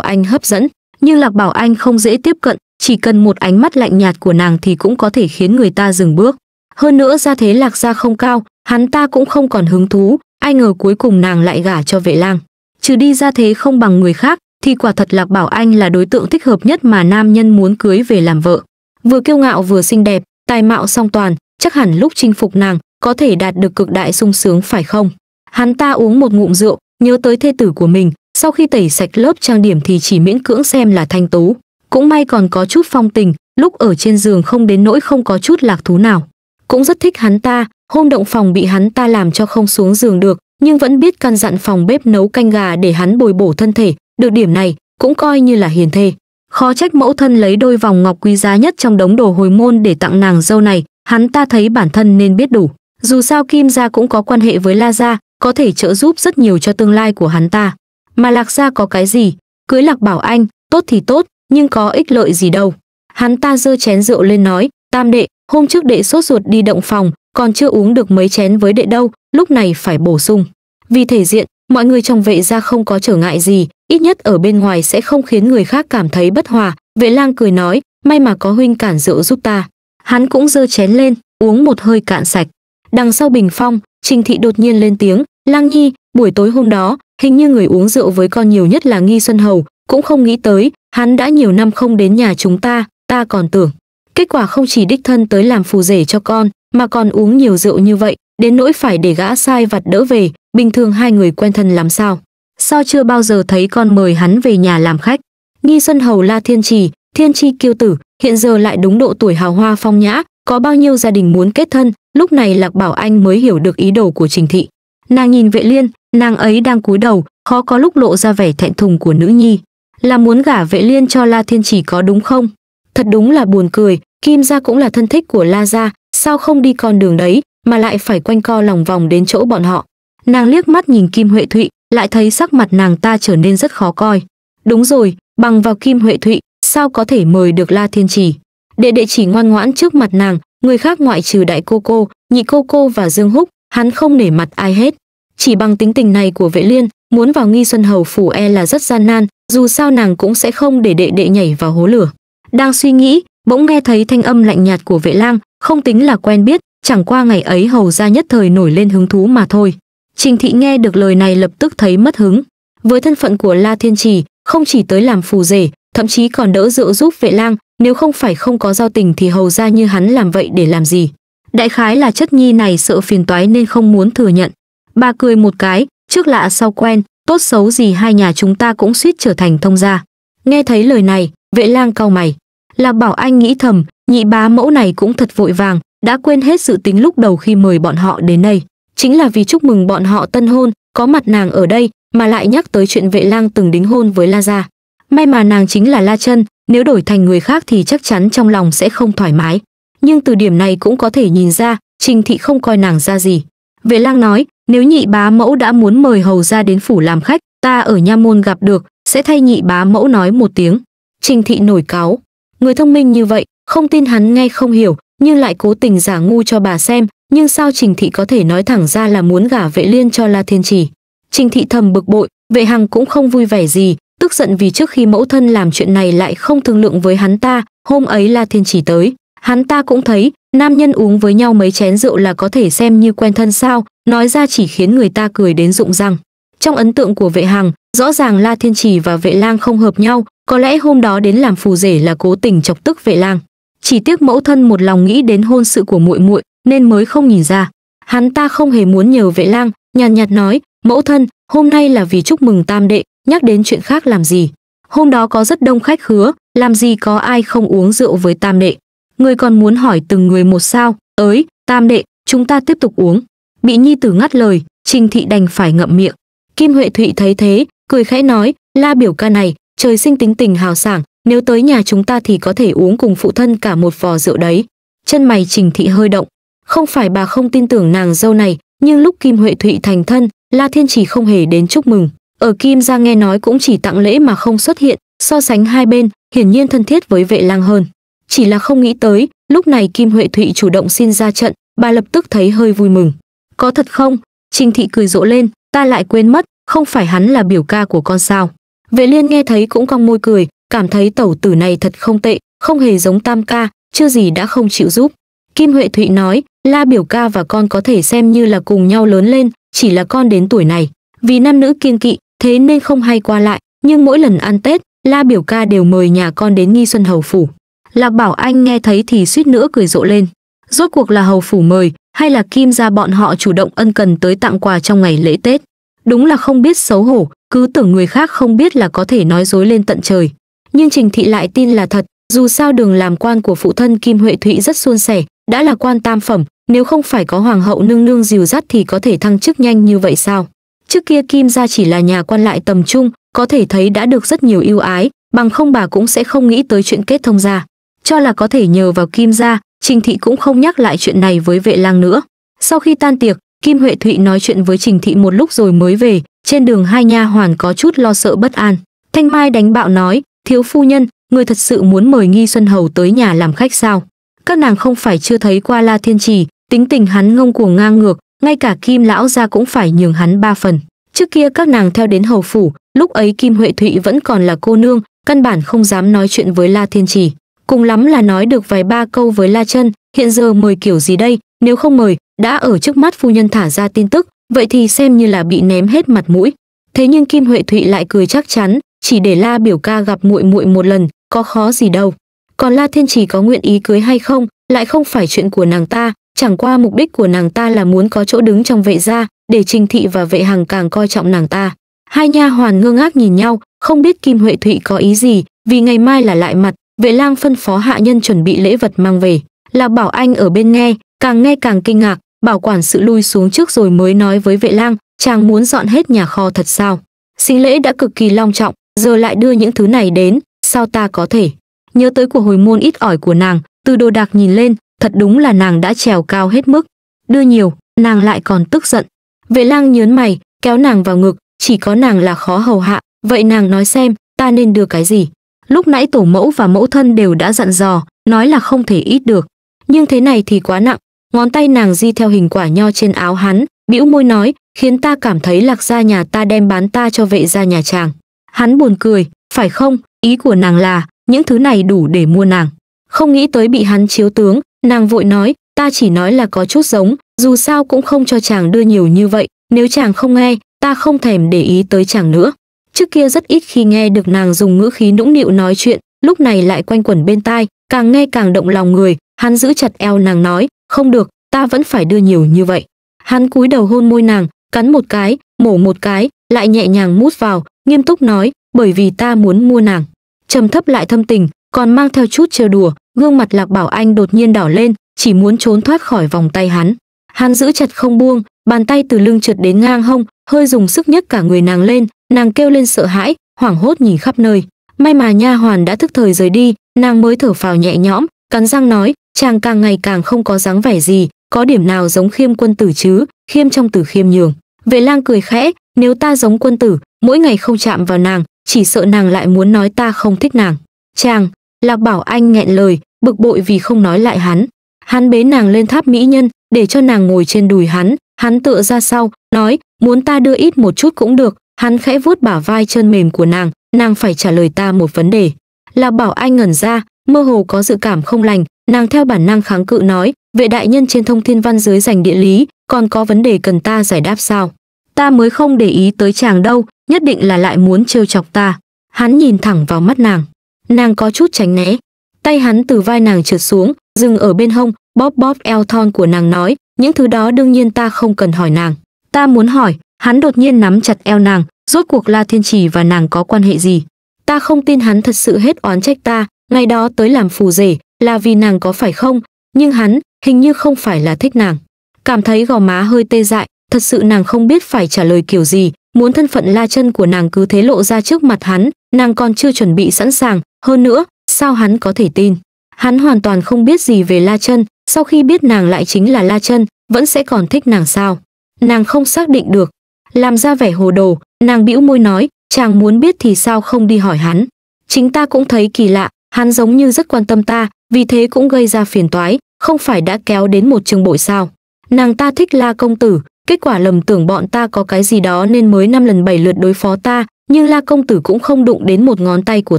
anh hấp dẫn nhưng lạc bảo anh không dễ tiếp cận chỉ cần một ánh mắt lạnh nhạt của nàng thì cũng có thể khiến người ta dừng bước hơn nữa ra thế lạc gia không cao hắn ta cũng không còn hứng thú ai ngờ cuối cùng nàng lại gả cho vệ lang. Trừ đi ra thế không bằng người khác, thì quả thật Lạc Bảo Anh là đối tượng thích hợp nhất mà nam nhân muốn cưới về làm vợ. Vừa kiêu ngạo vừa xinh đẹp, tài mạo song toàn, chắc hẳn lúc chinh phục nàng có thể đạt được cực đại sung sướng phải không? Hắn ta uống một ngụm rượu, nhớ tới thê tử của mình, sau khi tẩy sạch lớp trang điểm thì chỉ miễn cưỡng xem là thanh tú. Cũng may còn có chút phong tình, lúc ở trên giường không đến nỗi không có chút lạc thú nào. Cũng rất thích hắn ta, Hôm động phòng bị hắn ta làm cho không xuống giường được, nhưng vẫn biết căn dặn phòng bếp nấu canh gà để hắn bồi bổ thân thể, được điểm này cũng coi như là hiền thê. Khó trách mẫu thân lấy đôi vòng ngọc quý giá nhất trong đống đồ hồi môn để tặng nàng dâu này, hắn ta thấy bản thân nên biết đủ. Dù sao Kim gia cũng có quan hệ với La gia, có thể trợ giúp rất nhiều cho tương lai của hắn ta. Mà Lạc gia có cái gì? Cưới Lạc Bảo Anh, tốt thì tốt, nhưng có ích lợi gì đâu. Hắn ta giơ chén rượu lên nói, "Tam đệ, hôm trước đệ sốt ruột đi động phòng, còn chưa uống được mấy chén với đệ đâu, lúc này phải bổ sung. Vì thể diện, mọi người trong vệ gia không có trở ngại gì, ít nhất ở bên ngoài sẽ không khiến người khác cảm thấy bất hòa. Vệ lang cười nói, may mà có huynh cản rượu giúp ta. Hắn cũng giơ chén lên, uống một hơi cạn sạch. Đằng sau bình phong, Trình Thị đột nhiên lên tiếng, Lang Nhi, buổi tối hôm đó, hình như người uống rượu với con nhiều nhất là Nghi Xuân Hầu, cũng không nghĩ tới, hắn đã nhiều năm không đến nhà chúng ta, ta còn tưởng Kết quả không chỉ đích thân tới làm phù rể cho con, mà còn uống nhiều rượu như vậy, đến nỗi phải để gã sai vặt đỡ về, bình thường hai người quen thân làm sao. Sao chưa bao giờ thấy con mời hắn về nhà làm khách? Nghi Xuân Hầu La Thiên Trì, Thiên Chi kiêu tử, hiện giờ lại đúng độ tuổi hào hoa phong nhã, có bao nhiêu gia đình muốn kết thân, lúc này Lạc Bảo Anh mới hiểu được ý đồ của Trình Thị. Nàng nhìn Vệ Liên, nàng ấy đang cúi đầu, khó có lúc lộ ra vẻ thẹn thùng của nữ nhi. Là muốn gả Vệ Liên cho La Thiên Trì có đúng không? thật đúng là buồn cười kim gia cũng là thân thích của la gia sao không đi con đường đấy mà lại phải quanh co lòng vòng đến chỗ bọn họ nàng liếc mắt nhìn kim huệ thụy lại thấy sắc mặt nàng ta trở nên rất khó coi đúng rồi bằng vào kim huệ thụy sao có thể mời được la thiên trì đệ đệ chỉ ngoan ngoãn trước mặt nàng người khác ngoại trừ đại cô cô nhị cô cô và dương húc hắn không nể mặt ai hết chỉ bằng tính tình này của vệ liên muốn vào nghi xuân hầu phủ e là rất gian nan dù sao nàng cũng sẽ không để đệ đệ nhảy vào hố lửa đang suy nghĩ, bỗng nghe thấy thanh âm lạnh nhạt của vệ lang, không tính là quen biết, chẳng qua ngày ấy hầu ra nhất thời nổi lên hứng thú mà thôi. Trình thị nghe được lời này lập tức thấy mất hứng. Với thân phận của La Thiên Trì, không chỉ tới làm phù rể, thậm chí còn đỡ dựa giúp vệ lang, nếu không phải không có giao tình thì hầu ra như hắn làm vậy để làm gì. Đại khái là chất nhi này sợ phiền toái nên không muốn thừa nhận. Bà cười một cái, trước lạ sau quen, tốt xấu gì hai nhà chúng ta cũng suýt trở thành thông gia. Nghe thấy lời này, vệ lang cau mày là bảo anh nghĩ thầm nhị bá mẫu này cũng thật vội vàng đã quên hết sự tính lúc đầu khi mời bọn họ đến đây chính là vì chúc mừng bọn họ tân hôn có mặt nàng ở đây mà lại nhắc tới chuyện vệ lang từng đính hôn với la gia may mà nàng chính là la chân nếu đổi thành người khác thì chắc chắn trong lòng sẽ không thoải mái nhưng từ điểm này cũng có thể nhìn ra trình thị không coi nàng ra gì vệ lang nói nếu nhị bá mẫu đã muốn mời hầu ra đến phủ làm khách ta ở nha môn gặp được sẽ thay nhị bá mẫu nói một tiếng trình thị nổi cáo người thông minh như vậy không tin hắn ngay không hiểu nhưng lại cố tình giả ngu cho bà xem nhưng sao trình thị có thể nói thẳng ra là muốn gả vệ liên cho la thiên trì trình thị thầm bực bội vệ hằng cũng không vui vẻ gì tức giận vì trước khi mẫu thân làm chuyện này lại không thương lượng với hắn ta hôm ấy la thiên trì tới hắn ta cũng thấy nam nhân uống với nhau mấy chén rượu là có thể xem như quen thân sao nói ra chỉ khiến người ta cười đến rụng răng trong ấn tượng của vệ hằng rõ ràng la thiên trì và vệ lang không hợp nhau có lẽ hôm đó đến làm phù rể là cố tình chọc tức vệ lang. Chỉ tiếc mẫu thân một lòng nghĩ đến hôn sự của muội muội nên mới không nhìn ra. Hắn ta không hề muốn nhờ vệ lang, nhàn nhạt, nhạt nói, mẫu thân, hôm nay là vì chúc mừng tam đệ, nhắc đến chuyện khác làm gì. Hôm đó có rất đông khách hứa, làm gì có ai không uống rượu với tam đệ. Người còn muốn hỏi từng người một sao, ới tam đệ, chúng ta tiếp tục uống. Bị nhi tử ngắt lời, trình thị đành phải ngậm miệng. Kim Huệ Thụy thấy thế, cười khẽ nói, la biểu ca này, trời sinh tính tình hào sảng nếu tới nhà chúng ta thì có thể uống cùng phụ thân cả một vò rượu đấy chân mày trình thị hơi động không phải bà không tin tưởng nàng dâu này nhưng lúc kim huệ thụy thành thân la thiên chỉ không hề đến chúc mừng ở kim gia nghe nói cũng chỉ tặng lễ mà không xuất hiện so sánh hai bên hiển nhiên thân thiết với vệ lang hơn chỉ là không nghĩ tới lúc này kim huệ thụy chủ động xin ra trận bà lập tức thấy hơi vui mừng có thật không trình thị cười rỗ lên ta lại quên mất không phải hắn là biểu ca của con sao Vệ Liên nghe thấy cũng cong môi cười, cảm thấy tẩu tử này thật không tệ, không hề giống Tam ca, chưa gì đã không chịu giúp. Kim Huệ Thụy nói, La biểu ca và con có thể xem như là cùng nhau lớn lên, chỉ là con đến tuổi này, vì nam nữ kiên kỵ, thế nên không hay qua lại, nhưng mỗi lần ăn Tết, La biểu ca đều mời nhà con đến Nghi Xuân Hầu phủ. Lạc Bảo Anh nghe thấy thì suýt nữa cười rộ lên. Rốt cuộc là hầu phủ mời, hay là kim gia bọn họ chủ động ân cần tới tặng quà trong ngày lễ Tết. Đúng là không biết xấu hổ, cứ tưởng người khác không biết là có thể nói dối lên tận trời. Nhưng Trình Thị lại tin là thật, dù sao đường làm quan của phụ thân Kim Huệ Thụy rất suôn sẻ, đã là quan tam phẩm, nếu không phải có hoàng hậu nương nương dìu dắt thì có thể thăng chức nhanh như vậy sao? Trước kia Kim gia chỉ là nhà quan lại tầm trung, có thể thấy đã được rất nhiều ưu ái, bằng không bà cũng sẽ không nghĩ tới chuyện kết thông gia. Cho là có thể nhờ vào Kim gia, Trình Thị cũng không nhắc lại chuyện này với vệ lang nữa. Sau khi tan tiệc, Kim Huệ Thụy nói chuyện với Trình Thị một lúc rồi mới về, trên đường hai nha hoàn có chút lo sợ bất an. Thanh Mai đánh bạo nói, thiếu phu nhân, người thật sự muốn mời Nghi Xuân Hầu tới nhà làm khách sao? Các nàng không phải chưa thấy qua La Thiên Trì, tính tình hắn ngông cuồng ngang ngược, ngay cả Kim Lão ra cũng phải nhường hắn ba phần. Trước kia các nàng theo đến hầu phủ, lúc ấy Kim Huệ Thụy vẫn còn là cô nương, căn bản không dám nói chuyện với La Thiên Trì. Cùng lắm là nói được vài ba câu với La Chân, hiện giờ mời kiểu gì đây, nếu không mời, đã ở trước mắt phu nhân thả ra tin tức vậy thì xem như là bị ném hết mặt mũi thế nhưng kim huệ thụy lại cười chắc chắn chỉ để la biểu ca gặp muội muội một lần có khó gì đâu còn la thiên trì có nguyện ý cưới hay không lại không phải chuyện của nàng ta chẳng qua mục đích của nàng ta là muốn có chỗ đứng trong vệ gia để trình thị và vệ hằng càng coi trọng nàng ta hai nha hoàn ngơ ngác nhìn nhau không biết kim huệ thụy có ý gì vì ngày mai là lại mặt vệ lang phân phó hạ nhân chuẩn bị lễ vật mang về là bảo anh ở bên nghe càng nghe càng kinh ngạc bảo quản sự lui xuống trước rồi mới nói với vệ lang, chàng muốn dọn hết nhà kho thật sao. Sinh lễ đã cực kỳ long trọng, giờ lại đưa những thứ này đến, sao ta có thể. Nhớ tới của hồi môn ít ỏi của nàng, từ đồ đạc nhìn lên, thật đúng là nàng đã trèo cao hết mức. Đưa nhiều, nàng lại còn tức giận. Vệ lang nhớn mày, kéo nàng vào ngực, chỉ có nàng là khó hầu hạ, vậy nàng nói xem, ta nên đưa cái gì. Lúc nãy tổ mẫu và mẫu thân đều đã dặn dò, nói là không thể ít được. Nhưng thế này thì quá nặng, ngón tay nàng di theo hình quả nho trên áo hắn bĩu môi nói khiến ta cảm thấy lạc gia nhà ta đem bán ta cho vệ gia nhà chàng hắn buồn cười phải không ý của nàng là những thứ này đủ để mua nàng không nghĩ tới bị hắn chiếu tướng nàng vội nói ta chỉ nói là có chút giống dù sao cũng không cho chàng đưa nhiều như vậy nếu chàng không nghe ta không thèm để ý tới chàng nữa trước kia rất ít khi nghe được nàng dùng ngữ khí nũng nịu nói chuyện lúc này lại quanh quẩn bên tai càng nghe càng động lòng người hắn giữ chặt eo nàng nói không được ta vẫn phải đưa nhiều như vậy hắn cúi đầu hôn môi nàng cắn một cái mổ một cái lại nhẹ nhàng mút vào nghiêm túc nói bởi vì ta muốn mua nàng trầm thấp lại thâm tình còn mang theo chút trêu đùa gương mặt lạc bảo anh đột nhiên đỏ lên chỉ muốn trốn thoát khỏi vòng tay hắn hắn giữ chặt không buông bàn tay từ lưng trượt đến ngang hông hơi dùng sức nhấc cả người nàng lên nàng kêu lên sợ hãi hoảng hốt nhìn khắp nơi may mà nha hoàn đã thức thời rời đi nàng mới thở phào nhẹ nhõm cắn răng nói chàng càng ngày càng không có dáng vẻ gì, có điểm nào giống khiêm quân tử chứ, khiêm trong tử khiêm nhường. Về lang cười khẽ, nếu ta giống quân tử, mỗi ngày không chạm vào nàng, chỉ sợ nàng lại muốn nói ta không thích nàng. Chàng, Lạc Bảo Anh nghẹn lời, bực bội vì không nói lại hắn. Hắn bế nàng lên tháp mỹ nhân, để cho nàng ngồi trên đùi hắn, hắn tựa ra sau, nói, muốn ta đưa ít một chút cũng được, hắn khẽ vuốt bả vai chân mềm của nàng, nàng phải trả lời ta một vấn đề. Lạc Bảo Anh ngẩn ra, mơ hồ có dự cảm không lành, Nàng theo bản năng kháng cự nói, vệ đại nhân trên thông thiên văn dưới giành địa lý, còn có vấn đề cần ta giải đáp sao? Ta mới không để ý tới chàng đâu, nhất định là lại muốn trêu chọc ta. Hắn nhìn thẳng vào mắt nàng. Nàng có chút tránh né. Tay hắn từ vai nàng trượt xuống, dừng ở bên hông, bóp bóp eo thon của nàng nói, những thứ đó đương nhiên ta không cần hỏi nàng. Ta muốn hỏi, hắn đột nhiên nắm chặt eo nàng, rốt cuộc La Thiên Trì và nàng có quan hệ gì? Ta không tin hắn thật sự hết oán trách ta, ngày đó tới làm phù rể, là vì nàng có phải không, nhưng hắn hình như không phải là thích nàng. Cảm thấy gò má hơi tê dại, thật sự nàng không biết phải trả lời kiểu gì, muốn thân phận la chân của nàng cứ thế lộ ra trước mặt hắn, nàng còn chưa chuẩn bị sẵn sàng, hơn nữa, sao hắn có thể tin. Hắn hoàn toàn không biết gì về la chân, sau khi biết nàng lại chính là la chân, vẫn sẽ còn thích nàng sao. Nàng không xác định được. Làm ra vẻ hồ đồ, nàng bĩu môi nói, chàng muốn biết thì sao không đi hỏi hắn. Chính ta cũng thấy kỳ lạ, hắn giống như rất quan tâm ta, vì thế cũng gây ra phiền toái, không phải đã kéo đến một trường bội sao. Nàng ta thích La công tử, kết quả lầm tưởng bọn ta có cái gì đó nên mới năm lần bảy lượt đối phó ta, nhưng La công tử cũng không đụng đến một ngón tay của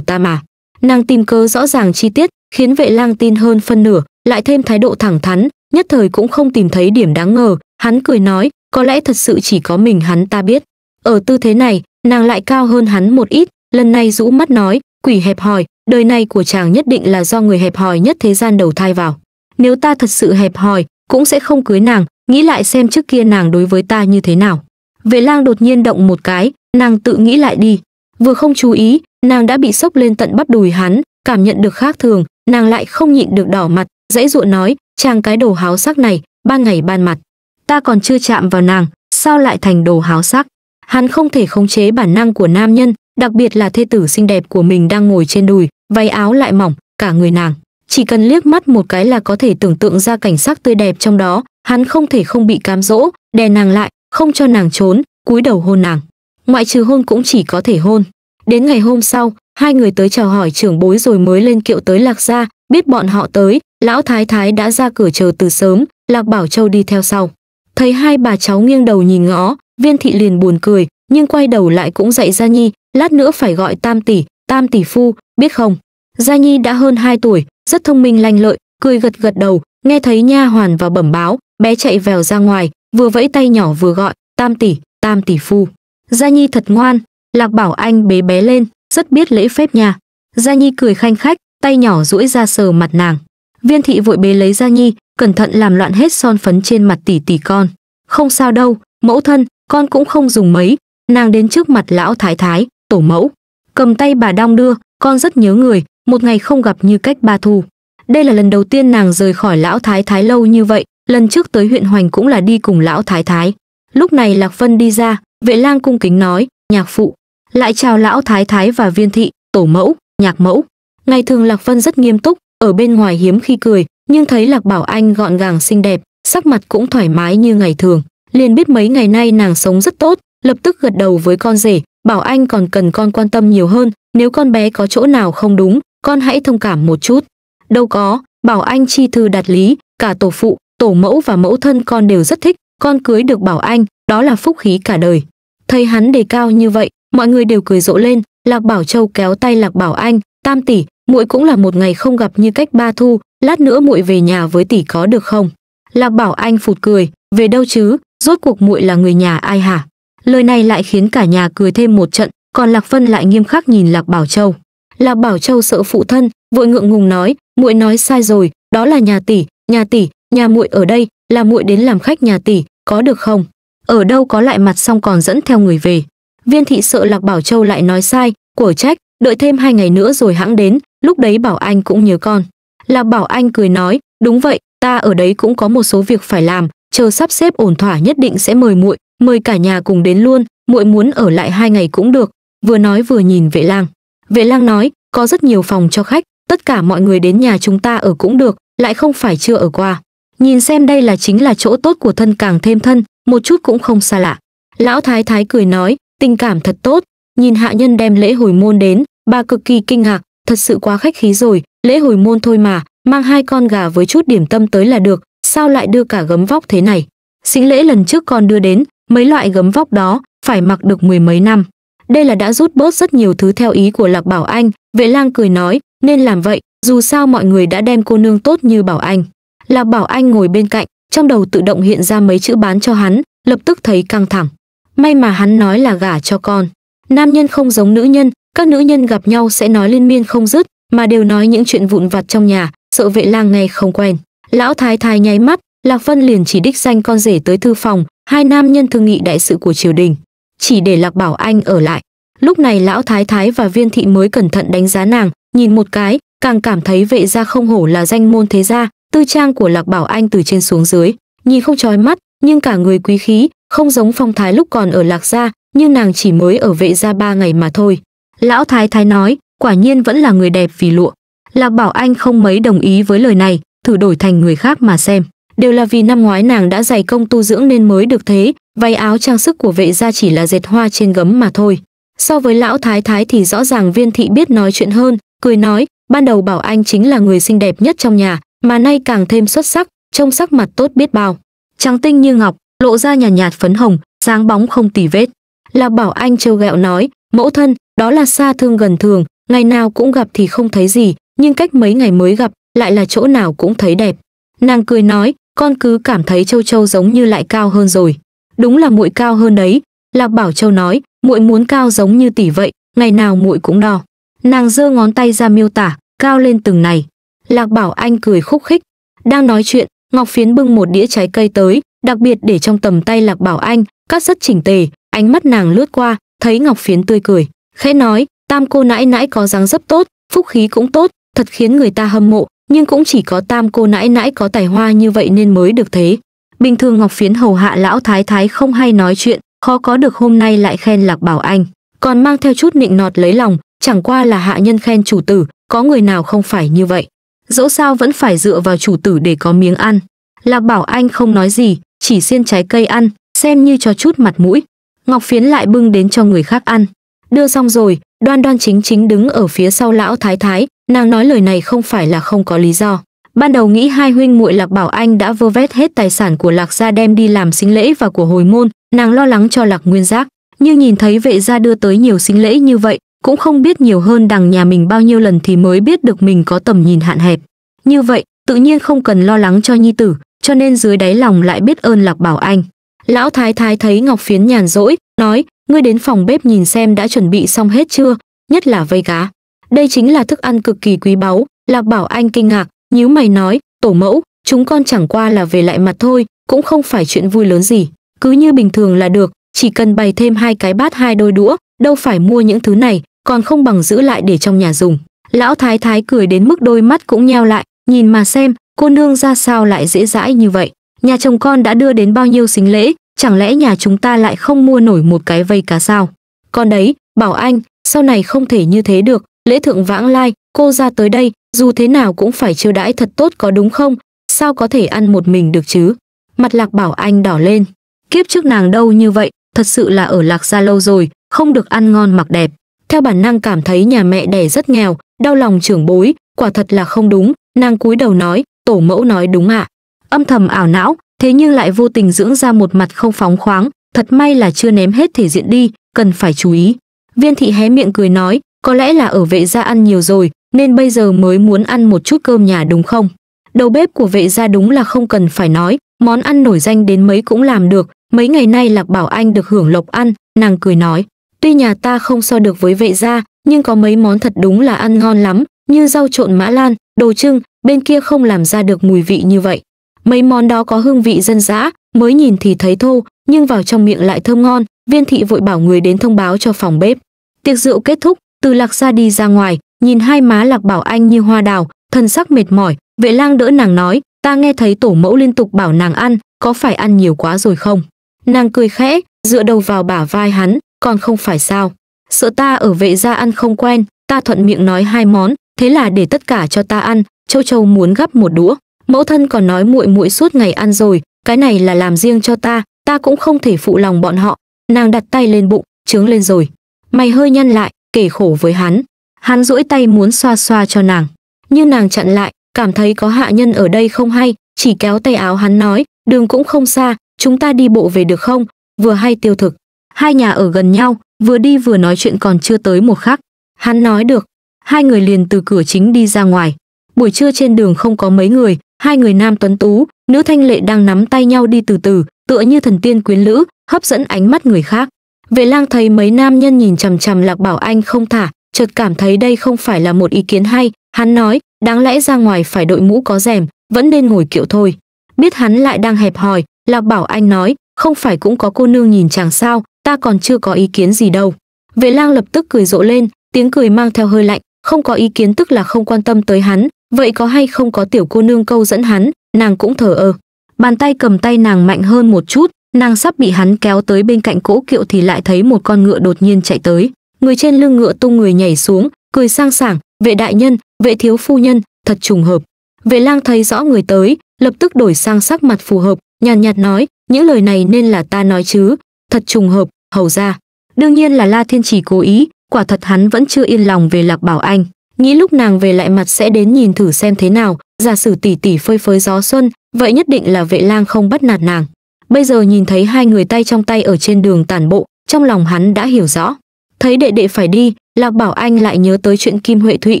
ta mà. Nàng tìm cớ rõ ràng chi tiết, khiến vệ lang tin hơn phân nửa, lại thêm thái độ thẳng thắn, nhất thời cũng không tìm thấy điểm đáng ngờ, hắn cười nói, có lẽ thật sự chỉ có mình hắn ta biết. Ở tư thế này, nàng lại cao hơn hắn một ít, lần này rũ mắt nói, quỷ hẹp hòi, đời này của chàng nhất định là do người hẹp hòi nhất thế gian đầu thai vào nếu ta thật sự hẹp hòi cũng sẽ không cưới nàng nghĩ lại xem trước kia nàng đối với ta như thế nào vệ lang đột nhiên động một cái nàng tự nghĩ lại đi vừa không chú ý nàng đã bị sốc lên tận bắp đùi hắn cảm nhận được khác thường nàng lại không nhịn được đỏ mặt dãy dụa nói chàng cái đồ háo sắc này ba ngày ban mặt ta còn chưa chạm vào nàng sao lại thành đồ háo sắc hắn không thể khống chế bản năng của nam nhân đặc biệt là thê tử xinh đẹp của mình đang ngồi trên đùi váy áo lại mỏng, cả người nàng. Chỉ cần liếc mắt một cái là có thể tưởng tượng ra cảnh sắc tươi đẹp trong đó, hắn không thể không bị cám dỗ, đè nàng lại, không cho nàng trốn, cúi đầu hôn nàng. Ngoại trừ hôn cũng chỉ có thể hôn. Đến ngày hôm sau, hai người tới chào hỏi trưởng bối rồi mới lên kiệu tới Lạc Gia, biết bọn họ tới, lão thái thái đã ra cửa chờ từ sớm, Lạc Bảo Châu đi theo sau. Thấy hai bà cháu nghiêng đầu nhìn ngó, Viên thị liền buồn cười, nhưng quay đầu lại cũng dạy ra nhi, lát nữa phải gọi Tam tỷ, tam tỷ phu, biết không? Gia Nhi đã hơn 2 tuổi, rất thông minh lanh lợi, cười gật gật đầu, nghe thấy nha hoàn vào bẩm báo, bé chạy vèo ra ngoài, vừa vẫy tay nhỏ vừa gọi, tam tỷ, tam tỷ phu. Gia Nhi thật ngoan, Lạc Bảo Anh bế bé lên, rất biết lễ phép nha. Gia Nhi cười khanh khách, tay nhỏ duỗi ra sờ mặt nàng. Viên thị vội bế lấy Gia Nhi, cẩn thận làm loạn hết son phấn trên mặt tỷ tỷ con. Không sao đâu, mẫu thân, con cũng không dùng mấy. Nàng đến trước mặt lão thái thái, tổ mẫu, cầm tay bà đong đưa con rất nhớ người một ngày không gặp như cách ba thù. đây là lần đầu tiên nàng rời khỏi lão thái thái lâu như vậy lần trước tới huyện hoành cũng là đi cùng lão thái thái lúc này lạc vân đi ra vệ lang cung kính nói nhạc phụ lại chào lão thái thái và viên thị tổ mẫu nhạc mẫu ngày thường lạc vân rất nghiêm túc ở bên ngoài hiếm khi cười nhưng thấy lạc bảo anh gọn gàng xinh đẹp sắc mặt cũng thoải mái như ngày thường liền biết mấy ngày nay nàng sống rất tốt lập tức gật đầu với con rể bảo anh còn cần con quan tâm nhiều hơn nếu con bé có chỗ nào không đúng con hãy thông cảm một chút đâu có bảo anh chi thư đạt lý cả tổ phụ tổ mẫu và mẫu thân con đều rất thích con cưới được bảo anh đó là phúc khí cả đời Thầy hắn đề cao như vậy mọi người đều cười rộ lên lạc bảo châu kéo tay lạc bảo anh tam tỷ muội cũng là một ngày không gặp như cách ba thu lát nữa muội về nhà với tỷ có được không lạc bảo anh phụt cười về đâu chứ rốt cuộc muội là người nhà ai hả lời này lại khiến cả nhà cười thêm một trận còn lạc phân lại nghiêm khắc nhìn lạc bảo châu lạc bảo châu sợ phụ thân vội ngượng ngùng nói muội nói sai rồi đó là nhà tỷ nhà tỷ nhà muội ở đây là muội đến làm khách nhà tỷ có được không ở đâu có lại mặt xong còn dẫn theo người về viên thị sợ lạc bảo châu lại nói sai của trách đợi thêm hai ngày nữa rồi hãng đến lúc đấy bảo anh cũng nhớ con lạc bảo anh cười nói đúng vậy ta ở đấy cũng có một số việc phải làm chờ sắp xếp ổn thỏa nhất định sẽ mời muội mời cả nhà cùng đến luôn muội muốn ở lại hai ngày cũng được vừa nói vừa nhìn vệ lang vệ lang nói có rất nhiều phòng cho khách tất cả mọi người đến nhà chúng ta ở cũng được lại không phải chưa ở qua nhìn xem đây là chính là chỗ tốt của thân càng thêm thân một chút cũng không xa lạ lão thái thái cười nói tình cảm thật tốt nhìn hạ nhân đem lễ hồi môn đến bà cực kỳ kinh ngạc thật sự quá khách khí rồi lễ hồi môn thôi mà mang hai con gà với chút điểm tâm tới là được sao lại đưa cả gấm vóc thế này xính lễ lần trước con đưa đến mấy loại gấm vóc đó phải mặc được mười mấy năm đây là đã rút bớt rất nhiều thứ theo ý của lạc bảo anh vệ lang cười nói nên làm vậy dù sao mọi người đã đem cô nương tốt như bảo anh lạc bảo anh ngồi bên cạnh trong đầu tự động hiện ra mấy chữ bán cho hắn lập tức thấy căng thẳng may mà hắn nói là gả cho con nam nhân không giống nữ nhân các nữ nhân gặp nhau sẽ nói liên miên không dứt mà đều nói những chuyện vụn vặt trong nhà sợ vệ lang nghe không quen lão thái thái nháy mắt lạc vân liền chỉ đích danh con rể tới thư phòng hai nam nhân thương nghị đại sự của triều đình, chỉ để Lạc Bảo Anh ở lại. Lúc này lão thái thái và Viên thị mới cẩn thận đánh giá nàng, nhìn một cái, càng cảm thấy vệ gia không hổ là danh môn thế gia, tư trang của Lạc Bảo Anh từ trên xuống dưới, nhìn không chói mắt, nhưng cả người quý khí, không giống phong thái lúc còn ở Lạc gia, nhưng nàng chỉ mới ở vệ gia ba ngày mà thôi. Lão thái thái nói, quả nhiên vẫn là người đẹp vì lụa. Lạc Bảo Anh không mấy đồng ý với lời này, thử đổi thành người khác mà xem đều là vì năm ngoái nàng đã dày công tu dưỡng nên mới được thế, váy áo trang sức của vệ gia chỉ là dệt hoa trên gấm mà thôi. So với lão thái thái thì rõ ràng viên thị biết nói chuyện hơn, cười nói, ban đầu bảo anh chính là người xinh đẹp nhất trong nhà, mà nay càng thêm xuất sắc, trông sắc mặt tốt biết bao. Trắng tinh như ngọc, lộ ra nhàn nhạt, nhạt phấn hồng, dáng bóng không tì vết. Là bảo anh trêu ghẹo nói, mẫu thân, đó là xa thương gần thường, ngày nào cũng gặp thì không thấy gì, nhưng cách mấy ngày mới gặp, lại là chỗ nào cũng thấy đẹp. Nàng cười nói, con cứ cảm thấy châu châu giống như lại cao hơn rồi đúng là muội cao hơn đấy lạc bảo châu nói muội muốn cao giống như tỷ vậy ngày nào muội cũng đo nàng giơ ngón tay ra miêu tả cao lên từng này lạc bảo anh cười khúc khích đang nói chuyện ngọc phiến bưng một đĩa trái cây tới đặc biệt để trong tầm tay lạc bảo anh cắt rất chỉnh tề ánh mắt nàng lướt qua thấy ngọc phiến tươi cười khẽ nói tam cô nãi nãi có dáng dấp tốt phúc khí cũng tốt thật khiến người ta hâm mộ nhưng cũng chỉ có tam cô nãi nãi có tài hoa như vậy nên mới được thế bình thường ngọc phiến hầu hạ lão thái thái không hay nói chuyện khó có được hôm nay lại khen lạc bảo anh còn mang theo chút nịnh nọt lấy lòng chẳng qua là hạ nhân khen chủ tử có người nào không phải như vậy dẫu sao vẫn phải dựa vào chủ tử để có miếng ăn lạc bảo anh không nói gì chỉ xiên trái cây ăn xem như cho chút mặt mũi ngọc phiến lại bưng đến cho người khác ăn đưa xong rồi đoan đoan chính chính đứng ở phía sau lão thái thái nàng nói lời này không phải là không có lý do ban đầu nghĩ hai huynh muội lạc bảo anh đã vơ vét hết tài sản của lạc gia đem đi làm sinh lễ và của hồi môn nàng lo lắng cho lạc nguyên giác nhưng nhìn thấy vệ gia đưa tới nhiều sinh lễ như vậy cũng không biết nhiều hơn đằng nhà mình bao nhiêu lần thì mới biết được mình có tầm nhìn hạn hẹp như vậy tự nhiên không cần lo lắng cho nhi tử cho nên dưới đáy lòng lại biết ơn lạc bảo anh lão thái thái thấy ngọc phiến nhàn rỗi nói ngươi đến phòng bếp nhìn xem đã chuẩn bị xong hết chưa nhất là vây cá đây chính là thức ăn cực kỳ quý báu lạc bảo anh kinh ngạc nhíu mày nói tổ mẫu chúng con chẳng qua là về lại mặt thôi cũng không phải chuyện vui lớn gì cứ như bình thường là được chỉ cần bày thêm hai cái bát hai đôi đũa đâu phải mua những thứ này còn không bằng giữ lại để trong nhà dùng lão thái thái cười đến mức đôi mắt cũng nheo lại nhìn mà xem cô nương ra sao lại dễ dãi như vậy nhà chồng con đã đưa đến bao nhiêu xính lễ chẳng lẽ nhà chúng ta lại không mua nổi một cái vây cá sao? Còn đấy, bảo anh, sau này không thể như thế được, lễ thượng vãng lai, cô ra tới đây, dù thế nào cũng phải chiêu đãi thật tốt có đúng không? Sao có thể ăn một mình được chứ? Mặt lạc bảo anh đỏ lên. Kiếp trước nàng đâu như vậy, thật sự là ở lạc gia lâu rồi, không được ăn ngon mặc đẹp. Theo bản năng cảm thấy nhà mẹ đẻ rất nghèo, đau lòng trưởng bối, quả thật là không đúng, nàng cúi đầu nói, tổ mẫu nói đúng ạ. À. Âm thầm ảo não, thế nhưng lại vô tình dưỡng ra một mặt không phóng khoáng, thật may là chưa ném hết thể diện đi, cần phải chú ý. Viên thị hé miệng cười nói, có lẽ là ở vệ gia ăn nhiều rồi, nên bây giờ mới muốn ăn một chút cơm nhà đúng không? Đầu bếp của vệ gia đúng là không cần phải nói, món ăn nổi danh đến mấy cũng làm được, mấy ngày nay Lạc Bảo Anh được hưởng lộc ăn, nàng cười nói, tuy nhà ta không so được với vệ gia, nhưng có mấy món thật đúng là ăn ngon lắm, như rau trộn mã lan, đồ trưng, bên kia không làm ra được mùi vị như vậy. Mấy món đó có hương vị dân dã, mới nhìn thì thấy thô, nhưng vào trong miệng lại thơm ngon, viên thị vội bảo người đến thông báo cho phòng bếp. Tiệc rượu kết thúc, từ lạc ra đi ra ngoài, nhìn hai má lạc bảo anh như hoa đào, thân sắc mệt mỏi, vệ lang đỡ nàng nói, ta nghe thấy tổ mẫu liên tục bảo nàng ăn, có phải ăn nhiều quá rồi không? Nàng cười khẽ, dựa đầu vào bả vai hắn, còn không phải sao. Sợ ta ở vệ gia ăn không quen, ta thuận miệng nói hai món, thế là để tất cả cho ta ăn, châu châu muốn gắp một đũa mẫu thân còn nói muội muội suốt ngày ăn rồi cái này là làm riêng cho ta ta cũng không thể phụ lòng bọn họ nàng đặt tay lên bụng trướng lên rồi mày hơi nhăn lại kể khổ với hắn hắn duỗi tay muốn xoa xoa cho nàng nhưng nàng chặn lại cảm thấy có hạ nhân ở đây không hay chỉ kéo tay áo hắn nói đường cũng không xa chúng ta đi bộ về được không vừa hay tiêu thực hai nhà ở gần nhau vừa đi vừa nói chuyện còn chưa tới một khắc hắn nói được hai người liền từ cửa chính đi ra ngoài buổi trưa trên đường không có mấy người hai người nam tuấn tú nữ thanh lệ đang nắm tay nhau đi từ từ tựa như thần tiên quyến lữ hấp dẫn ánh mắt người khác vệ lang thấy mấy nam nhân nhìn chằm chằm lạc bảo anh không thả chợt cảm thấy đây không phải là một ý kiến hay hắn nói đáng lẽ ra ngoài phải đội mũ có rèm vẫn nên ngồi kiệu thôi biết hắn lại đang hẹp hòi lạc bảo anh nói không phải cũng có cô nương nhìn chàng sao ta còn chưa có ý kiến gì đâu vệ lang lập tức cười rộ lên tiếng cười mang theo hơi lạnh không có ý kiến tức là không quan tâm tới hắn vậy có hay không có tiểu cô nương câu dẫn hắn nàng cũng thở ơ bàn tay cầm tay nàng mạnh hơn một chút nàng sắp bị hắn kéo tới bên cạnh cỗ kiệu thì lại thấy một con ngựa đột nhiên chạy tới người trên lưng ngựa tung người nhảy xuống cười sang sảng vệ đại nhân vệ thiếu phu nhân thật trùng hợp vệ lang thấy rõ người tới lập tức đổi sang sắc mặt phù hợp nhàn nhạt, nói những lời này nên là ta nói chứ thật trùng hợp hầu ra đương nhiên là la thiên chỉ cố ý quả thật hắn vẫn chưa yên lòng về lạc bảo anh nghĩ lúc nàng về lại mặt sẽ đến nhìn thử xem thế nào, giả sử tỷ tỷ phơi phới gió xuân, vậy nhất định là vệ lang không bắt nạt nàng. Bây giờ nhìn thấy hai người tay trong tay ở trên đường tản bộ, trong lòng hắn đã hiểu rõ. Thấy đệ đệ phải đi, Lạc Bảo Anh lại nhớ tới chuyện Kim Huệ Thụy,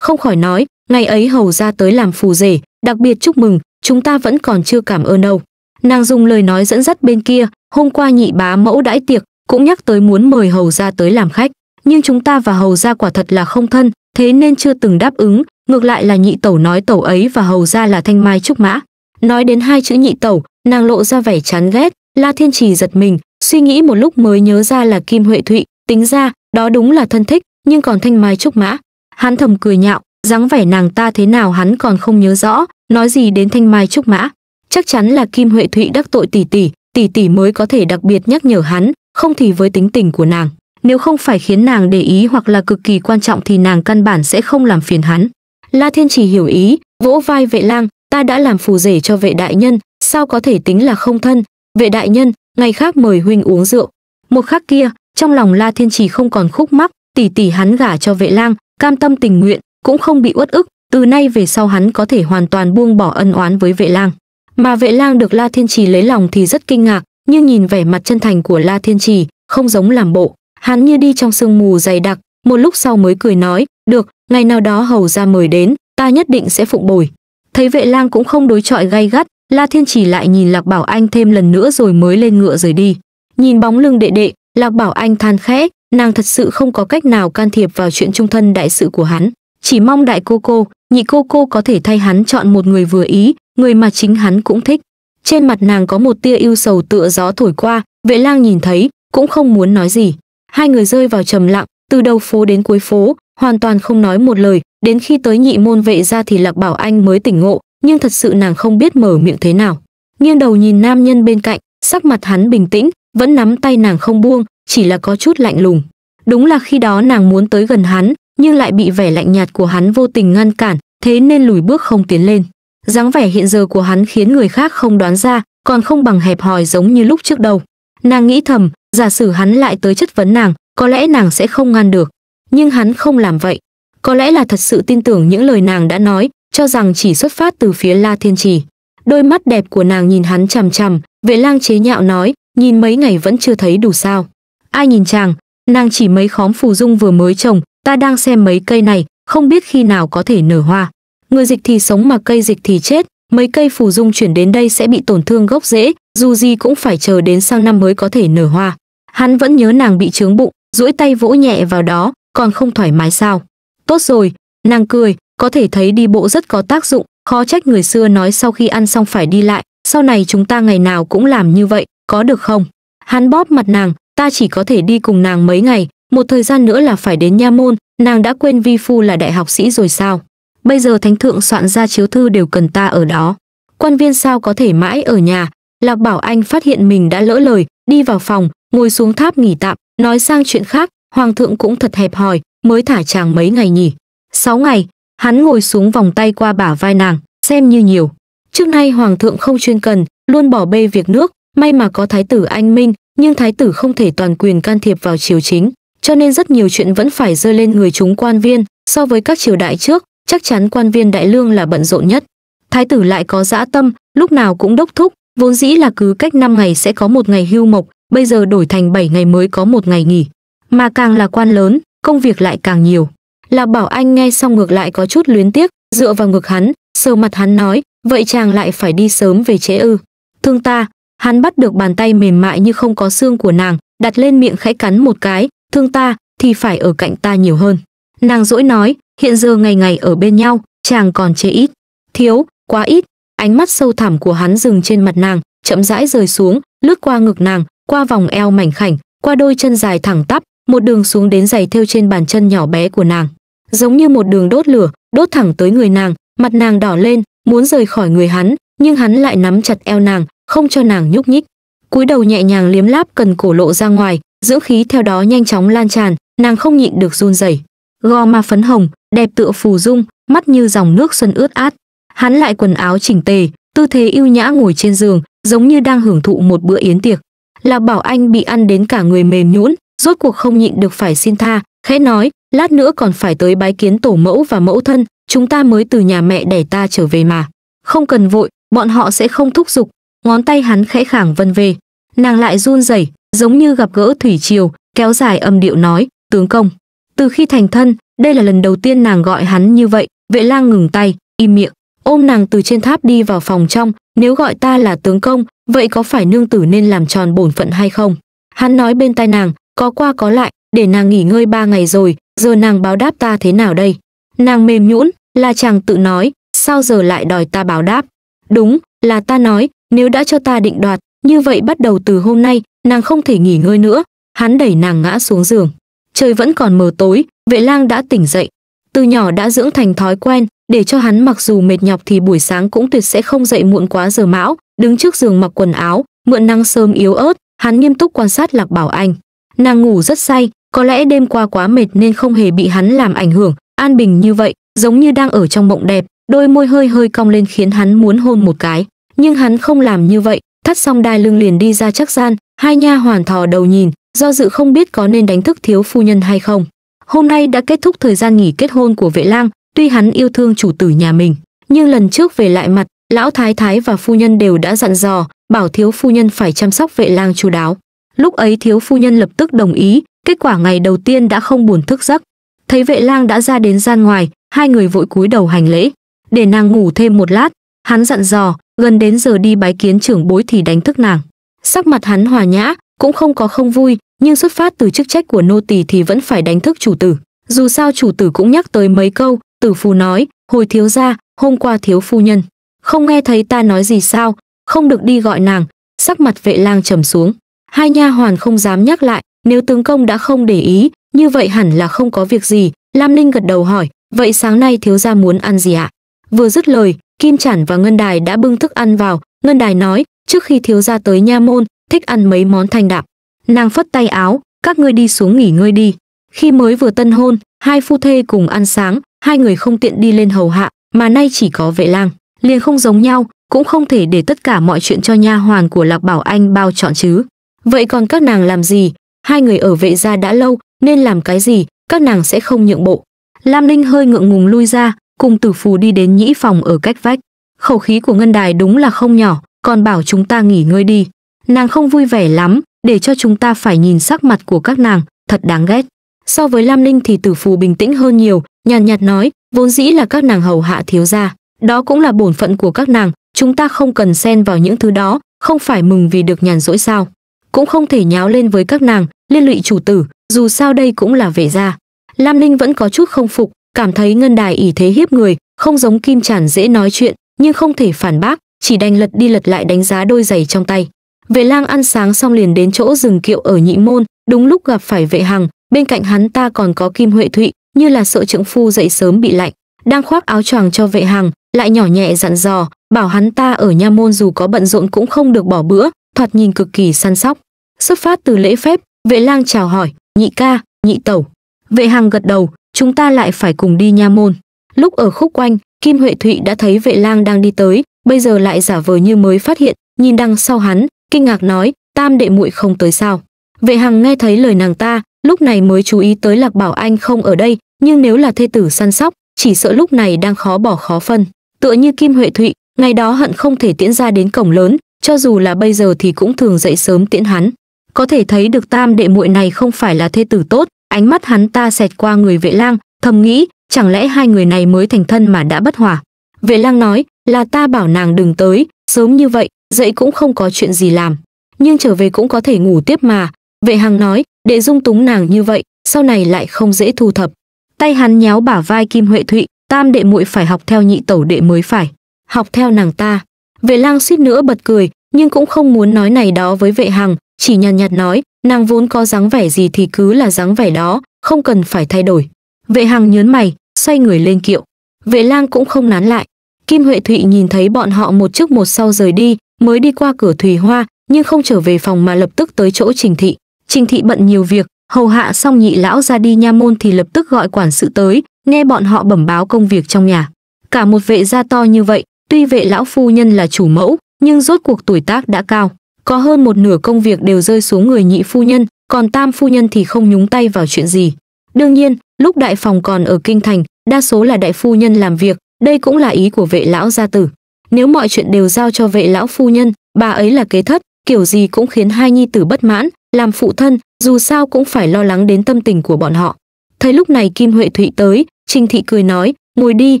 không khỏi nói, ngày ấy hầu ra tới làm phù rể, đặc biệt chúc mừng, chúng ta vẫn còn chưa cảm ơn đâu. Nàng dùng lời nói dẫn dắt bên kia, hôm qua nhị bá mẫu đãi tiệc, cũng nhắc tới muốn mời hầu ra tới làm khách, nhưng chúng ta và hầu ra quả thật là không thân, thế nên chưa từng đáp ứng ngược lại là nhị tẩu nói tẩu ấy và hầu ra là thanh mai trúc mã nói đến hai chữ nhị tẩu nàng lộ ra vẻ chán ghét la thiên trì giật mình suy nghĩ một lúc mới nhớ ra là kim huệ thụy tính ra đó đúng là thân thích nhưng còn thanh mai trúc mã hắn thầm cười nhạo dáng vẻ nàng ta thế nào hắn còn không nhớ rõ nói gì đến thanh mai trúc mã chắc chắn là kim huệ thụy đắc tội tỷ tỷ tỷ tỷ mới có thể đặc biệt nhắc nhở hắn không thì với tính tình của nàng nếu không phải khiến nàng để ý hoặc là cực kỳ quan trọng thì nàng căn bản sẽ không làm phiền hắn. La Thiên Chỉ hiểu ý, vỗ vai vệ lang, ta đã làm phù rể cho vệ đại nhân, sao có thể tính là không thân, vệ đại nhân, ngày khác mời huynh uống rượu. Một khắc kia, trong lòng La Thiên Chỉ không còn khúc mắc, tỷ tỷ hắn gả cho vệ lang, cam tâm tình nguyện, cũng không bị uất ức, từ nay về sau hắn có thể hoàn toàn buông bỏ ân oán với vệ lang. Mà vệ lang được La Thiên Trì lấy lòng thì rất kinh ngạc, nhưng nhìn vẻ mặt chân thành của La Thiên Trì, không giống làm bộ hắn như đi trong sương mù dày đặc một lúc sau mới cười nói được ngày nào đó hầu ra mời đến ta nhất định sẽ phụng bồi thấy vệ lang cũng không đối chọi gay gắt la thiên chỉ lại nhìn lạc bảo anh thêm lần nữa rồi mới lên ngựa rời đi nhìn bóng lưng đệ đệ lạc bảo anh than khẽ nàng thật sự không có cách nào can thiệp vào chuyện trung thân đại sự của hắn chỉ mong đại cô cô nhị cô cô có thể thay hắn chọn một người vừa ý người mà chính hắn cũng thích trên mặt nàng có một tia yêu sầu tựa gió thổi qua vệ lang nhìn thấy cũng không muốn nói gì hai người rơi vào trầm lặng từ đầu phố đến cuối phố hoàn toàn không nói một lời đến khi tới nhị môn vệ ra thì lạc bảo anh mới tỉnh ngộ nhưng thật sự nàng không biết mở miệng thế nào nghiêng đầu nhìn nam nhân bên cạnh sắc mặt hắn bình tĩnh vẫn nắm tay nàng không buông chỉ là có chút lạnh lùng đúng là khi đó nàng muốn tới gần hắn nhưng lại bị vẻ lạnh nhạt của hắn vô tình ngăn cản thế nên lùi bước không tiến lên dáng vẻ hiện giờ của hắn khiến người khác không đoán ra còn không bằng hẹp hòi giống như lúc trước đâu nàng nghĩ thầm giả sử hắn lại tới chất vấn nàng có lẽ nàng sẽ không ngăn được nhưng hắn không làm vậy có lẽ là thật sự tin tưởng những lời nàng đã nói cho rằng chỉ xuất phát từ phía la thiên trì đôi mắt đẹp của nàng nhìn hắn chằm chằm vệ lang chế nhạo nói nhìn mấy ngày vẫn chưa thấy đủ sao ai nhìn chàng nàng chỉ mấy khóm phù dung vừa mới trồng ta đang xem mấy cây này không biết khi nào có thể nở hoa người dịch thì sống mà cây dịch thì chết mấy cây phù dung chuyển đến đây sẽ bị tổn thương gốc rễ dù gì cũng phải chờ đến sang năm mới có thể nở hoa hắn vẫn nhớ nàng bị trướng bụng duỗi tay vỗ nhẹ vào đó còn không thoải mái sao tốt rồi nàng cười có thể thấy đi bộ rất có tác dụng khó trách người xưa nói sau khi ăn xong phải đi lại sau này chúng ta ngày nào cũng làm như vậy có được không hắn bóp mặt nàng ta chỉ có thể đi cùng nàng mấy ngày một thời gian nữa là phải đến nha môn nàng đã quên vi phu là đại học sĩ rồi sao bây giờ thánh thượng soạn ra chiếu thư đều cần ta ở đó quan viên sao có thể mãi ở nhà lạc bảo anh phát hiện mình đã lỡ lời đi vào phòng ngồi xuống tháp nghỉ tạm, nói sang chuyện khác, hoàng thượng cũng thật hẹp hòi, mới thả chàng mấy ngày nhỉ. Sáu ngày, hắn ngồi xuống vòng tay qua bả vai nàng, xem như nhiều. Trước nay hoàng thượng không chuyên cần, luôn bỏ bê việc nước, may mà có thái tử anh minh, nhưng thái tử không thể toàn quyền can thiệp vào triều chính, cho nên rất nhiều chuyện vẫn phải rơi lên người chúng quan viên, so với các triều đại trước, chắc chắn quan viên đại lương là bận rộn nhất. Thái tử lại có dã tâm, lúc nào cũng đốc thúc, vốn dĩ là cứ cách 5 ngày sẽ có một ngày hưu mộc, bây giờ đổi thành 7 ngày mới có một ngày nghỉ. Mà càng là quan lớn, công việc lại càng nhiều. Là bảo anh nghe xong ngược lại có chút luyến tiếc, dựa vào ngực hắn, sờ mặt hắn nói, vậy chàng lại phải đi sớm về trễ ư. Thương ta, hắn bắt được bàn tay mềm mại như không có xương của nàng, đặt lên miệng khẽ cắn một cái, thương ta, thì phải ở cạnh ta nhiều hơn. Nàng dỗi nói, hiện giờ ngày ngày ở bên nhau, chàng còn chê ít. Thiếu, quá ít, ánh mắt sâu thẳm của hắn dừng trên mặt nàng, chậm rãi rời xuống, lướt qua ngực nàng, qua vòng eo mảnh khảnh, qua đôi chân dài thẳng tắp, một đường xuống đến giày thêu trên bàn chân nhỏ bé của nàng. Giống như một đường đốt lửa, đốt thẳng tới người nàng, mặt nàng đỏ lên, muốn rời khỏi người hắn, nhưng hắn lại nắm chặt eo nàng, không cho nàng nhúc nhích. Cúi đầu nhẹ nhàng liếm láp cần cổ lộ ra ngoài, dưỡng khí theo đó nhanh chóng lan tràn, nàng không nhịn được run rẩy. Gò má phấn hồng, đẹp tựa phù dung, mắt như dòng nước xuân ướt át. Hắn lại quần áo chỉnh tề, tư thế yêu nhã ngồi trên giường, giống như đang hưởng thụ một bữa yến tiệc là bảo anh bị ăn đến cả người mềm nhũn rốt cuộc không nhịn được phải xin tha khẽ nói lát nữa còn phải tới bái kiến tổ mẫu và mẫu thân chúng ta mới từ nhà mẹ đẻ ta trở về mà không cần vội bọn họ sẽ không thúc giục ngón tay hắn khẽ khàng vân về nàng lại run rẩy giống như gặp gỡ thủy triều kéo dài âm điệu nói tướng công từ khi thành thân đây là lần đầu tiên nàng gọi hắn như vậy vệ lang ngừng tay im miệng ôm nàng từ trên tháp đi vào phòng trong nếu gọi ta là tướng công vậy có phải nương tử nên làm tròn bổn phận hay không hắn nói bên tai nàng có qua có lại để nàng nghỉ ngơi ba ngày rồi giờ nàng báo đáp ta thế nào đây nàng mềm nhũn là chàng tự nói sao giờ lại đòi ta báo đáp đúng là ta nói nếu đã cho ta định đoạt như vậy bắt đầu từ hôm nay nàng không thể nghỉ ngơi nữa hắn đẩy nàng ngã xuống giường trời vẫn còn mờ tối vệ lang đã tỉnh dậy từ nhỏ đã dưỡng thành thói quen để cho hắn mặc dù mệt nhọc thì buổi sáng cũng tuyệt sẽ không dậy muộn quá giờ mão, đứng trước giường mặc quần áo, mượn năng sớm yếu ớt, hắn nghiêm túc quan sát Lạc Bảo Anh. Nàng ngủ rất say, có lẽ đêm qua quá mệt nên không hề bị hắn làm ảnh hưởng, an bình như vậy, giống như đang ở trong mộng đẹp, đôi môi hơi hơi cong lên khiến hắn muốn hôn một cái, nhưng hắn không làm như vậy, thắt xong đai lưng liền đi ra chắc gian, hai nha hoàn thò đầu nhìn, do dự không biết có nên đánh thức thiếu phu nhân hay không. Hôm nay đã kết thúc thời gian nghỉ kết hôn của vệ lang, Tuy hắn yêu thương chủ tử nhà mình, nhưng lần trước về lại mặt, lão thái thái và phu nhân đều đã dặn dò, bảo thiếu phu nhân phải chăm sóc vệ lang chú đáo. Lúc ấy thiếu phu nhân lập tức đồng ý, kết quả ngày đầu tiên đã không buồn thức giấc. Thấy vệ lang đã ra đến gian ngoài, hai người vội cúi đầu hành lễ, để nàng ngủ thêm một lát. Hắn dặn dò, gần đến giờ đi bái kiến trưởng bối thì đánh thức nàng. Sắc mặt hắn hòa nhã, cũng không có không vui, nhưng xuất phát từ chức trách của nô tỳ thì vẫn phải đánh thức chủ tử. Dù sao chủ tử cũng nhắc tới mấy câu, Tử Phù nói, hồi thiếu gia, hôm qua thiếu phu nhân. Không nghe thấy ta nói gì sao, không được đi gọi nàng, sắc mặt vệ lang trầm xuống. Hai nha hoàn không dám nhắc lại, nếu tướng công đã không để ý, như vậy hẳn là không có việc gì. Lam Linh gật đầu hỏi, vậy sáng nay thiếu gia muốn ăn gì ạ? À? Vừa dứt lời, Kim Chản và Ngân Đài đã bưng thức ăn vào, Ngân Đài nói, trước khi thiếu gia tới nha môn, thích ăn mấy món thanh đạm. Nàng phất tay áo, các ngươi đi xuống nghỉ ngơi đi. Khi mới vừa tân hôn, hai phu thê cùng ăn sáng, hai người không tiện đi lên hầu hạ, mà nay chỉ có vệ lang, liền không giống nhau, cũng không thể để tất cả mọi chuyện cho nha hoàn của Lạc Bảo Anh bao chọn chứ. Vậy còn các nàng làm gì? Hai người ở vệ gia đã lâu, nên làm cái gì, các nàng sẽ không nhượng bộ. Lam Ninh hơi ngượng ngùng lui ra, cùng Tử Phù đi đến nhĩ phòng ở cách vách. Khẩu khí của Ngân Đài đúng là không nhỏ, còn bảo chúng ta nghỉ ngơi đi. Nàng không vui vẻ lắm, để cho chúng ta phải nhìn sắc mặt của các nàng, thật đáng ghét. So với Lam Linh thì Tử Phù bình tĩnh hơn nhiều, nhàn nhạt, nói, vốn dĩ là các nàng hầu hạ thiếu gia, đó cũng là bổn phận của các nàng, chúng ta không cần xen vào những thứ đó, không phải mừng vì được nhàn rỗi sao? Cũng không thể nháo lên với các nàng, liên lụy chủ tử, dù sao đây cũng là vệ gia. Lam Linh vẫn có chút không phục, cảm thấy ngân đài ỷ thế hiếp người, không giống kim tràn dễ nói chuyện, nhưng không thể phản bác, chỉ đành lật đi lật lại đánh giá đôi giày trong tay. Vệ lang ăn sáng xong liền đến chỗ rừng kiệu ở nhị môn, đúng lúc gặp phải vệ hằng, bên cạnh hắn ta còn có kim huệ thụy như là sợ trưởng phu dậy sớm bị lạnh đang khoác áo choàng cho vệ hằng lại nhỏ nhẹ dặn dò bảo hắn ta ở nha môn dù có bận rộn cũng không được bỏ bữa thoạt nhìn cực kỳ săn sóc xuất phát từ lễ phép vệ lang chào hỏi nhị ca nhị tẩu vệ hằng gật đầu chúng ta lại phải cùng đi nha môn lúc ở khúc quanh kim huệ thụy đã thấy vệ lang đang đi tới bây giờ lại giả vờ như mới phát hiện nhìn đằng sau hắn kinh ngạc nói tam đệ muội không tới sao Vệ Hằng nghe thấy lời nàng ta, lúc này mới chú ý tới Lạc Bảo Anh không ở đây, nhưng nếu là thê tử săn sóc, chỉ sợ lúc này đang khó bỏ khó phân. Tựa như Kim Huệ Thụy, ngày đó hận không thể tiễn ra đến cổng lớn, cho dù là bây giờ thì cũng thường dậy sớm tiễn hắn. Có thể thấy được tam đệ muội này không phải là thê tử tốt, ánh mắt hắn ta xẹt qua người vệ lang, thầm nghĩ, chẳng lẽ hai người này mới thành thân mà đã bất hòa. Vệ lang nói, là ta bảo nàng đừng tới, sớm như vậy, dậy cũng không có chuyện gì làm. Nhưng trở về cũng có thể ngủ tiếp mà, Vệ Hằng nói, để dung túng nàng như vậy, sau này lại không dễ thu thập. Tay hắn nhéo bả vai Kim Huệ Thụy, tam đệ muội phải học theo nhị tẩu đệ mới phải, học theo nàng ta. Vệ Lang suýt nữa bật cười, nhưng cũng không muốn nói này đó với Vệ Hằng, chỉ nhàn nhạt, nói, nàng vốn có dáng vẻ gì thì cứ là dáng vẻ đó, không cần phải thay đổi. Vệ Hằng nhớn mày, xoay người lên kiệu. Vệ Lang cũng không nán lại. Kim Huệ Thụy nhìn thấy bọn họ một trước một sau rời đi, mới đi qua cửa Thùy Hoa, nhưng không trở về phòng mà lập tức tới chỗ Trình Thị. Trình thị bận nhiều việc, hầu hạ xong nhị lão ra đi nha môn thì lập tức gọi quản sự tới, nghe bọn họ bẩm báo công việc trong nhà. Cả một vệ gia to như vậy, tuy vệ lão phu nhân là chủ mẫu, nhưng rốt cuộc tuổi tác đã cao. Có hơn một nửa công việc đều rơi xuống người nhị phu nhân, còn tam phu nhân thì không nhúng tay vào chuyện gì. Đương nhiên, lúc đại phòng còn ở kinh thành, đa số là đại phu nhân làm việc, đây cũng là ý của vệ lão gia tử. Nếu mọi chuyện đều giao cho vệ lão phu nhân, bà ấy là kế thất, kiểu gì cũng khiến hai nhi tử bất mãn, làm phụ thân dù sao cũng phải lo lắng đến tâm tình của bọn họ thấy lúc này kim huệ thụy tới trinh thị cười nói ngồi đi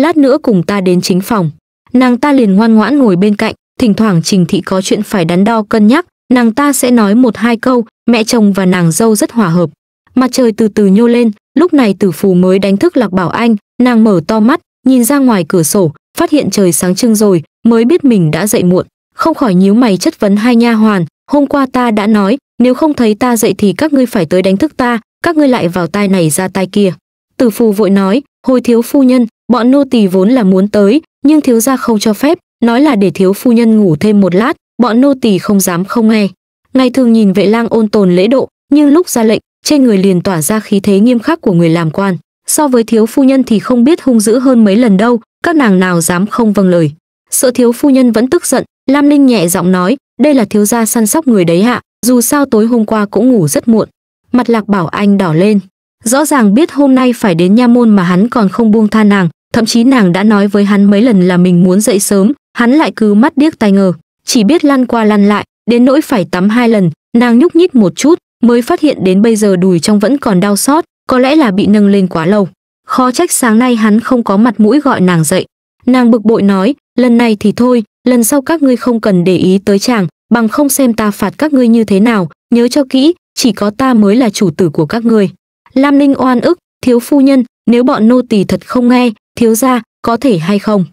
lát nữa cùng ta đến chính phòng nàng ta liền ngoan ngoãn ngồi bên cạnh thỉnh thoảng trình thị có chuyện phải đắn đo cân nhắc nàng ta sẽ nói một hai câu mẹ chồng và nàng dâu rất hòa hợp mặt trời từ từ nhô lên lúc này tử phù mới đánh thức lạc bảo anh nàng mở to mắt nhìn ra ngoài cửa sổ phát hiện trời sáng trưng rồi mới biết mình đã dậy muộn không khỏi nhíu mày chất vấn hai nha hoàn hôm qua ta đã nói nếu không thấy ta dậy thì các ngươi phải tới đánh thức ta các ngươi lại vào tai này ra tai kia tử phù vội nói hồi thiếu phu nhân bọn nô tỳ vốn là muốn tới nhưng thiếu gia không cho phép nói là để thiếu phu nhân ngủ thêm một lát bọn nô tỳ không dám không nghe ngày thường nhìn vệ lang ôn tồn lễ độ nhưng lúc ra lệnh trên người liền tỏa ra khí thế nghiêm khắc của người làm quan so với thiếu phu nhân thì không biết hung dữ hơn mấy lần đâu các nàng nào dám không vâng lời sợ thiếu phu nhân vẫn tức giận lam Linh nhẹ giọng nói đây là thiếu gia săn sóc người đấy hạ dù sao tối hôm qua cũng ngủ rất muộn mặt lạc bảo anh đỏ lên rõ ràng biết hôm nay phải đến nha môn mà hắn còn không buông tha nàng thậm chí nàng đã nói với hắn mấy lần là mình muốn dậy sớm hắn lại cứ mắt điếc tai ngờ chỉ biết lăn qua lăn lại đến nỗi phải tắm hai lần nàng nhúc nhích một chút mới phát hiện đến bây giờ đùi trong vẫn còn đau xót có lẽ là bị nâng lên quá lâu khó trách sáng nay hắn không có mặt mũi gọi nàng dậy nàng bực bội nói lần này thì thôi lần sau các ngươi không cần để ý tới chàng bằng không xem ta phạt các ngươi như thế nào nhớ cho kỹ chỉ có ta mới là chủ tử của các ngươi lam ninh oan ức thiếu phu nhân nếu bọn nô tỳ thật không nghe thiếu ra có thể hay không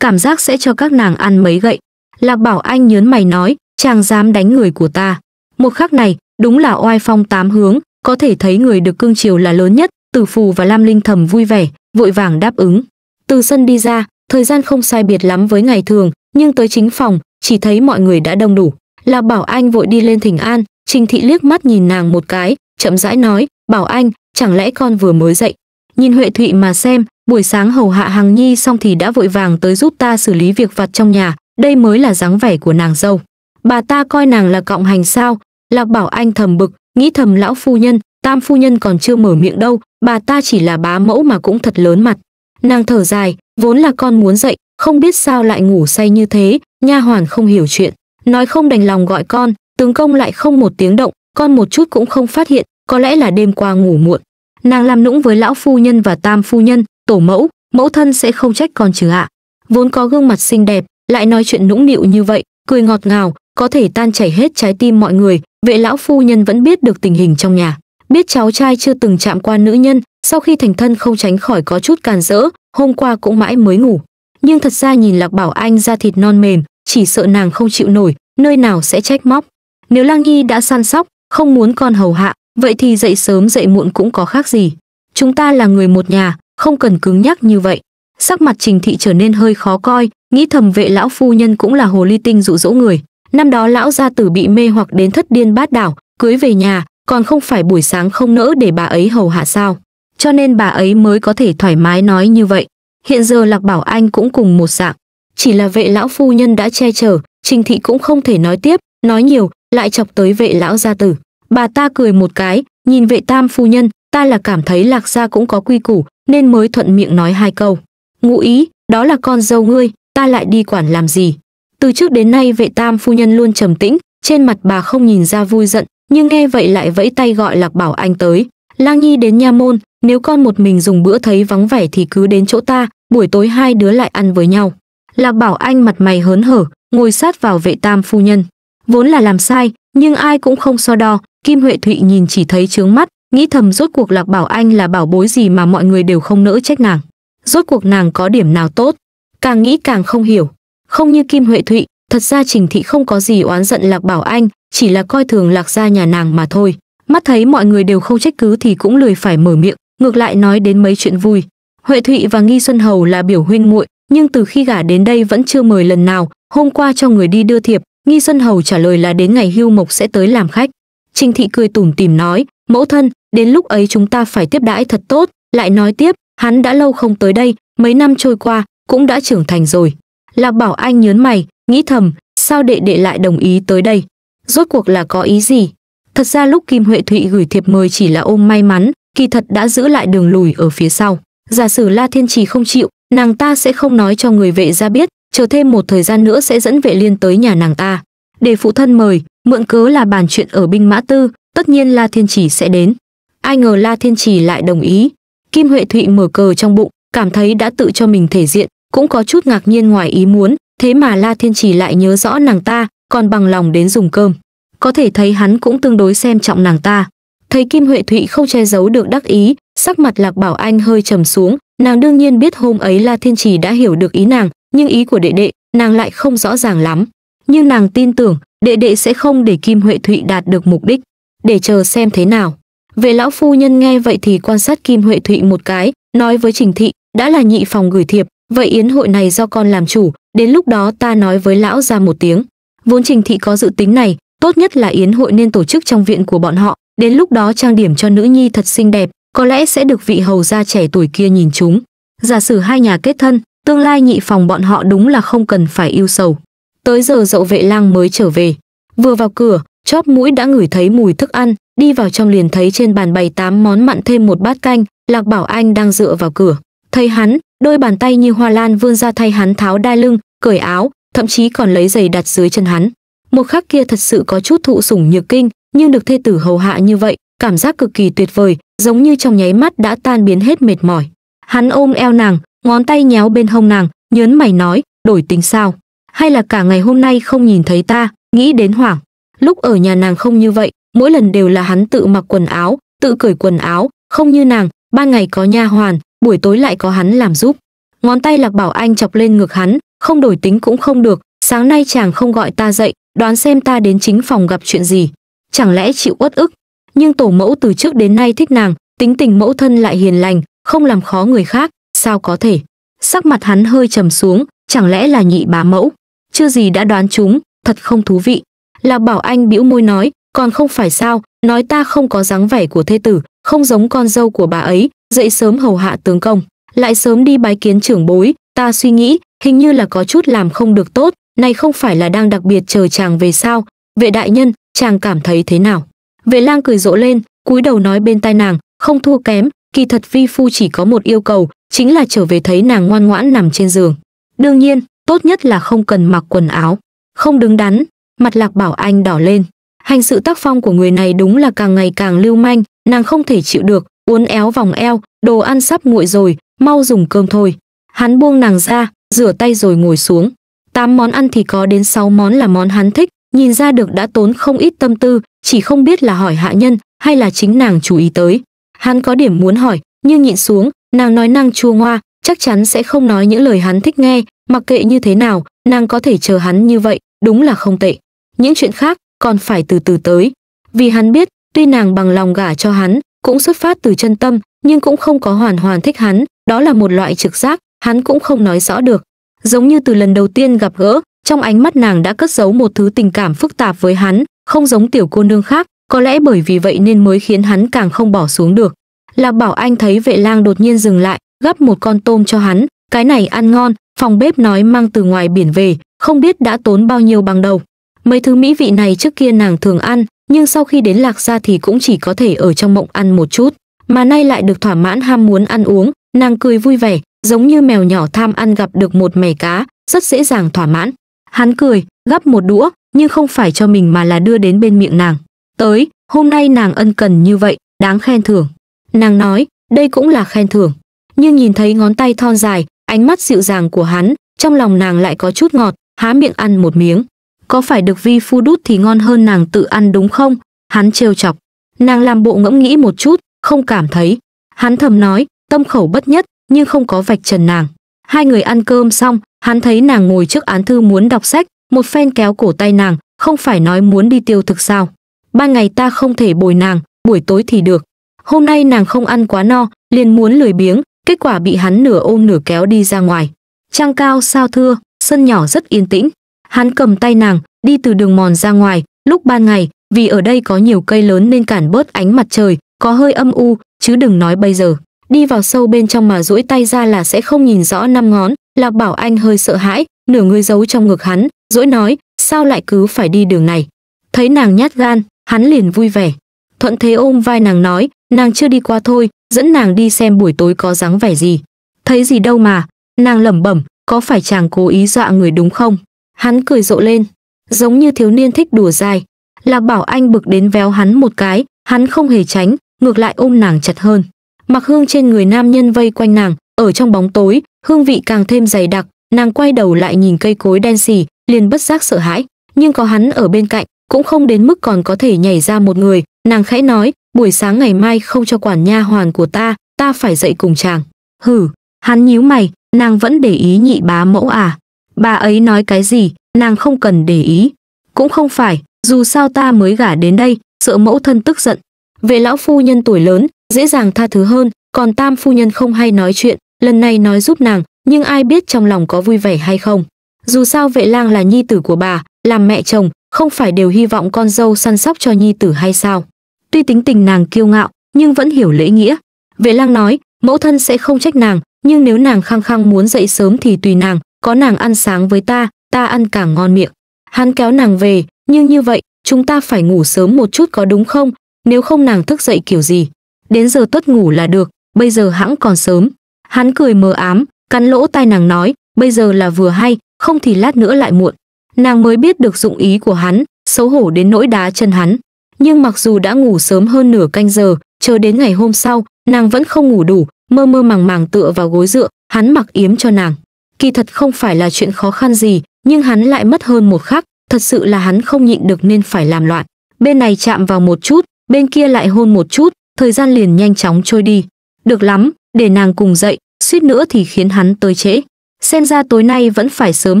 cảm giác sẽ cho các nàng ăn mấy gậy lạc bảo anh nhớn mày nói chàng dám đánh người của ta một khắc này đúng là oai phong tám hướng có thể thấy người được cương triều là lớn nhất Tử phù và lam linh thầm vui vẻ vội vàng đáp ứng từ sân đi ra thời gian không sai biệt lắm với ngày thường nhưng tới chính phòng chỉ thấy mọi người đã đông đủ là bảo anh vội đi lên thỉnh an trình thị liếc mắt nhìn nàng một cái chậm rãi nói bảo anh chẳng lẽ con vừa mới dậy nhìn huệ thụy mà xem buổi sáng hầu hạ Hằng nhi xong thì đã vội vàng tới giúp ta xử lý việc vặt trong nhà đây mới là dáng vẻ của nàng dâu bà ta coi nàng là cộng hành sao lạc bảo anh thầm bực nghĩ thầm lão phu nhân tam phu nhân còn chưa mở miệng đâu bà ta chỉ là bá mẫu mà cũng thật lớn mặt nàng thở dài vốn là con muốn dậy không biết sao lại ngủ say như thế nha hoàn không hiểu chuyện nói không đành lòng gọi con tướng công lại không một tiếng động con một chút cũng không phát hiện có lẽ là đêm qua ngủ muộn nàng làm nũng với lão phu nhân và tam phu nhân tổ mẫu mẫu thân sẽ không trách con chứ ạ à. vốn có gương mặt xinh đẹp lại nói chuyện nũng nịu như vậy cười ngọt ngào có thể tan chảy hết trái tim mọi người vệ lão phu nhân vẫn biết được tình hình trong nhà biết cháu trai chưa từng chạm qua nữ nhân sau khi thành thân không tránh khỏi có chút càn rỡ hôm qua cũng mãi mới ngủ nhưng thật ra nhìn lạc bảo anh ra thịt non mềm chỉ sợ nàng không chịu nổi nơi nào sẽ trách móc nếu lang nhi đã săn sóc không muốn con hầu hạ vậy thì dậy sớm dậy muộn cũng có khác gì chúng ta là người một nhà không cần cứng nhắc như vậy sắc mặt trình thị trở nên hơi khó coi nghĩ thầm vệ lão phu nhân cũng là hồ ly tinh dụ dỗ người năm đó lão gia tử bị mê hoặc đến thất điên bát đảo cưới về nhà còn không phải buổi sáng không nỡ để bà ấy hầu hạ sao cho nên bà ấy mới có thể thoải mái nói như vậy. Hiện giờ Lạc Bảo Anh cũng cùng một dạng, chỉ là vệ lão phu nhân đã che chở, Trình thị cũng không thể nói tiếp, nói nhiều lại chọc tới vệ lão gia tử. Bà ta cười một cái, nhìn vệ tam phu nhân, ta là cảm thấy Lạc gia cũng có quy củ, nên mới thuận miệng nói hai câu. Ngụ ý, đó là con dâu ngươi, ta lại đi quản làm gì? Từ trước đến nay vệ tam phu nhân luôn trầm tĩnh, trên mặt bà không nhìn ra vui giận, nhưng nghe vậy lại vẫy tay gọi Lạc Bảo Anh tới. Lang Nhi đến nha môn, nếu con một mình dùng bữa thấy vắng vẻ thì cứ đến chỗ ta buổi tối hai đứa lại ăn với nhau lạc bảo anh mặt mày hớn hở ngồi sát vào vệ tam phu nhân vốn là làm sai nhưng ai cũng không so đo kim huệ thụy nhìn chỉ thấy trướng mắt nghĩ thầm rốt cuộc lạc bảo anh là bảo bối gì mà mọi người đều không nỡ trách nàng rốt cuộc nàng có điểm nào tốt càng nghĩ càng không hiểu không như kim huệ thụy thật ra trình thị không có gì oán giận lạc bảo anh chỉ là coi thường lạc gia nhà nàng mà thôi mắt thấy mọi người đều không trách cứ thì cũng lười phải mở miệng ngược lại nói đến mấy chuyện vui huệ thụy và nghi xuân hầu là biểu huynh muội nhưng từ khi gả đến đây vẫn chưa mời lần nào hôm qua cho người đi đưa thiệp nghi xuân hầu trả lời là đến ngày hưu mộc sẽ tới làm khách Trình thị cười tủm tỉm nói mẫu thân đến lúc ấy chúng ta phải tiếp đãi thật tốt lại nói tiếp hắn đã lâu không tới đây mấy năm trôi qua cũng đã trưởng thành rồi lạc bảo anh nhớn mày nghĩ thầm sao đệ đệ lại đồng ý tới đây rốt cuộc là có ý gì thật ra lúc kim huệ thụy gửi thiệp mời chỉ là ôm may mắn kỳ thật đã giữ lại đường lùi ở phía sau. Giả sử La Thiên Trì không chịu, nàng ta sẽ không nói cho người vệ ra biết, chờ thêm một thời gian nữa sẽ dẫn vệ liên tới nhà nàng ta. Để phụ thân mời, mượn cớ là bàn chuyện ở binh mã tư, tất nhiên La Thiên Trì sẽ đến. Ai ngờ La Thiên Trì lại đồng ý. Kim Huệ Thụy mở cờ trong bụng, cảm thấy đã tự cho mình thể diện, cũng có chút ngạc nhiên ngoài ý muốn, thế mà La Thiên Trì lại nhớ rõ nàng ta, còn bằng lòng đến dùng cơm. Có thể thấy hắn cũng tương đối xem trọng nàng ta. Thấy Kim Huệ Thụy không che giấu được đắc ý, sắc mặt Lạc Bảo Anh hơi trầm xuống, nàng đương nhiên biết hôm ấy La Thiên Trì đã hiểu được ý nàng, nhưng ý của đệ đệ, nàng lại không rõ ràng lắm. Nhưng nàng tin tưởng, đệ đệ sẽ không để Kim Huệ Thụy đạt được mục đích, để chờ xem thế nào. Về lão phu nhân nghe vậy thì quan sát Kim Huệ Thụy một cái, nói với Trình Thị, đã là nhị phòng gửi thiệp, vậy yến hội này do con làm chủ, đến lúc đó ta nói với lão ra một tiếng. Vốn Trình Thị có dự tính này, tốt nhất là yến hội nên tổ chức trong viện của bọn họ, Đến lúc đó trang điểm cho nữ nhi thật xinh đẹp, có lẽ sẽ được vị hầu gia trẻ tuổi kia nhìn chúng. Giả sử hai nhà kết thân, tương lai nhị phòng bọn họ đúng là không cần phải yêu sầu. Tới giờ dậu vệ lang mới trở về. Vừa vào cửa, chóp mũi đã ngửi thấy mùi thức ăn, đi vào trong liền thấy trên bàn bày tám món mặn thêm một bát canh, Lạc Bảo Anh đang dựa vào cửa. Thấy hắn, đôi bàn tay như hoa lan vươn ra thay hắn tháo đai lưng, cởi áo, thậm chí còn lấy giày đặt dưới chân hắn. Một khắc kia thật sự có chút thụ sủng nhược kinh, nhưng được thê tử hầu hạ như vậy, cảm giác cực kỳ tuyệt vời, giống như trong nháy mắt đã tan biến hết mệt mỏi. Hắn ôm eo nàng, ngón tay nhéo bên hông nàng, nhớn mày nói, đổi tính sao? Hay là cả ngày hôm nay không nhìn thấy ta, nghĩ đến hoảng. Lúc ở nhà nàng không như vậy, mỗi lần đều là hắn tự mặc quần áo, tự cởi quần áo, không như nàng, ba ngày có nha hoàn, buổi tối lại có hắn làm giúp. Ngón tay Lạc Bảo Anh chọc lên ngực hắn, không đổi tính cũng không được, sáng nay chàng không gọi ta dậy, đoán xem ta đến chính phòng gặp chuyện gì chẳng lẽ chịu uất ức nhưng tổ mẫu từ trước đến nay thích nàng tính tình mẫu thân lại hiền lành không làm khó người khác sao có thể sắc mặt hắn hơi trầm xuống chẳng lẽ là nhị bá mẫu chưa gì đã đoán chúng thật không thú vị là bảo anh bĩu môi nói còn không phải sao nói ta không có dáng vẻ của thê tử không giống con dâu của bà ấy dậy sớm hầu hạ tướng công lại sớm đi bái kiến trưởng bối ta suy nghĩ hình như là có chút làm không được tốt này không phải là đang đặc biệt chờ chàng về sao vệ đại nhân chàng cảm thấy thế nào vệ lang cười rộ lên cúi đầu nói bên tai nàng không thua kém kỳ thật vi phu chỉ có một yêu cầu chính là trở về thấy nàng ngoan ngoãn nằm trên giường đương nhiên tốt nhất là không cần mặc quần áo không đứng đắn mặt lạc bảo anh đỏ lên hành sự tác phong của người này đúng là càng ngày càng lưu manh nàng không thể chịu được uốn éo vòng eo đồ ăn sắp nguội rồi mau dùng cơm thôi hắn buông nàng ra rửa tay rồi ngồi xuống tám món ăn thì có đến sáu món là món hắn thích nhìn ra được đã tốn không ít tâm tư chỉ không biết là hỏi hạ nhân hay là chính nàng chú ý tới hắn có điểm muốn hỏi nhưng nhịn xuống nàng nói năng chua ngoa chắc chắn sẽ không nói những lời hắn thích nghe mặc kệ như thế nào nàng có thể chờ hắn như vậy đúng là không tệ những chuyện khác còn phải từ từ tới vì hắn biết tuy nàng bằng lòng gả cho hắn cũng xuất phát từ chân tâm nhưng cũng không có hoàn hoàn thích hắn đó là một loại trực giác hắn cũng không nói rõ được giống như từ lần đầu tiên gặp gỡ trong ánh mắt nàng đã cất giấu một thứ tình cảm phức tạp với hắn, không giống tiểu cô nương khác, có lẽ bởi vì vậy nên mới khiến hắn càng không bỏ xuống được. Lạc Bảo Anh thấy vệ lang đột nhiên dừng lại, gấp một con tôm cho hắn, cái này ăn ngon, phòng bếp nói mang từ ngoài biển về, không biết đã tốn bao nhiêu bằng đầu. Mấy thứ mỹ vị này trước kia nàng thường ăn, nhưng sau khi đến Lạc Gia thì cũng chỉ có thể ở trong mộng ăn một chút, mà nay lại được thỏa mãn ham muốn ăn uống, nàng cười vui vẻ, giống như mèo nhỏ tham ăn gặp được một mẻ cá, rất dễ dàng thỏa mãn. Hắn cười, gắp một đũa, nhưng không phải cho mình mà là đưa đến bên miệng nàng. Tới, hôm nay nàng ân cần như vậy, đáng khen thưởng. Nàng nói, đây cũng là khen thưởng. Nhưng nhìn thấy ngón tay thon dài, ánh mắt dịu dàng của hắn, trong lòng nàng lại có chút ngọt, há miệng ăn một miếng. Có phải được vi phu đút thì ngon hơn nàng tự ăn đúng không? Hắn trêu chọc. Nàng làm bộ ngẫm nghĩ một chút, không cảm thấy. Hắn thầm nói, tâm khẩu bất nhất, nhưng không có vạch trần nàng. Hai người ăn cơm xong, hắn thấy nàng ngồi trước án thư muốn đọc sách, một phen kéo cổ tay nàng, không phải nói muốn đi tiêu thực sao. Ban ngày ta không thể bồi nàng, buổi tối thì được. Hôm nay nàng không ăn quá no, liền muốn lười biếng, kết quả bị hắn nửa ôm nửa kéo đi ra ngoài. Trăng cao sao thưa, sân nhỏ rất yên tĩnh. Hắn cầm tay nàng, đi từ đường mòn ra ngoài, lúc ban ngày, vì ở đây có nhiều cây lớn nên cản bớt ánh mặt trời, có hơi âm u, chứ đừng nói bây giờ đi vào sâu bên trong mà duỗi tay ra là sẽ không nhìn rõ năm ngón lạc bảo anh hơi sợ hãi nửa người giấu trong ngực hắn duỗi nói sao lại cứ phải đi đường này thấy nàng nhát gan hắn liền vui vẻ thuận thế ôm vai nàng nói nàng chưa đi qua thôi dẫn nàng đi xem buổi tối có dáng vẻ gì thấy gì đâu mà nàng lẩm bẩm có phải chàng cố ý dọa người đúng không hắn cười rộ lên giống như thiếu niên thích đùa dai lạc bảo anh bực đến véo hắn một cái hắn không hề tránh ngược lại ôm nàng chặt hơn mặc hương trên người nam nhân vây quanh nàng ở trong bóng tối hương vị càng thêm dày đặc nàng quay đầu lại nhìn cây cối đen xì liền bất giác sợ hãi nhưng có hắn ở bên cạnh cũng không đến mức còn có thể nhảy ra một người nàng khẽ nói buổi sáng ngày mai không cho quản nha hoàn của ta ta phải dậy cùng chàng hử hắn nhíu mày nàng vẫn để ý nhị bá mẫu à bà ấy nói cái gì nàng không cần để ý cũng không phải dù sao ta mới gả đến đây sợ mẫu thân tức giận về lão phu nhân tuổi lớn dễ dàng tha thứ hơn còn tam phu nhân không hay nói chuyện lần này nói giúp nàng nhưng ai biết trong lòng có vui vẻ hay không dù sao vệ lang là nhi tử của bà làm mẹ chồng không phải đều hy vọng con dâu săn sóc cho nhi tử hay sao tuy tính tình nàng kiêu ngạo nhưng vẫn hiểu lễ nghĩa vệ lang nói mẫu thân sẽ không trách nàng nhưng nếu nàng khăng khăng muốn dậy sớm thì tùy nàng có nàng ăn sáng với ta ta ăn càng ngon miệng hắn kéo nàng về nhưng như vậy chúng ta phải ngủ sớm một chút có đúng không nếu không nàng thức dậy kiểu gì đến giờ tốt ngủ là được, bây giờ hãng còn sớm. Hắn cười mờ ám, cắn lỗ tai nàng nói, bây giờ là vừa hay, không thì lát nữa lại muộn. Nàng mới biết được dụng ý của hắn, xấu hổ đến nỗi đá chân hắn. Nhưng mặc dù đã ngủ sớm hơn nửa canh giờ, chờ đến ngày hôm sau, nàng vẫn không ngủ đủ, mơ mơ màng màng tựa vào gối dựa, hắn mặc yếm cho nàng. Kỳ thật không phải là chuyện khó khăn gì, nhưng hắn lại mất hơn một khắc, thật sự là hắn không nhịn được nên phải làm loạn. Bên này chạm vào một chút, bên kia lại hôn một chút, thời gian liền nhanh chóng trôi đi. Được lắm, để nàng cùng dậy, suýt nữa thì khiến hắn tới trễ. Xem ra tối nay vẫn phải sớm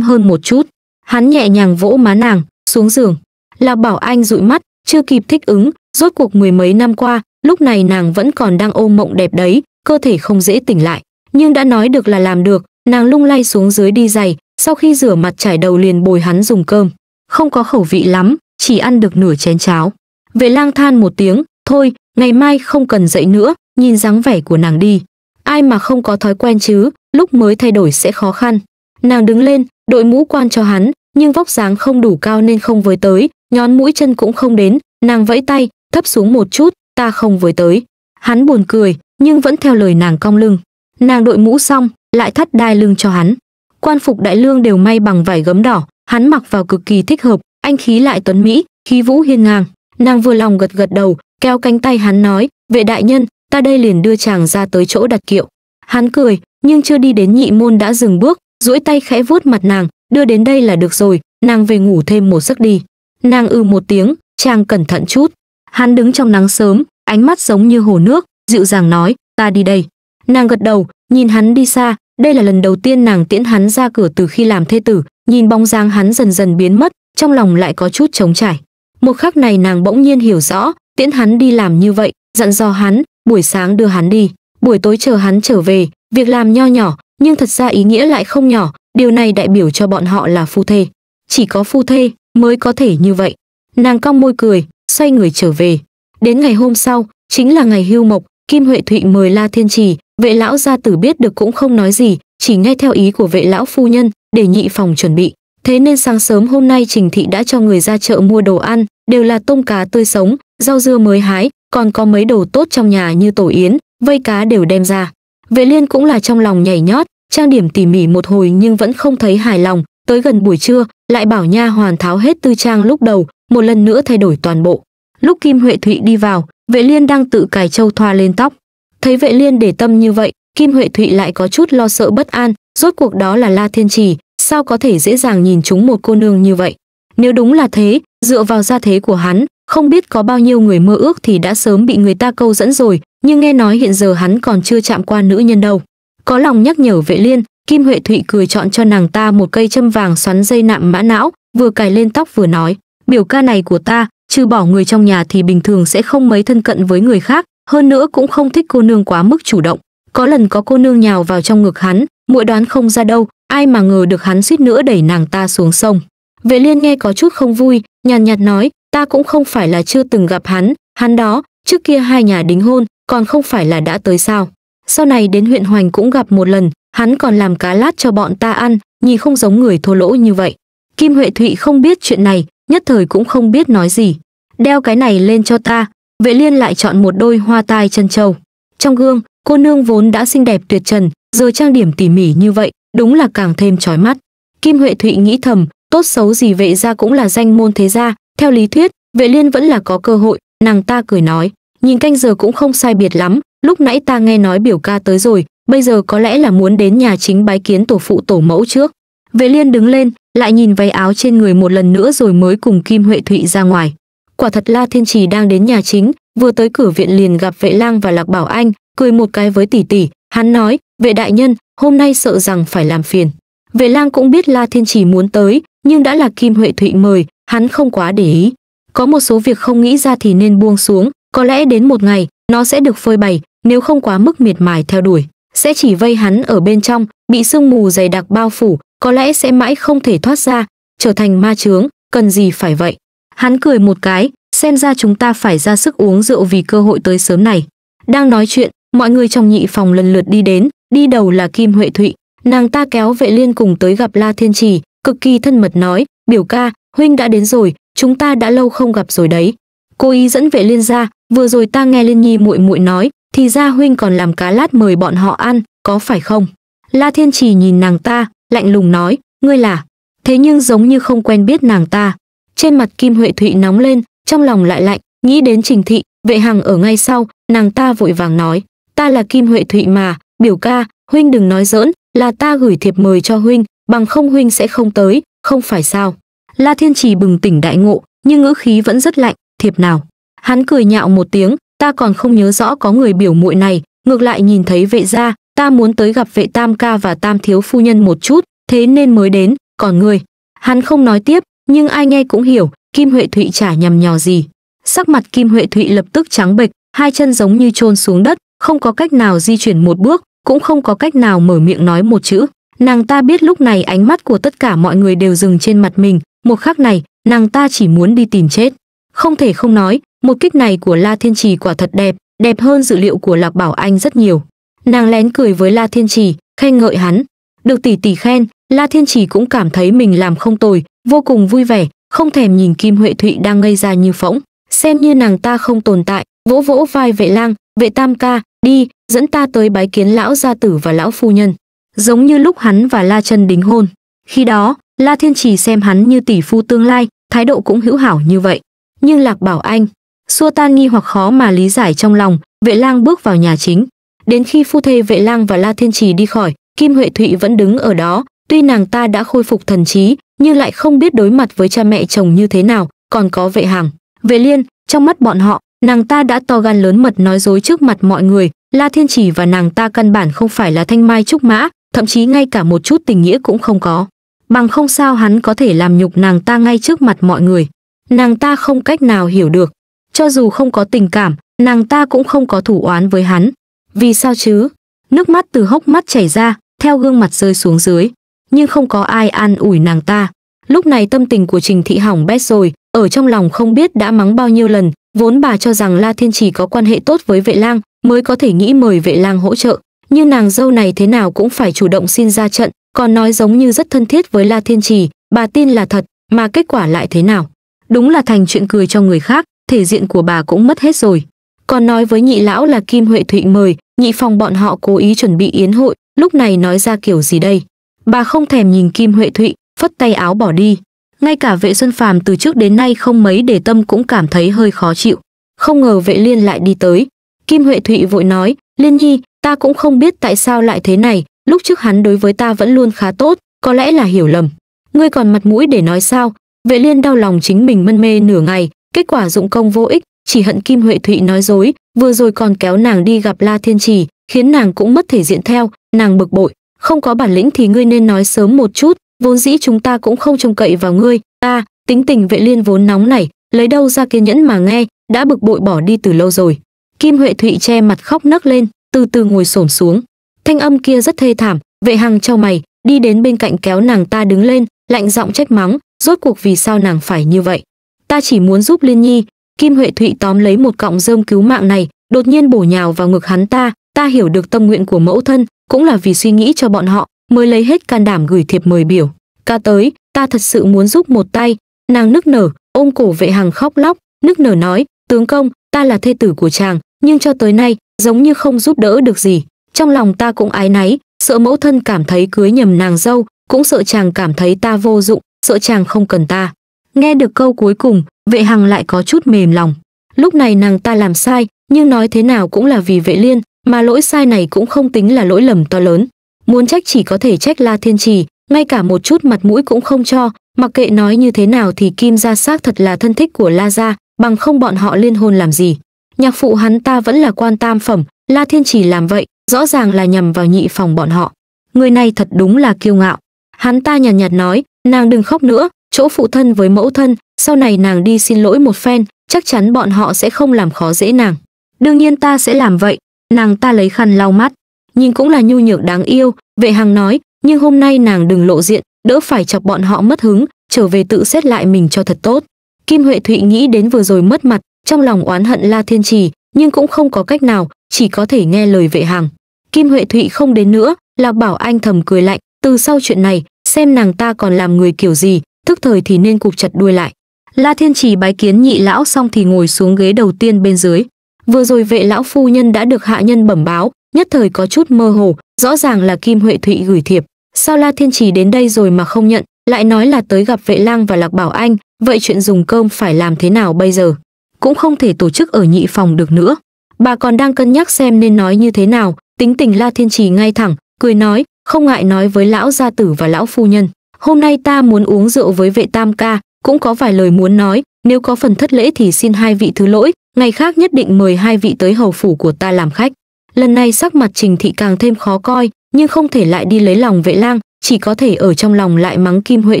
hơn một chút. Hắn nhẹ nhàng vỗ má nàng, xuống giường. Là Bảo Anh dụi mắt, chưa kịp thích ứng, rốt cuộc mười mấy năm qua, lúc này nàng vẫn còn đang ôm mộng đẹp đấy, cơ thể không dễ tỉnh lại. Nhưng đã nói được là làm được, nàng lung lay xuống dưới đi giày, sau khi rửa mặt trải đầu liền bồi hắn dùng cơm. Không có khẩu vị lắm, chỉ ăn được nửa chén cháo. Vệ lang than một tiếng, thôi, ngày mai không cần dậy nữa, nhìn dáng vẻ của nàng đi. Ai mà không có thói quen chứ, lúc mới thay đổi sẽ khó khăn. Nàng đứng lên, đội mũ quan cho hắn, nhưng vóc dáng không đủ cao nên không với tới, nhón mũi chân cũng không đến, nàng vẫy tay, thấp xuống một chút, ta không với tới. Hắn buồn cười, nhưng vẫn theo lời nàng cong lưng. Nàng đội mũ xong, lại thắt đai lưng cho hắn. Quan phục đại lương đều may bằng vải gấm đỏ, hắn mặc vào cực kỳ thích hợp, anh khí lại tuấn mỹ, khí vũ hiên ngang. Nàng vừa lòng gật gật đầu, keo cánh tay hắn nói vệ đại nhân ta đây liền đưa chàng ra tới chỗ đặt kiệu hắn cười nhưng chưa đi đến nhị môn đã dừng bước duỗi tay khẽ vuốt mặt nàng đưa đến đây là được rồi nàng về ngủ thêm một giấc đi nàng ư ừ một tiếng chàng cẩn thận chút hắn đứng trong nắng sớm ánh mắt giống như hồ nước dịu dàng nói ta đi đây nàng gật đầu nhìn hắn đi xa đây là lần đầu tiên nàng tiễn hắn ra cửa từ khi làm thê tử nhìn bóng dáng hắn dần dần biến mất trong lòng lại có chút trống trải một khắc này nàng bỗng nhiên hiểu rõ tiễn hắn đi làm như vậy, dặn dò hắn, buổi sáng đưa hắn đi, buổi tối chờ hắn trở về, việc làm nho nhỏ, nhưng thật ra ý nghĩa lại không nhỏ, điều này đại biểu cho bọn họ là phu thê. Chỉ có phu thê mới có thể như vậy. Nàng cong môi cười, xoay người trở về. Đến ngày hôm sau, chính là ngày hưu mộc, Kim Huệ Thụy mời La Thiên Trì, vệ lão gia tử biết được cũng không nói gì, chỉ nghe theo ý của vệ lão phu nhân, để nhị phòng chuẩn bị. Thế nên sáng sớm hôm nay Trình Thị đã cho người ra chợ mua đồ ăn, đều là tôm cá tươi sống, rau dưa mới hái, còn có mấy đồ tốt trong nhà như tổ yến, vây cá đều đem ra. Vệ Liên cũng là trong lòng nhảy nhót, trang điểm tỉ mỉ một hồi nhưng vẫn không thấy hài lòng, tới gần buổi trưa, lại bảo nha hoàn tháo hết tư trang lúc đầu, một lần nữa thay đổi toàn bộ. Lúc Kim Huệ Thụy đi vào, Vệ Liên đang tự cài châu thoa lên tóc. Thấy Vệ Liên để tâm như vậy, Kim Huệ Thụy lại có chút lo sợ bất an, rốt cuộc đó là La Thiên Trì, sao có thể dễ dàng nhìn chúng một cô nương như vậy. Nếu đúng là thế, dựa vào gia thế của hắn, không biết có bao nhiêu người mơ ước thì đã sớm bị người ta câu dẫn rồi, nhưng nghe nói hiện giờ hắn còn chưa chạm qua nữ nhân đâu. Có lòng nhắc nhở vệ liên, Kim Huệ Thụy cười chọn cho nàng ta một cây châm vàng xoắn dây nạm mã não, vừa cài lên tóc vừa nói, biểu ca này của ta, trừ bỏ người trong nhà thì bình thường sẽ không mấy thân cận với người khác, hơn nữa cũng không thích cô nương quá mức chủ động. Có lần có cô nương nhào vào trong ngực hắn, muội đoán không ra đâu, ai mà ngờ được hắn suýt nữa đẩy nàng ta xuống sông. Vệ Liên nghe có chút không vui, nhàn nhạt nói, ta cũng không phải là chưa từng gặp hắn, hắn đó, trước kia hai nhà đính hôn, còn không phải là đã tới sao. Sau này đến huyện Hoành cũng gặp một lần, hắn còn làm cá lát cho bọn ta ăn, nhìn không giống người thô lỗ như vậy. Kim Huệ Thụy không biết chuyện này, nhất thời cũng không biết nói gì. Đeo cái này lên cho ta, vệ liên lại chọn một đôi hoa tai chân châu. Trong gương, cô nương vốn đã xinh đẹp tuyệt trần, giờ trang điểm tỉ mỉ như vậy, đúng là càng thêm chói mắt. Kim Huệ Thụy nghĩ thầm, tốt xấu gì vệ ra cũng là danh môn thế gia, theo lý thuyết, Vệ Liên vẫn là có cơ hội, nàng ta cười nói, nhìn canh giờ cũng không sai biệt lắm, lúc nãy ta nghe nói biểu ca tới rồi, bây giờ có lẽ là muốn đến nhà chính bái kiến tổ phụ tổ mẫu trước. Vệ Liên đứng lên, lại nhìn váy áo trên người một lần nữa rồi mới cùng Kim Huệ Thụy ra ngoài. Quả thật La Thiên Trì đang đến nhà chính, vừa tới cửa viện liền gặp Vệ Lang và Lạc Bảo Anh, cười một cái với tỷ tỷ, hắn nói, "Vệ đại nhân, hôm nay sợ rằng phải làm phiền." Vệ Lang cũng biết La Thiên Trì muốn tới, nhưng đã là Kim Huệ Thụy mời, hắn không quá để ý. Có một số việc không nghĩ ra thì nên buông xuống, có lẽ đến một ngày nó sẽ được phơi bày, nếu không quá mức miệt mài theo đuổi, sẽ chỉ vây hắn ở bên trong, bị sương mù dày đặc bao phủ, có lẽ sẽ mãi không thể thoát ra, trở thành ma chướng, cần gì phải vậy. Hắn cười một cái, xem ra chúng ta phải ra sức uống rượu vì cơ hội tới sớm này. Đang nói chuyện, mọi người trong nhị phòng lần lượt đi đến, đi đầu là Kim Huệ Thụy, nàng ta kéo vệ liên cùng tới gặp La Thiên Trì, cực kỳ thân mật nói, biểu ca, huynh đã đến rồi chúng ta đã lâu không gặp rồi đấy cô ý dẫn vệ liên ra vừa rồi ta nghe liên nhi muội muội nói thì ra huynh còn làm cá lát mời bọn họ ăn có phải không la thiên trì nhìn nàng ta lạnh lùng nói ngươi là thế nhưng giống như không quen biết nàng ta trên mặt kim huệ thụy nóng lên trong lòng lại lạnh nghĩ đến trình thị vệ hằng ở ngay sau nàng ta vội vàng nói ta là kim huệ thụy mà biểu ca huynh đừng nói dỡn là ta gửi thiệp mời cho huynh bằng không huynh sẽ không tới không phải sao La Thiên Trì bừng tỉnh đại ngộ, nhưng ngữ khí vẫn rất lạnh, thiệp nào. Hắn cười nhạo một tiếng, ta còn không nhớ rõ có người biểu muội này, ngược lại nhìn thấy vệ gia, ta muốn tới gặp vệ tam ca và tam thiếu phu nhân một chút, thế nên mới đến, còn ngươi. Hắn không nói tiếp, nhưng ai nghe cũng hiểu, Kim Huệ Thụy chả nhầm nhò gì. Sắc mặt Kim Huệ Thụy lập tức trắng bệch, hai chân giống như chôn xuống đất, không có cách nào di chuyển một bước, cũng không có cách nào mở miệng nói một chữ. Nàng ta biết lúc này ánh mắt của tất cả mọi người đều dừng trên mặt mình, một khắc này nàng ta chỉ muốn đi tìm chết không thể không nói một kích này của la thiên trì quả thật đẹp đẹp hơn dự liệu của lạc bảo anh rất nhiều nàng lén cười với la thiên trì khen ngợi hắn được tỷ tỷ khen la thiên trì cũng cảm thấy mình làm không tồi vô cùng vui vẻ không thèm nhìn kim huệ thụy đang ngây ra như phỗng xem như nàng ta không tồn tại vỗ vỗ vai vệ lang vệ tam ca đi dẫn ta tới bái kiến lão gia tử và lão phu nhân giống như lúc hắn và la Trân đính hôn khi đó, La Thiên Trì xem hắn như tỷ phu tương lai, thái độ cũng hữu hảo như vậy. Nhưng Lạc Bảo Anh, xua tan nghi hoặc khó mà lý giải trong lòng, Vệ Lang bước vào nhà chính. Đến khi phu thê Vệ Lang và La Thiên Trì đi khỏi, Kim Huệ Thụy vẫn đứng ở đó, tuy nàng ta đã khôi phục thần trí, nhưng lại không biết đối mặt với cha mẹ chồng như thế nào, còn có Vệ Hàng, Vệ Liên, trong mắt bọn họ, nàng ta đã to gan lớn mật nói dối trước mặt mọi người, La Thiên Chỉ và nàng ta căn bản không phải là thanh mai trúc mã, thậm chí ngay cả một chút tình nghĩa cũng không có bằng không sao hắn có thể làm nhục nàng ta ngay trước mặt mọi người. Nàng ta không cách nào hiểu được, cho dù không có tình cảm, nàng ta cũng không có thủ oán với hắn. Vì sao chứ? Nước mắt từ hốc mắt chảy ra, theo gương mặt rơi xuống dưới, nhưng không có ai an ủi nàng ta. Lúc này tâm tình của Trình Thị hỏng bét rồi, ở trong lòng không biết đã mắng bao nhiêu lần, vốn bà cho rằng La Thiên Chỉ có quan hệ tốt với vệ lang, mới có thể nghĩ mời vệ lang hỗ trợ, nhưng nàng dâu này thế nào cũng phải chủ động xin ra trận, còn nói giống như rất thân thiết với La Thiên Trì, bà tin là thật, mà kết quả lại thế nào? Đúng là thành chuyện cười cho người khác, thể diện của bà cũng mất hết rồi. Còn nói với nhị lão là Kim Huệ Thụy mời, nhị phòng bọn họ cố ý chuẩn bị yến hội, lúc này nói ra kiểu gì đây? Bà không thèm nhìn Kim Huệ Thụy, phất tay áo bỏ đi. Ngay cả vệ Xuân Phàm từ trước đến nay không mấy để tâm cũng cảm thấy hơi khó chịu. Không ngờ vệ liên lại đi tới. Kim Huệ Thụy vội nói, Liên Nhi, ta cũng không biết tại sao lại thế này, lúc trước hắn đối với ta vẫn luôn khá tốt có lẽ là hiểu lầm ngươi còn mặt mũi để nói sao vệ liên đau lòng chính mình mân mê nửa ngày kết quả dụng công vô ích chỉ hận kim huệ thụy nói dối vừa rồi còn kéo nàng đi gặp la thiên trì khiến nàng cũng mất thể diện theo nàng bực bội không có bản lĩnh thì ngươi nên nói sớm một chút vốn dĩ chúng ta cũng không trông cậy vào ngươi ta tính tình vệ liên vốn nóng này lấy đâu ra kiên nhẫn mà nghe đã bực bội bỏ đi từ lâu rồi kim huệ thụy che mặt khóc nấc lên từ từ ngồi xổm xuống thanh âm kia rất thê thảm vệ hằng trao mày đi đến bên cạnh kéo nàng ta đứng lên lạnh giọng trách mắng rốt cuộc vì sao nàng phải như vậy ta chỉ muốn giúp liên nhi kim huệ thụy tóm lấy một cọng rơm cứu mạng này đột nhiên bổ nhào vào ngực hắn ta ta hiểu được tâm nguyện của mẫu thân cũng là vì suy nghĩ cho bọn họ mới lấy hết can đảm gửi thiệp mời biểu ca tới ta thật sự muốn giúp một tay nàng nức nở ôm cổ vệ hằng khóc lóc nức nở nói tướng công ta là thê tử của chàng nhưng cho tới nay giống như không giúp đỡ được gì trong lòng ta cũng ái náy sợ mẫu thân cảm thấy cưới nhầm nàng dâu cũng sợ chàng cảm thấy ta vô dụng sợ chàng không cần ta nghe được câu cuối cùng vệ hằng lại có chút mềm lòng lúc này nàng ta làm sai nhưng nói thế nào cũng là vì vệ liên mà lỗi sai này cũng không tính là lỗi lầm to lớn muốn trách chỉ có thể trách la thiên trì ngay cả một chút mặt mũi cũng không cho mặc kệ nói như thế nào thì kim gia xác thật là thân thích của la gia bằng không bọn họ liên hôn làm gì nhạc phụ hắn ta vẫn là quan tam phẩm la thiên trì làm vậy rõ ràng là nhầm vào nhị phòng bọn họ. Người này thật đúng là kiêu ngạo. Hắn ta nhàn nhạt, nhạt nói, nàng đừng khóc nữa, chỗ phụ thân với mẫu thân, sau này nàng đi xin lỗi một phen, chắc chắn bọn họ sẽ không làm khó dễ nàng. Đương nhiên ta sẽ làm vậy, nàng ta lấy khăn lau mắt. Nhìn cũng là nhu nhược đáng yêu, vệ hằng nói, nhưng hôm nay nàng đừng lộ diện, đỡ phải chọc bọn họ mất hứng, trở về tự xét lại mình cho thật tốt. Kim Huệ Thụy nghĩ đến vừa rồi mất mặt, trong lòng oán hận La Thiên Trì, nhưng cũng không có cách nào, chỉ có thể nghe lời vệ hàng kim huệ thụy không đến nữa lạc bảo anh thầm cười lạnh từ sau chuyện này xem nàng ta còn làm người kiểu gì thức thời thì nên cục chặt đuôi lại la thiên trì bái kiến nhị lão xong thì ngồi xuống ghế đầu tiên bên dưới vừa rồi vệ lão phu nhân đã được hạ nhân bẩm báo nhất thời có chút mơ hồ rõ ràng là kim huệ thụy gửi thiệp sao la thiên trì đến đây rồi mà không nhận lại nói là tới gặp vệ lang và lạc bảo anh vậy chuyện dùng cơm phải làm thế nào bây giờ cũng không thể tổ chức ở nhị phòng được nữa bà còn đang cân nhắc xem nên nói như thế nào tính tình la thiên trì ngay thẳng cười nói không ngại nói với lão gia tử và lão phu nhân hôm nay ta muốn uống rượu với vệ tam ca cũng có vài lời muốn nói nếu có phần thất lễ thì xin hai vị thứ lỗi ngày khác nhất định mời hai vị tới hầu phủ của ta làm khách lần này sắc mặt trình thị càng thêm khó coi nhưng không thể lại đi lấy lòng vệ lang chỉ có thể ở trong lòng lại mắng kim huệ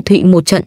thụy một trận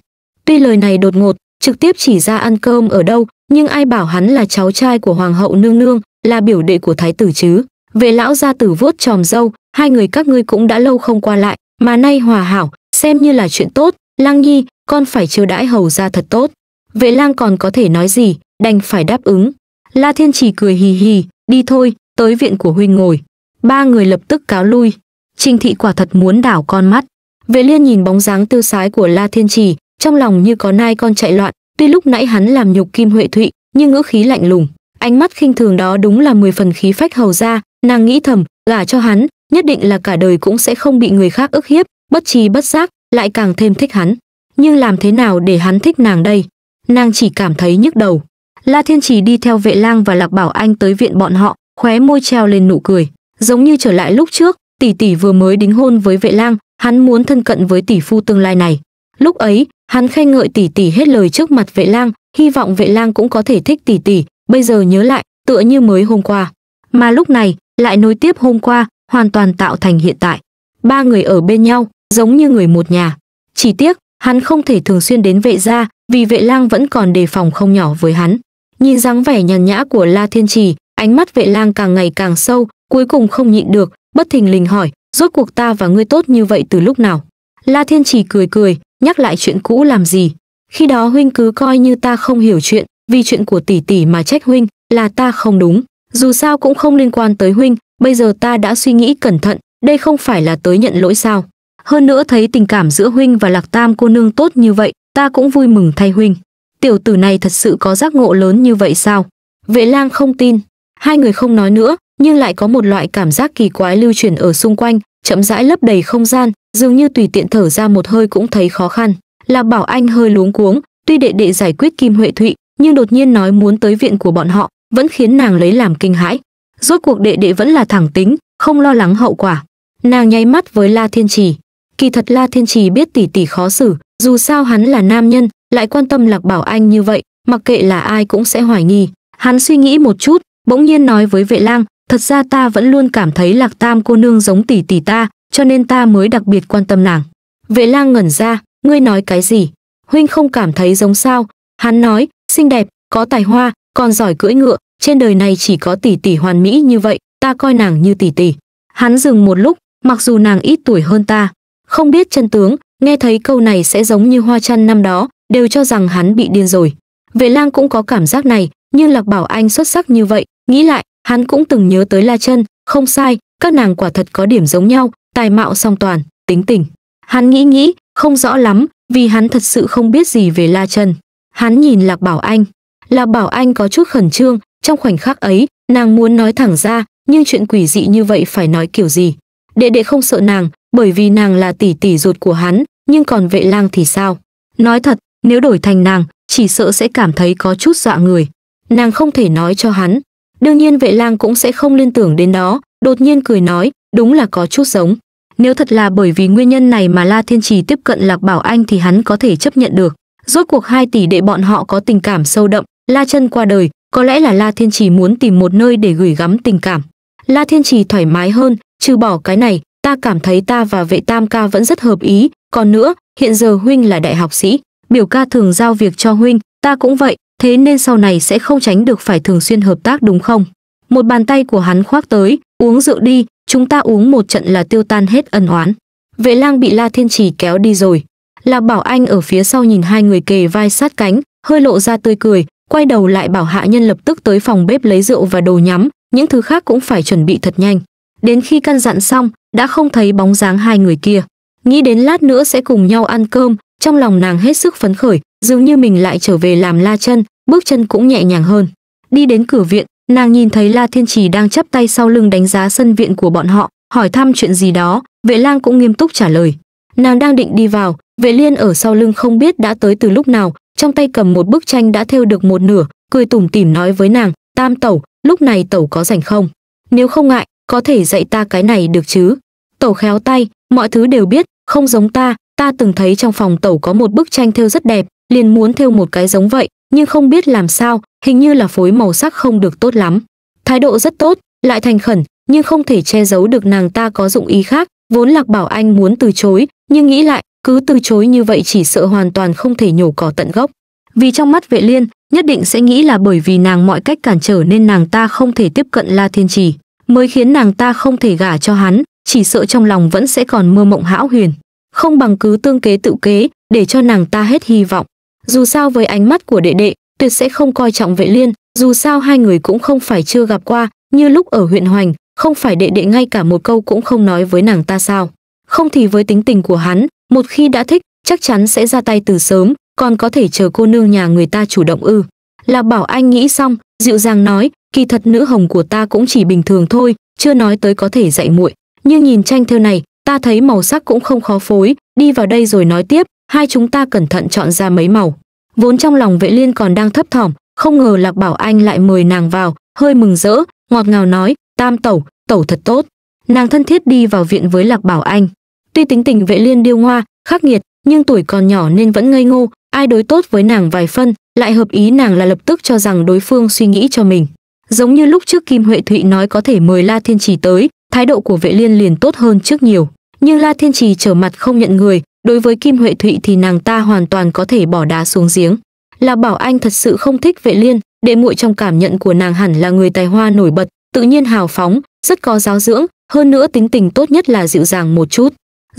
tuy lời này đột ngột trực tiếp chỉ ra ăn cơm ở đâu nhưng ai bảo hắn là cháu trai của hoàng hậu nương nương là biểu đệ của thái tử chứ về lão gia tử vuốt tròm dâu hai người các ngươi cũng đã lâu không qua lại mà nay hòa hảo xem như là chuyện tốt lang nhi con phải chiêu đãi hầu ra thật tốt vệ lang còn có thể nói gì đành phải đáp ứng la thiên chỉ cười hì hì đi thôi tới viện của huynh ngồi ba người lập tức cáo lui trình thị quả thật muốn đảo con mắt vệ liên nhìn bóng dáng tiêu sái của la thiên trì trong lòng như có nai con chạy loạn tuy lúc nãy hắn làm nhục kim huệ thụy nhưng ngữ khí lạnh lùng ánh mắt khinh thường đó đúng là 10 phần khí phách hầu ra nàng nghĩ thầm gả cho hắn nhất định là cả đời cũng sẽ không bị người khác ức hiếp bất trí bất giác lại càng thêm thích hắn nhưng làm thế nào để hắn thích nàng đây nàng chỉ cảm thấy nhức đầu la thiên trì đi theo vệ lang và lạc bảo anh tới viện bọn họ khóe môi treo lên nụ cười giống như trở lại lúc trước tỷ tỷ vừa mới đính hôn với vệ lang hắn muốn thân cận với tỷ phu tương lai này lúc ấy hắn khen ngợi tỷ tỷ hết lời trước mặt vệ lang hy vọng vệ lang cũng có thể thích tỷ tỷ bây giờ nhớ lại, tựa như mới hôm qua. Mà lúc này, lại nối tiếp hôm qua, hoàn toàn tạo thành hiện tại. Ba người ở bên nhau, giống như người một nhà. Chỉ tiếc, hắn không thể thường xuyên đến vệ gia, vì vệ lang vẫn còn đề phòng không nhỏ với hắn. Nhìn dáng vẻ nhàn nhã của La Thiên Trì, ánh mắt vệ lang càng ngày càng sâu, cuối cùng không nhịn được, bất thình lình hỏi, rốt cuộc ta và ngươi tốt như vậy từ lúc nào? La Thiên Trì cười cười, nhắc lại chuyện cũ làm gì? Khi đó huynh cứ coi như ta không hiểu chuyện, vì chuyện của tỷ tỷ mà trách huynh là ta không đúng dù sao cũng không liên quan tới huynh bây giờ ta đã suy nghĩ cẩn thận đây không phải là tới nhận lỗi sao hơn nữa thấy tình cảm giữa huynh và lạc tam cô nương tốt như vậy ta cũng vui mừng thay huynh tiểu tử này thật sự có giác ngộ lớn như vậy sao vệ lang không tin hai người không nói nữa nhưng lại có một loại cảm giác kỳ quái lưu truyền ở xung quanh chậm rãi lấp đầy không gian dường như tùy tiện thở ra một hơi cũng thấy khó khăn là bảo anh hơi luống cuống tuy đệ đệ giải quyết kim huệ thụy nhưng đột nhiên nói muốn tới viện của bọn họ vẫn khiến nàng lấy làm kinh hãi rốt cuộc đệ đệ vẫn là thẳng tính không lo lắng hậu quả nàng nháy mắt với la thiên trì kỳ thật la thiên trì biết tỷ tỷ khó xử dù sao hắn là nam nhân lại quan tâm lạc bảo anh như vậy mặc kệ là ai cũng sẽ hoài nghi hắn suy nghĩ một chút bỗng nhiên nói với vệ lang thật ra ta vẫn luôn cảm thấy lạc tam cô nương giống tỷ tỷ ta cho nên ta mới đặc biệt quan tâm nàng vệ lang ngẩn ra ngươi nói cái gì huynh không cảm thấy giống sao hắn nói xinh đẹp, có tài hoa, còn giỏi cưỡi ngựa, trên đời này chỉ có tỷ tỷ hoàn mỹ như vậy, ta coi nàng như tỷ tỷ. Hắn dừng một lúc, mặc dù nàng ít tuổi hơn ta, không biết chân tướng, nghe thấy câu này sẽ giống như hoa chăn năm đó, đều cho rằng hắn bị điên rồi. Vệ lang cũng có cảm giác này, nhưng Lạc Bảo Anh xuất sắc như vậy, nghĩ lại, hắn cũng từng nhớ tới La Chân, không sai, các nàng quả thật có điểm giống nhau, tài mạo song toàn, tính tình. Hắn nghĩ nghĩ, không rõ lắm, vì hắn thật sự không biết gì về La Chân. Hắn nhìn Lạc Bảo Anh. Lạc Bảo Anh có chút khẩn trương, trong khoảnh khắc ấy, nàng muốn nói thẳng ra, nhưng chuyện quỷ dị như vậy phải nói kiểu gì. Đệ đệ không sợ nàng, bởi vì nàng là tỷ tỷ ruột của hắn, nhưng còn vệ lang thì sao? Nói thật, nếu đổi thành nàng, chỉ sợ sẽ cảm thấy có chút dọa người. Nàng không thể nói cho hắn. Đương nhiên vệ lang cũng sẽ không liên tưởng đến đó, đột nhiên cười nói, đúng là có chút giống. Nếu thật là bởi vì nguyên nhân này mà La Thiên Trì tiếp cận Lạc Bảo Anh thì hắn có thể chấp nhận được. Rốt cuộc hai tỷ đệ bọn họ có tình cảm sâu đậm, La Chân qua đời, có lẽ là La Thiên Trì muốn tìm một nơi để gửi gắm tình cảm. La Thiên Trì thoải mái hơn, trừ bỏ cái này, ta cảm thấy ta và vệ tam ca vẫn rất hợp ý, còn nữa, hiện giờ huynh là đại học sĩ, biểu ca thường giao việc cho huynh, ta cũng vậy, thế nên sau này sẽ không tránh được phải thường xuyên hợp tác đúng không? Một bàn tay của hắn khoác tới, uống rượu đi, chúng ta uống một trận là tiêu tan hết ân oán. Vệ lang bị La Thiên Trì kéo đi rồi là Bảo Anh ở phía sau nhìn hai người kề vai sát cánh, hơi lộ ra tươi cười, quay đầu lại bảo hạ nhân lập tức tới phòng bếp lấy rượu và đồ nhắm, những thứ khác cũng phải chuẩn bị thật nhanh. Đến khi căn dặn xong, đã không thấy bóng dáng hai người kia. Nghĩ đến lát nữa sẽ cùng nhau ăn cơm, trong lòng nàng hết sức phấn khởi, dường như mình lại trở về làm la chân, bước chân cũng nhẹ nhàng hơn. Đi đến cửa viện, nàng nhìn thấy La Thiên Trì đang chắp tay sau lưng đánh giá sân viện của bọn họ, hỏi thăm chuyện gì đó, vệ lang cũng nghiêm túc trả lời nàng đang định đi vào vệ liên ở sau lưng không biết đã tới từ lúc nào trong tay cầm một bức tranh đã thêu được một nửa cười tủm tỉm nói với nàng tam tẩu lúc này tẩu có rảnh không nếu không ngại có thể dạy ta cái này được chứ tẩu khéo tay mọi thứ đều biết không giống ta ta từng thấy trong phòng tẩu có một bức tranh thêu rất đẹp liền muốn thêu một cái giống vậy nhưng không biết làm sao hình như là phối màu sắc không được tốt lắm thái độ rất tốt lại thành khẩn nhưng không thể che giấu được nàng ta có dụng ý khác vốn lạc bảo anh muốn từ chối nhưng nghĩ lại cứ từ chối như vậy chỉ sợ hoàn toàn không thể nhổ cỏ tận gốc vì trong mắt vệ liên nhất định sẽ nghĩ là bởi vì nàng mọi cách cản trở nên nàng ta không thể tiếp cận la thiên trì mới khiến nàng ta không thể gả cho hắn chỉ sợ trong lòng vẫn sẽ còn mơ mộng hão huyền không bằng cứ tương kế tự kế để cho nàng ta hết hy vọng dù sao với ánh mắt của đệ đệ tuyệt sẽ không coi trọng vệ liên dù sao hai người cũng không phải chưa gặp qua như lúc ở huyện hoành không phải đệ đệ ngay cả một câu cũng không nói với nàng ta sao không thì với tính tình của hắn một khi đã thích chắc chắn sẽ ra tay từ sớm còn có thể chờ cô nương nhà người ta chủ động ư là bảo anh nghĩ xong dịu dàng nói kỳ thật nữ hồng của ta cũng chỉ bình thường thôi chưa nói tới có thể dạy muội nhưng nhìn tranh theo này ta thấy màu sắc cũng không khó phối đi vào đây rồi nói tiếp hai chúng ta cẩn thận chọn ra mấy màu vốn trong lòng vệ liên còn đang thấp thỏm không ngờ lạc bảo anh lại mời nàng vào hơi mừng rỡ ngọt ngào nói tam tẩu tẩu thật tốt nàng thân thiết đi vào viện với lạc bảo anh tuy tính tình vệ liên điêu hoa khắc nghiệt nhưng tuổi còn nhỏ nên vẫn ngây ngô ai đối tốt với nàng vài phân lại hợp ý nàng là lập tức cho rằng đối phương suy nghĩ cho mình giống như lúc trước kim huệ thụy nói có thể mời la thiên trì tới thái độ của vệ liên liền tốt hơn trước nhiều nhưng la thiên trì trở mặt không nhận người đối với kim huệ thụy thì nàng ta hoàn toàn có thể bỏ đá xuống giếng là bảo anh thật sự không thích vệ liên để muội trong cảm nhận của nàng hẳn là người tài hoa nổi bật tự nhiên hào phóng rất có giáo dưỡng hơn nữa tính tình tốt nhất là dịu dàng một chút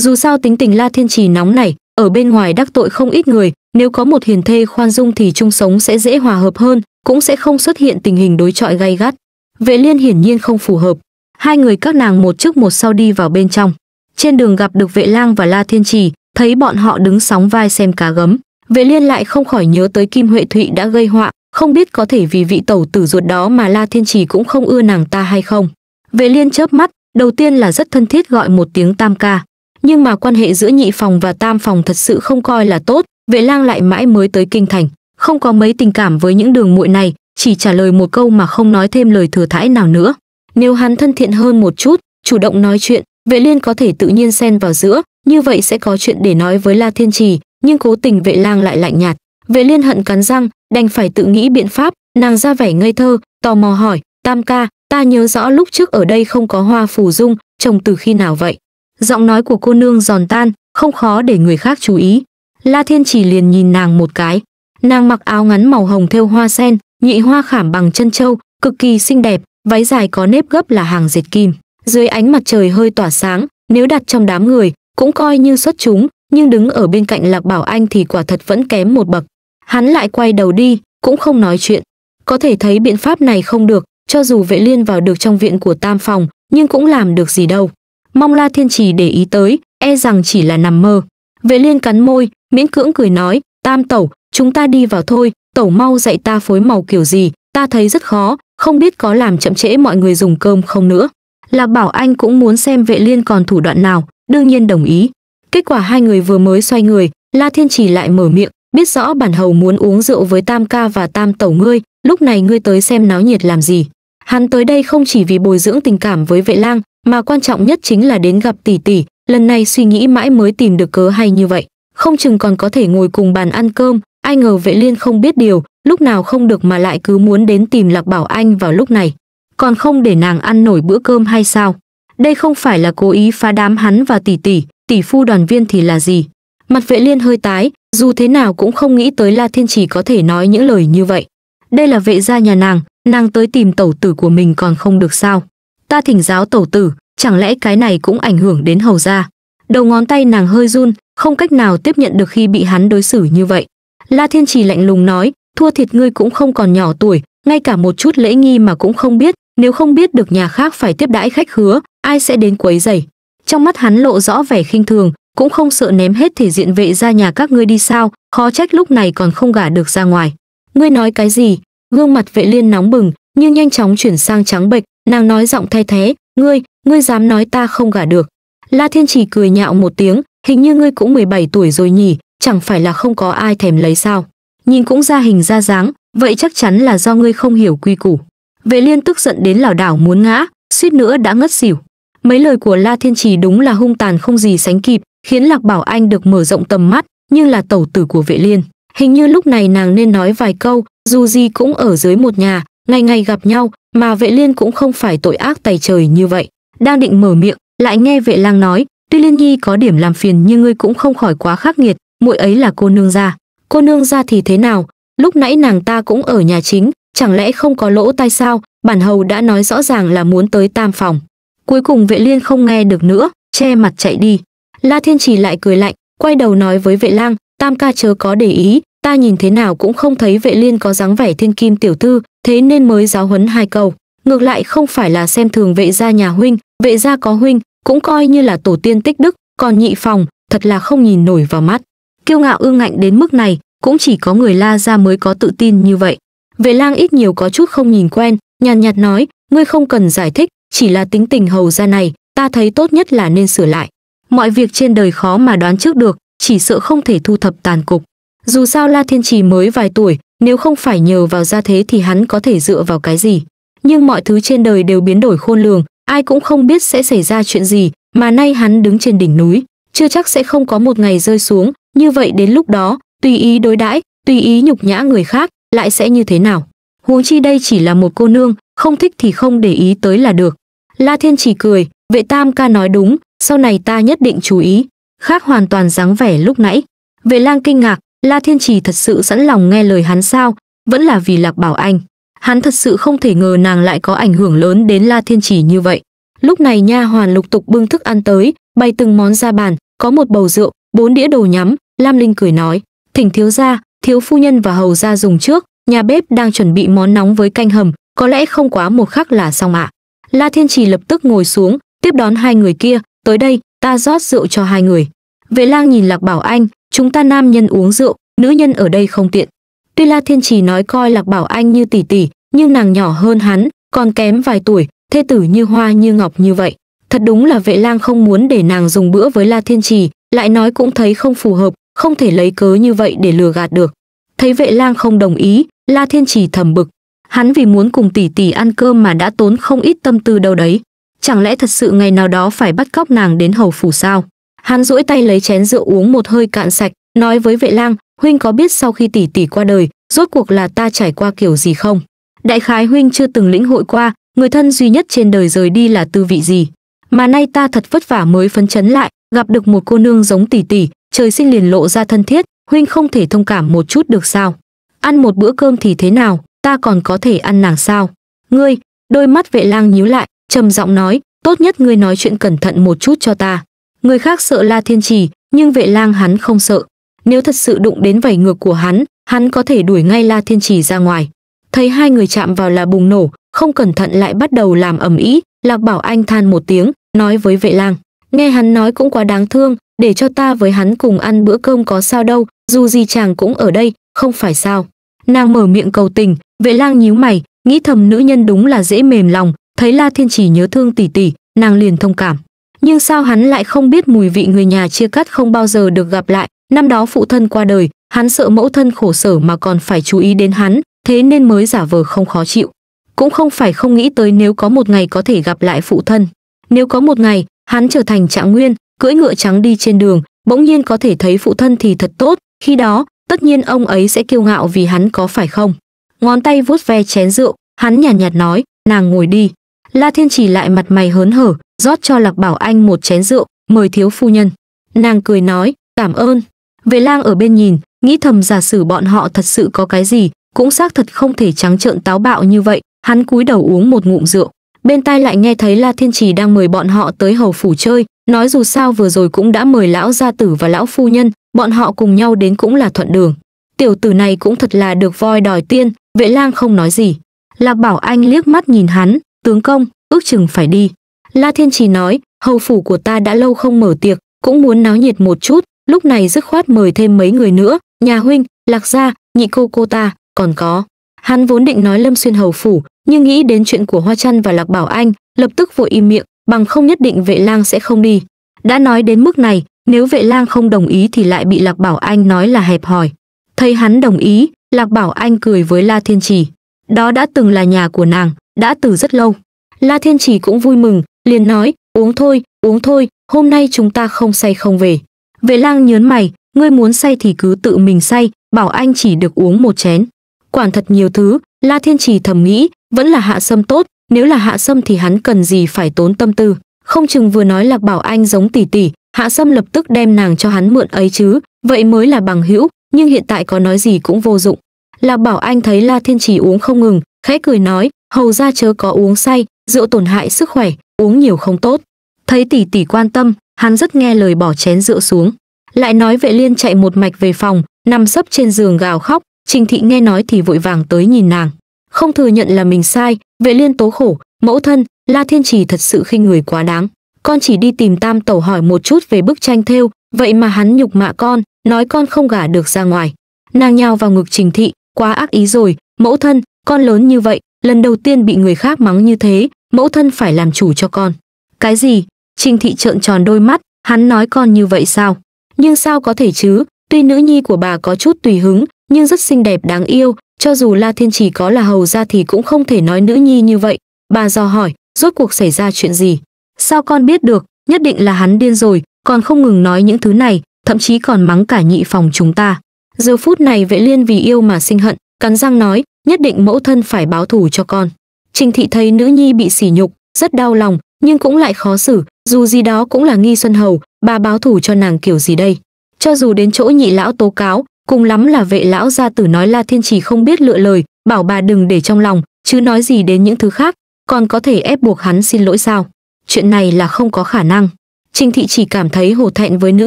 dù sao tính tình la thiên trì nóng này ở bên ngoài đắc tội không ít người nếu có một hiền thê khoan dung thì chung sống sẽ dễ hòa hợp hơn cũng sẽ không xuất hiện tình hình đối chọi gay gắt vệ liên hiển nhiên không phù hợp hai người các nàng một trước một sau đi vào bên trong trên đường gặp được vệ lang và la thiên trì thấy bọn họ đứng sóng vai xem cá gấm vệ liên lại không khỏi nhớ tới kim huệ thụy đã gây họa không biết có thể vì vị tẩu tử ruột đó mà la thiên trì cũng không ưa nàng ta hay không vệ liên chớp mắt đầu tiên là rất thân thiết gọi một tiếng tam ca nhưng mà quan hệ giữa nhị phòng và tam phòng thật sự không coi là tốt vệ lang lại mãi mới tới kinh thành không có mấy tình cảm với những đường muội này chỉ trả lời một câu mà không nói thêm lời thừa thãi nào nữa nếu hắn thân thiện hơn một chút chủ động nói chuyện vệ liên có thể tự nhiên xen vào giữa như vậy sẽ có chuyện để nói với la thiên trì nhưng cố tình vệ lang lại lạnh nhạt vệ liên hận cắn răng đành phải tự nghĩ biện pháp nàng ra vẻ ngây thơ tò mò hỏi tam ca ta nhớ rõ lúc trước ở đây không có hoa phù dung trồng từ khi nào vậy giọng nói của cô nương giòn tan, không khó để người khác chú ý. La Thiên Chỉ liền nhìn nàng một cái. Nàng mặc áo ngắn màu hồng thêu hoa sen, nhị hoa khảm bằng chân châu, cực kỳ xinh đẹp, váy dài có nếp gấp là hàng dệt kim. Dưới ánh mặt trời hơi tỏa sáng, nếu đặt trong đám người, cũng coi như xuất chúng, nhưng đứng ở bên cạnh Lạc Bảo Anh thì quả thật vẫn kém một bậc. Hắn lại quay đầu đi, cũng không nói chuyện. Có thể thấy biện pháp này không được, cho dù vệ liên vào được trong viện của tam phòng, nhưng cũng làm được gì đâu mong La Thiên Trì để ý tới, e rằng chỉ là nằm mơ. Vệ Liên cắn môi, miễn cưỡng cười nói, "Tam tẩu, chúng ta đi vào thôi, tẩu mau dạy ta phối màu kiểu gì, ta thấy rất khó, không biết có làm chậm trễ mọi người dùng cơm không nữa." Là Bảo Anh cũng muốn xem Vệ Liên còn thủ đoạn nào, đương nhiên đồng ý. Kết quả hai người vừa mới xoay người, La Thiên Trì lại mở miệng, biết rõ bản hầu muốn uống rượu với Tam ca và Tam tẩu ngươi, lúc này ngươi tới xem náo nhiệt làm gì? Hắn tới đây không chỉ vì bồi dưỡng tình cảm với vệ lang, mà quan trọng nhất chính là đến gặp tỷ tỷ, lần này suy nghĩ mãi mới tìm được cớ hay như vậy. Không chừng còn có thể ngồi cùng bàn ăn cơm, ai ngờ vệ liên không biết điều, lúc nào không được mà lại cứ muốn đến tìm lạc bảo anh vào lúc này. Còn không để nàng ăn nổi bữa cơm hay sao? Đây không phải là cố ý phá đám hắn và tỷ tỷ, tỷ phu đoàn viên thì là gì? Mặt vệ liên hơi tái, dù thế nào cũng không nghĩ tới La Thiên Chỉ có thể nói những lời như vậy. Đây là vệ gia nhà nàng, nàng tới tìm tẩu tử của mình còn không được sao ta thỉnh giáo tẩu tử chẳng lẽ cái này cũng ảnh hưởng đến hầu gia đầu ngón tay nàng hơi run không cách nào tiếp nhận được khi bị hắn đối xử như vậy la thiên trì lạnh lùng nói thua thiệt ngươi cũng không còn nhỏ tuổi ngay cả một chút lễ nghi mà cũng không biết nếu không biết được nhà khác phải tiếp đãi khách hứa ai sẽ đến quấy rầy trong mắt hắn lộ rõ vẻ khinh thường cũng không sợ ném hết thể diện vệ ra nhà các ngươi đi sao khó trách lúc này còn không gả được ra ngoài ngươi nói cái gì Gương mặt vệ liên nóng bừng, nhưng nhanh chóng chuyển sang trắng bệch, nàng nói giọng thay thế, "Ngươi, ngươi dám nói ta không gả được?" La Thiên trì cười nhạo một tiếng, "Hình như ngươi cũng 17 tuổi rồi nhỉ, chẳng phải là không có ai thèm lấy sao? Nhìn cũng ra hình ra dáng, vậy chắc chắn là do ngươi không hiểu quy củ." Vệ Liên tức giận đến lảo đảo muốn ngã, suýt nữa đã ngất xỉu. Mấy lời của La Thiên Trì đúng là hung tàn không gì sánh kịp, khiến Lạc Bảo Anh được mở rộng tầm mắt, nhưng là tẩu tử của Vệ Liên, hình như lúc này nàng nên nói vài câu, dù gì cũng ở dưới một nhà, ngày ngày gặp nhau, mà vệ liên cũng không phải tội ác tày trời như vậy. Đang định mở miệng, lại nghe vệ lang nói, tuy liên nhi có điểm làm phiền nhưng ngươi cũng không khỏi quá khắc nghiệt, muội ấy là cô nương gia. Cô nương gia thì thế nào, lúc nãy nàng ta cũng ở nhà chính, chẳng lẽ không có lỗ tai sao, bản hầu đã nói rõ ràng là muốn tới tam phòng. Cuối cùng vệ liên không nghe được nữa, che mặt chạy đi. La Thiên Trì lại cười lạnh, quay đầu nói với vệ lang, tam ca chớ có để ý, ta nhìn thế nào cũng không thấy vệ liên có dáng vẻ thiên kim tiểu thư thế nên mới giáo huấn hai câu ngược lại không phải là xem thường vệ gia nhà huynh vệ gia có huynh cũng coi như là tổ tiên tích đức còn nhị phòng thật là không nhìn nổi vào mắt kiêu ngạo ương ngạnh đến mức này cũng chỉ có người la ra mới có tự tin như vậy vệ lang ít nhiều có chút không nhìn quen nhàn nhạt nói ngươi không cần giải thích chỉ là tính tình hầu gia này ta thấy tốt nhất là nên sửa lại mọi việc trên đời khó mà đoán trước được chỉ sợ không thể thu thập tàn cục dù sao La Thiên Trì mới vài tuổi, nếu không phải nhờ vào gia thế thì hắn có thể dựa vào cái gì. Nhưng mọi thứ trên đời đều biến đổi khôn lường, ai cũng không biết sẽ xảy ra chuyện gì, mà nay hắn đứng trên đỉnh núi, chưa chắc sẽ không có một ngày rơi xuống, như vậy đến lúc đó, tùy ý đối đãi, tùy ý nhục nhã người khác, lại sẽ như thế nào. Huống chi đây chỉ là một cô nương, không thích thì không để ý tới là được. La Thiên chỉ cười, vệ tam ca nói đúng, sau này ta nhất định chú ý, khác hoàn toàn dáng vẻ lúc nãy. Vệ lang kinh ngạc, La Thiên Trì thật sự sẵn lòng nghe lời hắn sao, vẫn là vì Lạc Bảo Anh. Hắn thật sự không thể ngờ nàng lại có ảnh hưởng lớn đến La Thiên Trì như vậy. Lúc này nha hoàn lục tục bưng thức ăn tới, bày từng món ra bàn, có một bầu rượu, bốn đĩa đồ nhắm, Lam Linh cười nói, "Thỉnh thiếu gia, thiếu phu nhân và hầu gia dùng trước, nhà bếp đang chuẩn bị món nóng với canh hầm, có lẽ không quá một khắc là xong ạ." À. La Thiên Trì lập tức ngồi xuống, tiếp đón hai người kia, "Tới đây, ta rót rượu cho hai người." Vệ Lang nhìn Lạc Bảo Anh, chúng ta nam nhân uống rượu, nữ nhân ở đây không tiện. Tuy La Thiên Trì nói coi Lạc Bảo Anh như tỷ tỷ, nhưng nàng nhỏ hơn hắn, còn kém vài tuổi, thê tử như hoa như ngọc như vậy. Thật đúng là vệ lang không muốn để nàng dùng bữa với La Thiên Trì, lại nói cũng thấy không phù hợp, không thể lấy cớ như vậy để lừa gạt được. Thấy vệ lang không đồng ý, La Thiên Trì thầm bực. Hắn vì muốn cùng tỷ tỷ ăn cơm mà đã tốn không ít tâm tư đâu đấy. Chẳng lẽ thật sự ngày nào đó phải bắt cóc nàng đến hầu phủ sao? hắn duỗi tay lấy chén rượu uống một hơi cạn sạch nói với vệ lang huynh có biết sau khi tỷ tỷ qua đời rốt cuộc là ta trải qua kiểu gì không đại khái huynh chưa từng lĩnh hội qua người thân duy nhất trên đời rời đi là tư vị gì mà nay ta thật vất vả mới phấn chấn lại gặp được một cô nương giống tỷ tỷ trời sinh liền lộ ra thân thiết huynh không thể thông cảm một chút được sao ăn một bữa cơm thì thế nào ta còn có thể ăn nàng sao ngươi đôi mắt vệ lang nhíu lại trầm giọng nói tốt nhất ngươi nói chuyện cẩn thận một chút cho ta Người khác sợ La Thiên Chỉ, nhưng vệ lang hắn không sợ. Nếu thật sự đụng đến vảy ngược của hắn, hắn có thể đuổi ngay La Thiên Chỉ ra ngoài. Thấy hai người chạm vào là bùng nổ, không cẩn thận lại bắt đầu làm ầm ĩ, Lạc Bảo Anh than một tiếng, nói với vệ lang. Nghe hắn nói cũng quá đáng thương, để cho ta với hắn cùng ăn bữa cơm có sao đâu, dù gì chàng cũng ở đây, không phải sao. Nàng mở miệng cầu tình, vệ lang nhíu mày, nghĩ thầm nữ nhân đúng là dễ mềm lòng, thấy La Thiên Chỉ nhớ thương tỷ tỷ, nàng liền thông cảm nhưng sao hắn lại không biết mùi vị người nhà chia cắt không bao giờ được gặp lại năm đó phụ thân qua đời hắn sợ mẫu thân khổ sở mà còn phải chú ý đến hắn thế nên mới giả vờ không khó chịu cũng không phải không nghĩ tới nếu có một ngày có thể gặp lại phụ thân nếu có một ngày hắn trở thành trạng nguyên cưỡi ngựa trắng đi trên đường bỗng nhiên có thể thấy phụ thân thì thật tốt khi đó tất nhiên ông ấy sẽ kiêu ngạo vì hắn có phải không ngón tay vuốt ve chén rượu hắn nhàn nhạt, nhạt nói nàng ngồi đi La Thiên Chỉ lại mặt mày hớn hở, rót cho Lạc Bảo Anh một chén rượu, mời thiếu phu nhân. Nàng cười nói, cảm ơn. Về lang ở bên nhìn, nghĩ thầm giả sử bọn họ thật sự có cái gì, cũng xác thật không thể trắng trợn táo bạo như vậy, hắn cúi đầu uống một ngụm rượu. Bên tai lại nghe thấy La Thiên Trì đang mời bọn họ tới hầu phủ chơi, nói dù sao vừa rồi cũng đã mời lão gia tử và lão phu nhân, bọn họ cùng nhau đến cũng là thuận đường. Tiểu tử này cũng thật là được voi đòi tiên, vệ lang không nói gì. Lạc Bảo Anh liếc mắt nhìn hắn, tướng công ước chừng phải đi la thiên trì nói hầu phủ của ta đã lâu không mở tiệc cũng muốn náo nhiệt một chút lúc này dứt khoát mời thêm mấy người nữa nhà huynh lạc gia nhị cô cô ta còn có hắn vốn định nói lâm xuyên hầu phủ nhưng nghĩ đến chuyện của hoa chăn và lạc bảo anh lập tức vội im miệng bằng không nhất định vệ lang sẽ không đi đã nói đến mức này nếu vệ lang không đồng ý thì lại bị lạc bảo anh nói là hẹp hòi thấy hắn đồng ý lạc bảo anh cười với la thiên trì đó đã từng là nhà của nàng đã từ rất lâu. La Thiên Chỉ cũng vui mừng, liền nói, uống thôi, uống thôi, hôm nay chúng ta không say không về. Vệ lang nhớn mày, ngươi muốn say thì cứ tự mình say, bảo anh chỉ được uống một chén. Quản thật nhiều thứ, La Thiên Chỉ thầm nghĩ, vẫn là hạ sâm tốt, nếu là hạ sâm thì hắn cần gì phải tốn tâm tư. Không chừng vừa nói là bảo anh giống tỷ tỷ, hạ sâm lập tức đem nàng cho hắn mượn ấy chứ, vậy mới là bằng hữu, nhưng hiện tại có nói gì cũng vô dụng. Lạc Bảo Anh thấy La Thiên Chỉ uống không ngừng, khẽ cười nói, hầu ra chớ có uống say, rượu tổn hại sức khỏe, uống nhiều không tốt. Thấy tỷ tỷ quan tâm, hắn rất nghe lời bỏ chén rượu xuống. Lại nói vệ liên chạy một mạch về phòng, nằm sấp trên giường gào khóc, Trình thị nghe nói thì vội vàng tới nhìn nàng. Không thừa nhận là mình sai, vệ liên tố khổ, mẫu thân, La Thiên Trì thật sự khinh người quá đáng. Con chỉ đi tìm tam tẩu hỏi một chút về bức tranh thêu, vậy mà hắn nhục mạ con, nói con không gả được ra ngoài. Nàng nhào vào ngực Trình thị, quá ác ý rồi, mẫu thân, con lớn như vậy, Lần đầu tiên bị người khác mắng như thế, mẫu thân phải làm chủ cho con. Cái gì? Trình thị trợn tròn đôi mắt, hắn nói con như vậy sao? Nhưng sao có thể chứ, tuy nữ nhi của bà có chút tùy hứng, nhưng rất xinh đẹp đáng yêu, cho dù La Thiên Chỉ có là hầu ra thì cũng không thể nói nữ nhi như vậy. Bà dò hỏi, rốt cuộc xảy ra chuyện gì? Sao con biết được, nhất định là hắn điên rồi, còn không ngừng nói những thứ này, thậm chí còn mắng cả nhị phòng chúng ta. Giờ phút này vệ liên vì yêu mà sinh hận, cắn răng nói, nhất định mẫu thân phải báo thù cho con. Trình thị thấy nữ nhi bị sỉ nhục, rất đau lòng, nhưng cũng lại khó xử, dù gì đó cũng là nghi xuân hầu, bà báo thù cho nàng kiểu gì đây. Cho dù đến chỗ nhị lão tố cáo, cùng lắm là vệ lão gia tử nói La Thiên Trì không biết lựa lời, bảo bà đừng để trong lòng, chứ nói gì đến những thứ khác, còn có thể ép buộc hắn xin lỗi sao? Chuyện này là không có khả năng. Trình thị chỉ cảm thấy hổ thẹn với nữ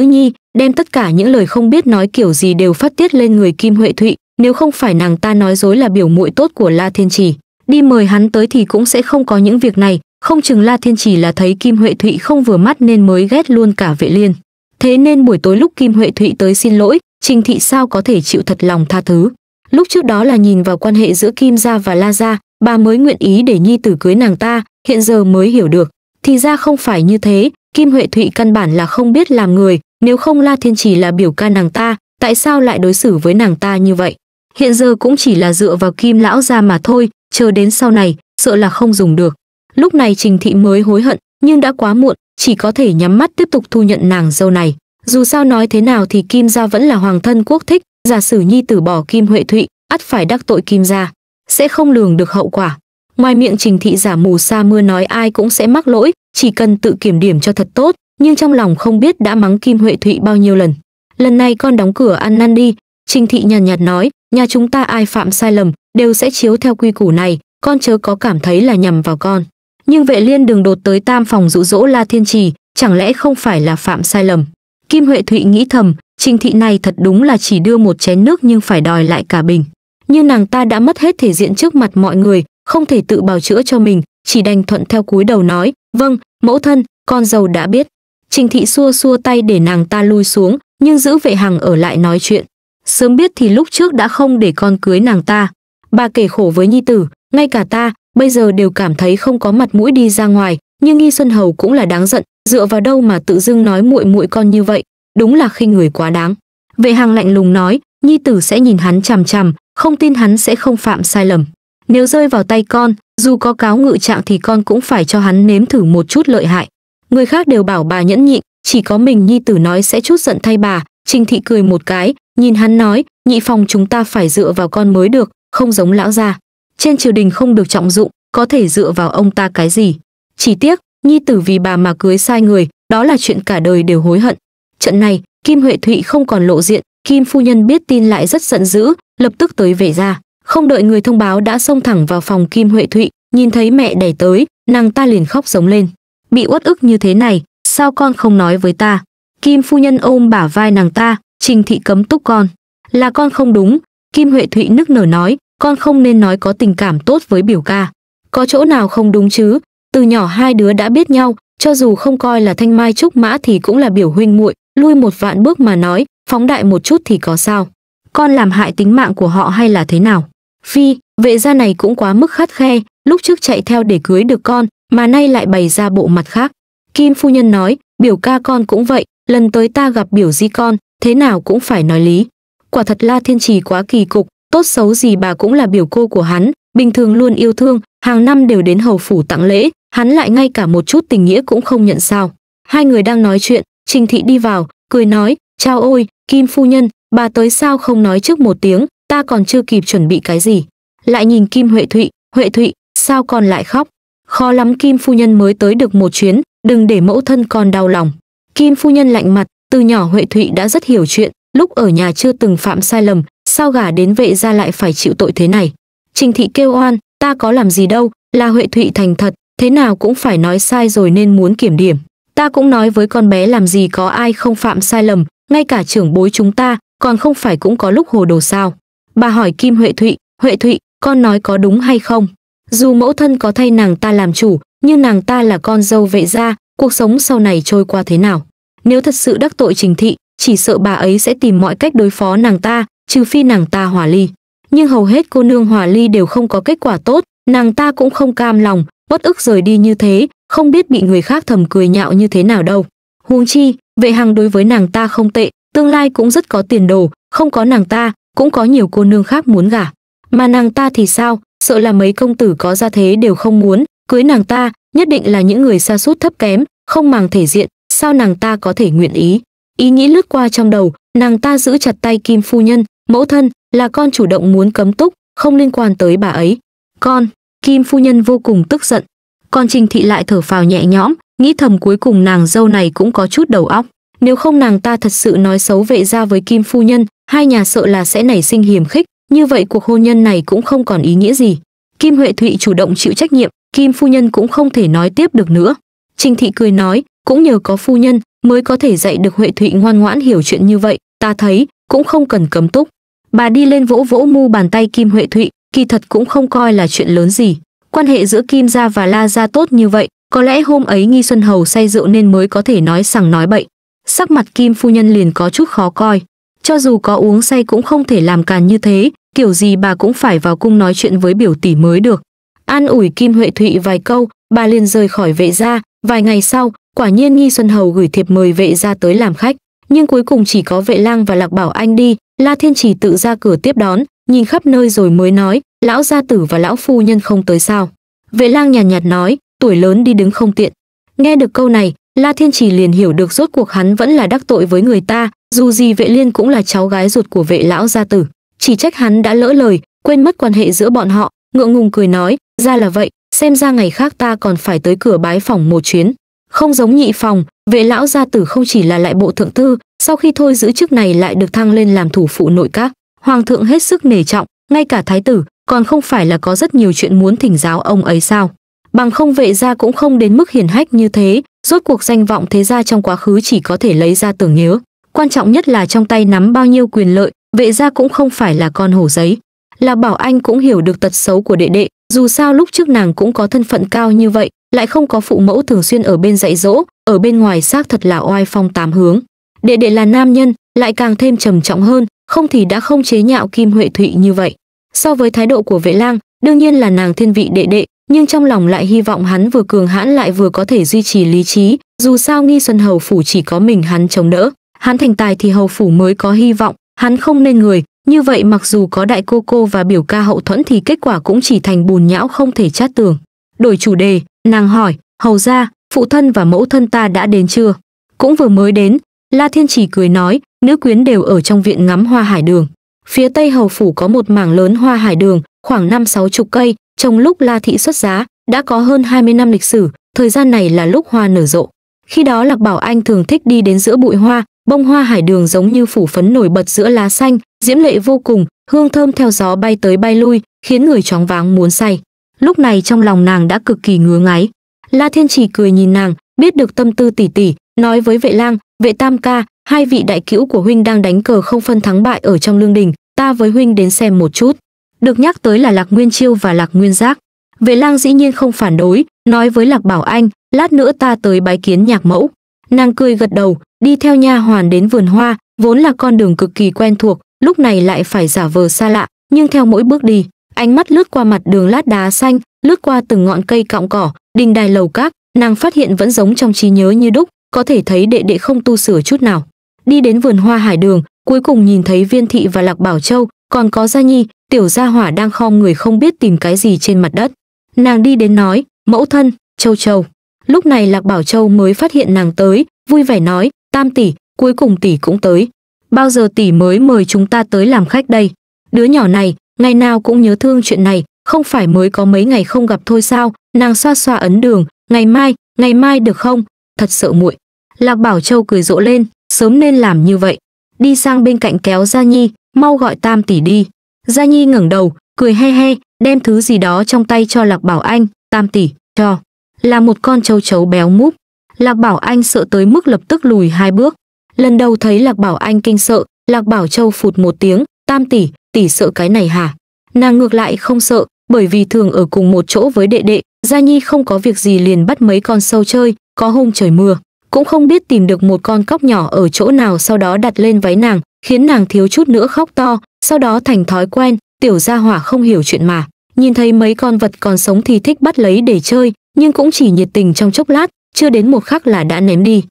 nhi, đem tất cả những lời không biết nói kiểu gì đều phát tiết lên người Kim Huệ Thụy, nếu không phải nàng ta nói dối là biểu muội tốt của La Thiên Chỉ, đi mời hắn tới thì cũng sẽ không có những việc này, không chừng La Thiên Chỉ là thấy Kim Huệ Thụy không vừa mắt nên mới ghét luôn cả Vệ Liên. Thế nên buổi tối lúc Kim Huệ Thụy tới xin lỗi, Trình thị sao có thể chịu thật lòng tha thứ. Lúc trước đó là nhìn vào quan hệ giữa Kim gia và La gia, bà mới nguyện ý để nhi tử cưới nàng ta, hiện giờ mới hiểu được, thì ra không phải như thế, Kim Huệ Thụy căn bản là không biết làm người, nếu không La Thiên Chỉ là biểu ca nàng ta, tại sao lại đối xử với nàng ta như vậy? hiện giờ cũng chỉ là dựa vào kim lão ra mà thôi, chờ đến sau này, sợ là không dùng được. Lúc này Trình Thị mới hối hận, nhưng đã quá muộn, chỉ có thể nhắm mắt tiếp tục thu nhận nàng dâu này. Dù sao nói thế nào thì Kim gia vẫn là hoàng thân quốc thích, giả sử nhi tử bỏ Kim Huệ Thụy, ắt phải đắc tội Kim gia, sẽ không lường được hậu quả. Ngoài miệng Trình Thị giả mù sa mưa nói ai cũng sẽ mắc lỗi, chỉ cần tự kiểm điểm cho thật tốt, nhưng trong lòng không biết đã mắng Kim Huệ Thụy bao nhiêu lần. Lần này con đóng cửa ăn năn đi, Trình thị nhàn nhạt nói, nhà chúng ta ai phạm sai lầm, đều sẽ chiếu theo quy củ này, con chớ có cảm thấy là nhầm vào con. Nhưng vệ liên đường đột tới tam phòng dụ dỗ La Thiên Trì, chẳng lẽ không phải là phạm sai lầm. Kim Huệ Thụy nghĩ thầm, trình thị này thật đúng là chỉ đưa một chén nước nhưng phải đòi lại cả bình. Như nàng ta đã mất hết thể diện trước mặt mọi người, không thể tự bào chữa cho mình, chỉ đành thuận theo cúi đầu nói, vâng, mẫu thân, con giàu đã biết. Trình thị xua xua tay để nàng ta lui xuống, nhưng giữ vệ hằng ở lại nói chuyện sớm biết thì lúc trước đã không để con cưới nàng ta. Bà kể khổ với nhi tử, ngay cả ta, bây giờ đều cảm thấy không có mặt mũi đi ra ngoài, nhưng Nghi Xuân Hầu cũng là đáng giận, dựa vào đâu mà tự dưng nói muội muội con như vậy, đúng là khinh người quá đáng. Vệ Hàng lạnh lùng nói, nhi tử sẽ nhìn hắn chằm chằm, không tin hắn sẽ không phạm sai lầm. Nếu rơi vào tay con, dù có cáo ngự trạng thì con cũng phải cho hắn nếm thử một chút lợi hại. Người khác đều bảo bà nhẫn nhịn, chỉ có mình nhi tử nói sẽ chút giận thay bà, Trình thị cười một cái, nhìn hắn nói, nhị phòng chúng ta phải dựa vào con mới được, không giống lão gia. Trên triều đình không được trọng dụng, có thể dựa vào ông ta cái gì. Chỉ tiếc, nhi tử vì bà mà cưới sai người, đó là chuyện cả đời đều hối hận. Trận này, Kim Huệ Thụy không còn lộ diện, Kim phu nhân biết tin lại rất giận dữ, lập tức tới về ra, không đợi người thông báo đã xông thẳng vào phòng Kim Huệ Thụy, nhìn thấy mẹ đẩy tới, nàng ta liền khóc giống lên. Bị uất ức như thế này, sao con không nói với ta? Kim phu nhân ôm bả vai nàng ta, Trình thị cấm túc con. Là con không đúng, Kim Huệ Thụy nức nở nói, con không nên nói có tình cảm tốt với biểu ca. Có chỗ nào không đúng chứ, từ nhỏ hai đứa đã biết nhau, cho dù không coi là thanh mai trúc mã thì cũng là biểu huynh muội, lui một vạn bước mà nói, phóng đại một chút thì có sao. Con làm hại tính mạng của họ hay là thế nào? Phi, vệ gia này cũng quá mức khắt khe, lúc trước chạy theo để cưới được con, mà nay lại bày ra bộ mặt khác. Kim phu nhân nói, biểu ca con cũng vậy, lần tới ta gặp biểu di con thế nào cũng phải nói lý quả thật la thiên trì quá kỳ cục tốt xấu gì bà cũng là biểu cô của hắn bình thường luôn yêu thương hàng năm đều đến hầu phủ tặng lễ hắn lại ngay cả một chút tình nghĩa cũng không nhận sao hai người đang nói chuyện trình thị đi vào cười nói chao ôi kim phu nhân bà tới sao không nói trước một tiếng ta còn chưa kịp chuẩn bị cái gì lại nhìn kim huệ thụy huệ thụy sao còn lại khóc khó lắm kim phu nhân mới tới được một chuyến đừng để mẫu thân con đau lòng Kim phu nhân lạnh mặt, từ nhỏ Huệ Thụy đã rất hiểu chuyện, lúc ở nhà chưa từng phạm sai lầm, sao gả đến vệ ra lại phải chịu tội thế này. Trình thị kêu oan, ta có làm gì đâu, là Huệ Thụy thành thật, thế nào cũng phải nói sai rồi nên muốn kiểm điểm. Ta cũng nói với con bé làm gì có ai không phạm sai lầm, ngay cả trưởng bối chúng ta, còn không phải cũng có lúc hồ đồ sao. Bà hỏi Kim Huệ Thụy, Huệ Thụy, con nói có đúng hay không? Dù mẫu thân có thay nàng ta làm chủ, nhưng nàng ta là con dâu vệ gia, cuộc sống sau này trôi qua thế nào. Nếu thật sự đắc tội Trình Thị, chỉ sợ bà ấy sẽ tìm mọi cách đối phó nàng ta, trừ phi nàng ta hòa ly. Nhưng hầu hết cô nương hòa ly đều không có kết quả tốt, nàng ta cũng không cam lòng, bất ức rời đi như thế, không biết bị người khác thầm cười nhạo như thế nào đâu. Huống chi, vệ hằng đối với nàng ta không tệ, tương lai cũng rất có tiền đồ, không có nàng ta, cũng có nhiều cô nương khác muốn gả. Mà nàng ta thì sao, sợ là mấy công tử có gia thế đều không muốn, cưới nàng ta, nhất định là những người xa sút thấp kém, không màng thể diện, sao nàng ta có thể nguyện ý? Ý nghĩ lướt qua trong đầu, nàng ta giữ chặt tay Kim phu nhân, mẫu thân là con chủ động muốn cấm túc, không liên quan tới bà ấy. Con, Kim phu nhân vô cùng tức giận. con Trình thị lại thở phào nhẹ nhõm, nghĩ thầm cuối cùng nàng dâu này cũng có chút đầu óc, nếu không nàng ta thật sự nói xấu vệ gia với Kim phu nhân, hai nhà sợ là sẽ nảy sinh hiểm khích, như vậy cuộc hôn nhân này cũng không còn ý nghĩa gì. Kim Huệ Thụy chủ động chịu trách nhiệm, Kim phu nhân cũng không thể nói tiếp được nữa. Trình thị cười nói, cũng nhờ có phu nhân mới có thể dạy được Huệ Thụy ngoan ngoãn hiểu chuyện như vậy, ta thấy cũng không cần cấm túc. Bà đi lên vỗ vỗ mu bàn tay Kim Huệ Thụy, kỳ thật cũng không coi là chuyện lớn gì. Quan hệ giữa Kim gia và La gia tốt như vậy, có lẽ hôm ấy Nghi Xuân Hầu say rượu nên mới có thể nói sằng nói bậy. Sắc mặt Kim phu nhân liền có chút khó coi. Cho dù có uống say cũng không thể làm càn như thế, kiểu gì bà cũng phải vào cung nói chuyện với biểu tỷ mới được an ủi Kim Huệ Thụy vài câu, bà liền rời khỏi vệ gia, vài ngày sau, quả nhiên Nghi Xuân Hầu gửi thiệp mời vệ gia tới làm khách, nhưng cuối cùng chỉ có vệ lang và Lạc Bảo Anh đi, La Thiên Chỉ tự ra cửa tiếp đón, nhìn khắp nơi rồi mới nói, lão gia tử và lão phu nhân không tới sao. Vệ lang nhàn nhạt, nhạt nói, tuổi lớn đi đứng không tiện. Nghe được câu này, La Thiên Chỉ liền hiểu được rốt cuộc hắn vẫn là đắc tội với người ta, dù gì vệ liên cũng là cháu gái ruột của vệ lão gia tử. Chỉ trách hắn đã lỡ lời, quên mất quan hệ giữa bọn họ, ngượng ngùng cười nói, ra là vậy xem ra ngày khác ta còn phải tới cửa bái phòng một chuyến không giống nhị phòng vệ lão gia tử không chỉ là lại bộ thượng thư sau khi thôi giữ chức này lại được thăng lên làm thủ phụ nội các hoàng thượng hết sức nể trọng ngay cả thái tử còn không phải là có rất nhiều chuyện muốn thỉnh giáo ông ấy sao bằng không vệ gia cũng không đến mức hiền hách như thế rốt cuộc danh vọng thế gia trong quá khứ chỉ có thể lấy ra tưởng nhớ quan trọng nhất là trong tay nắm bao nhiêu quyền lợi vệ gia cũng không phải là con hổ giấy là bảo anh cũng hiểu được tật xấu của đệ đệ dù sao lúc trước nàng cũng có thân phận cao như vậy lại không có phụ mẫu thường xuyên ở bên dạy dỗ ở bên ngoài xác thật là oai phong tám hướng đệ đệ là nam nhân lại càng thêm trầm trọng hơn không thì đã không chế nhạo kim huệ thụy như vậy so với thái độ của vệ lang đương nhiên là nàng thiên vị đệ đệ nhưng trong lòng lại hy vọng hắn vừa cường hãn lại vừa có thể duy trì lý trí dù sao nghi xuân hầu phủ chỉ có mình hắn chống đỡ hắn thành tài thì hầu phủ mới có hy vọng hắn không nên người như vậy mặc dù có đại cô cô và biểu ca hậu thuẫn thì kết quả cũng chỉ thành bùn nhão không thể chát tường. Đổi chủ đề, nàng hỏi, hầu ra, phụ thân và mẫu thân ta đã đến chưa? Cũng vừa mới đến, La Thiên Chỉ cười nói, nữ quyến đều ở trong viện ngắm hoa hải đường. Phía tây hầu phủ có một mảng lớn hoa hải đường, khoảng năm sáu chục cây, trong lúc La Thị xuất giá, đã có hơn 20 năm lịch sử, thời gian này là lúc hoa nở rộ. Khi đó Lạc Bảo Anh thường thích đi đến giữa bụi hoa, bông hoa hải đường giống như phủ phấn nổi bật giữa lá xanh, diễm lệ vô cùng, hương thơm theo gió bay tới bay lui, khiến người chóng váng muốn say. Lúc này trong lòng nàng đã cực kỳ ngứa ngáy. La Thiên Chỉ cười nhìn nàng, biết được tâm tư tỷ tỷ, nói với Vệ Lang, Vệ Tam ca, hai vị đại cữu của huynh đang đánh cờ không phân thắng bại ở trong lương đình, ta với huynh đến xem một chút. Được nhắc tới là Lạc Nguyên Chiêu và Lạc Nguyên Giác. Vệ Lang dĩ nhiên không phản đối, nói với Lạc Bảo Anh, lát nữa ta tới bái kiến nhạc mẫu. Nàng cười gật đầu, đi theo nha hoàn đến vườn hoa, vốn là con đường cực kỳ quen thuộc, lúc này lại phải giả vờ xa lạ nhưng theo mỗi bước đi ánh mắt lướt qua mặt đường lát đá xanh lướt qua từng ngọn cây cọng cỏ đình đài lầu cát nàng phát hiện vẫn giống trong trí nhớ như đúc có thể thấy đệ đệ không tu sửa chút nào đi đến vườn hoa hải đường cuối cùng nhìn thấy viên thị và lạc bảo châu còn có gia nhi tiểu gia hỏa đang khom người không biết tìm cái gì trên mặt đất nàng đi đến nói mẫu thân châu châu lúc này lạc bảo châu mới phát hiện nàng tới vui vẻ nói tam tỷ cuối cùng tỷ cũng tới bao giờ tỷ mới mời chúng ta tới làm khách đây? Đứa nhỏ này, ngày nào cũng nhớ thương chuyện này, không phải mới có mấy ngày không gặp thôi sao? Nàng xoa xoa ấn đường, ngày mai, ngày mai được không? Thật sợ muội. Lạc Bảo Châu cười rộ lên, sớm nên làm như vậy. Đi sang bên cạnh kéo Gia Nhi, mau gọi Tam tỷ đi. Gia Nhi ngẩng đầu, cười he he, đem thứ gì đó trong tay cho Lạc Bảo Anh, Tam tỷ, cho. Là một con châu chấu béo múp. Lạc Bảo Anh sợ tới mức lập tức lùi hai bước lần đầu thấy lạc bảo anh kinh sợ lạc bảo châu phụt một tiếng tam tỷ tỷ sợ cái này hả nàng ngược lại không sợ bởi vì thường ở cùng một chỗ với đệ đệ gia nhi không có việc gì liền bắt mấy con sâu chơi có hôm trời mưa cũng không biết tìm được một con cóc nhỏ ở chỗ nào sau đó đặt lên váy nàng khiến nàng thiếu chút nữa khóc to sau đó thành thói quen tiểu gia hỏa không hiểu chuyện mà nhìn thấy mấy con vật còn sống thì thích bắt lấy để chơi nhưng cũng chỉ nhiệt tình trong chốc lát chưa đến một khắc là đã ném đi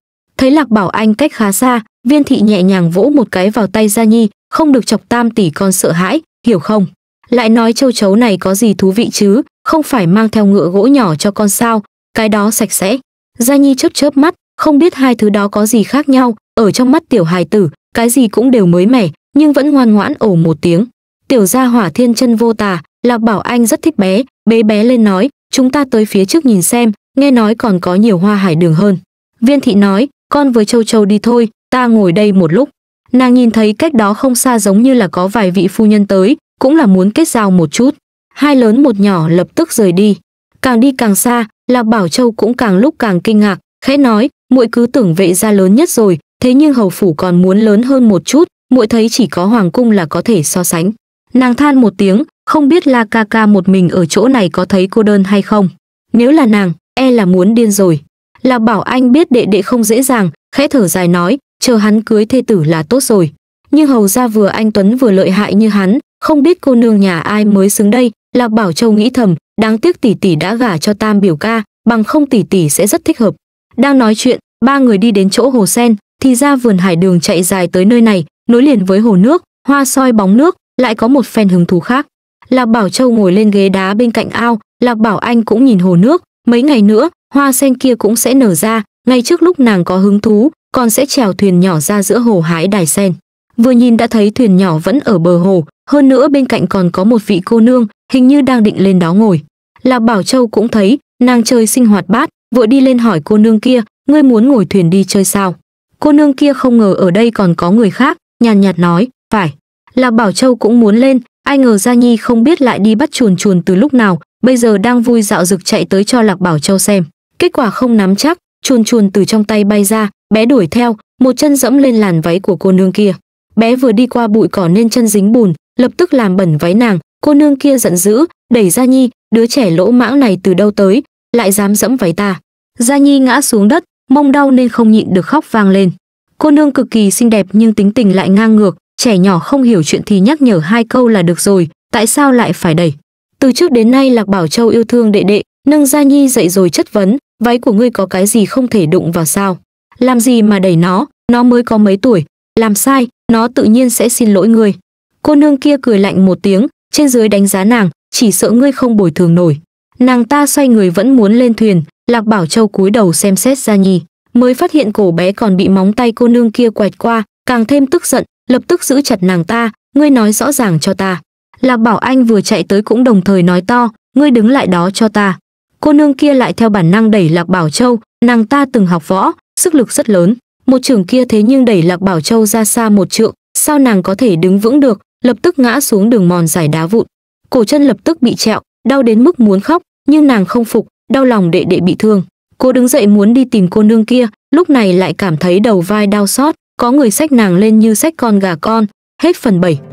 thấy lạc bảo anh cách khá xa viên thị nhẹ nhàng vỗ một cái vào tay gia nhi không được chọc tam tỷ con sợ hãi hiểu không lại nói châu chấu này có gì thú vị chứ không phải mang theo ngựa gỗ nhỏ cho con sao cái đó sạch sẽ gia nhi chớp chớp mắt không biết hai thứ đó có gì khác nhau ở trong mắt tiểu hài tử cái gì cũng đều mới mẻ nhưng vẫn ngoan ngoãn ổ một tiếng tiểu gia hỏa thiên chân vô tà lạc bảo anh rất thích bé bế bé lên nói chúng ta tới phía trước nhìn xem nghe nói còn có nhiều hoa hải đường hơn viên thị nói con với châu châu đi thôi, ta ngồi đây một lúc. Nàng nhìn thấy cách đó không xa giống như là có vài vị phu nhân tới, cũng là muốn kết giao một chút. Hai lớn một nhỏ lập tức rời đi. Càng đi càng xa, Lạc Bảo Châu cũng càng lúc càng kinh ngạc, khẽ nói, muội cứ tưởng vệ gia lớn nhất rồi, thế nhưng hầu phủ còn muốn lớn hơn một chút, muội thấy chỉ có hoàng cung là có thể so sánh. Nàng than một tiếng, không biết La ca ca một mình ở chỗ này có thấy cô đơn hay không. Nếu là nàng, e là muốn điên rồi là Bảo Anh biết đệ đệ không dễ dàng, khẽ thở dài nói, chờ hắn cưới thê tử là tốt rồi. Nhưng hầu ra vừa anh Tuấn vừa lợi hại như hắn, không biết cô nương nhà ai mới xứng đây, là Bảo Châu nghĩ thầm, đáng tiếc tỷ tỷ đã gả cho Tam biểu ca, bằng không tỷ tỷ sẽ rất thích hợp. Đang nói chuyện, ba người đi đến chỗ hồ sen, thì ra vườn hải đường chạy dài tới nơi này, nối liền với hồ nước, hoa soi bóng nước, lại có một phen hứng thú khác. Lạc Bảo Châu ngồi lên ghế đá bên cạnh ao, Lạc Bảo Anh cũng nhìn hồ nước, mấy ngày nữa, hoa sen kia cũng sẽ nở ra, ngay trước lúc nàng có hứng thú, còn sẽ chèo thuyền nhỏ ra giữa hồ hái đài sen. Vừa nhìn đã thấy thuyền nhỏ vẫn ở bờ hồ, hơn nữa bên cạnh còn có một vị cô nương, hình như đang định lên đó ngồi. Lạc Bảo Châu cũng thấy, nàng chơi sinh hoạt bát, vội đi lên hỏi cô nương kia, ngươi muốn ngồi thuyền đi chơi sao? Cô nương kia không ngờ ở đây còn có người khác, nhàn nhạt nói, phải. Lạc Bảo Châu cũng muốn lên, ai ngờ Gia Nhi không biết lại đi bắt chuồn chuồn từ lúc nào, bây giờ đang vui dạo rực chạy tới cho Lạc Bảo Châu xem. Kết quả không nắm chắc, chuồn chuồn từ trong tay bay ra, bé đuổi theo, một chân dẫm lên làn váy của cô nương kia. Bé vừa đi qua bụi cỏ nên chân dính bùn, lập tức làm bẩn váy nàng, cô nương kia giận dữ, đẩy Gia Nhi, đứa trẻ lỗ mãng này từ đâu tới, lại dám dẫm váy ta. Gia Nhi ngã xuống đất, mông đau nên không nhịn được khóc vang lên. Cô nương cực kỳ xinh đẹp nhưng tính tình lại ngang ngược, trẻ nhỏ không hiểu chuyện thì nhắc nhở hai câu là được rồi, tại sao lại phải đẩy. Từ trước đến nay Lạc Bảo Châu yêu thương đệ đệ, nâng gia nhi dậy rồi chất vấn váy của ngươi có cái gì không thể đụng vào sao làm gì mà đẩy nó nó mới có mấy tuổi làm sai nó tự nhiên sẽ xin lỗi ngươi cô nương kia cười lạnh một tiếng trên dưới đánh giá nàng chỉ sợ ngươi không bồi thường nổi nàng ta xoay người vẫn muốn lên thuyền lạc bảo châu cúi đầu xem xét gia nhi mới phát hiện cổ bé còn bị móng tay cô nương kia quạch qua càng thêm tức giận lập tức giữ chặt nàng ta ngươi nói rõ ràng cho ta lạc bảo anh vừa chạy tới cũng đồng thời nói to ngươi đứng lại đó cho ta cô nương kia lại theo bản năng đẩy lạc bảo châu nàng ta từng học võ sức lực rất lớn một trường kia thế nhưng đẩy lạc bảo châu ra xa một trượng sao nàng có thể đứng vững được lập tức ngã xuống đường mòn giải đá vụn cổ chân lập tức bị trẹo đau đến mức muốn khóc nhưng nàng không phục đau lòng đệ đệ bị thương cô đứng dậy muốn đi tìm cô nương kia lúc này lại cảm thấy đầu vai đau xót có người sách nàng lên như sách con gà con hết phần 7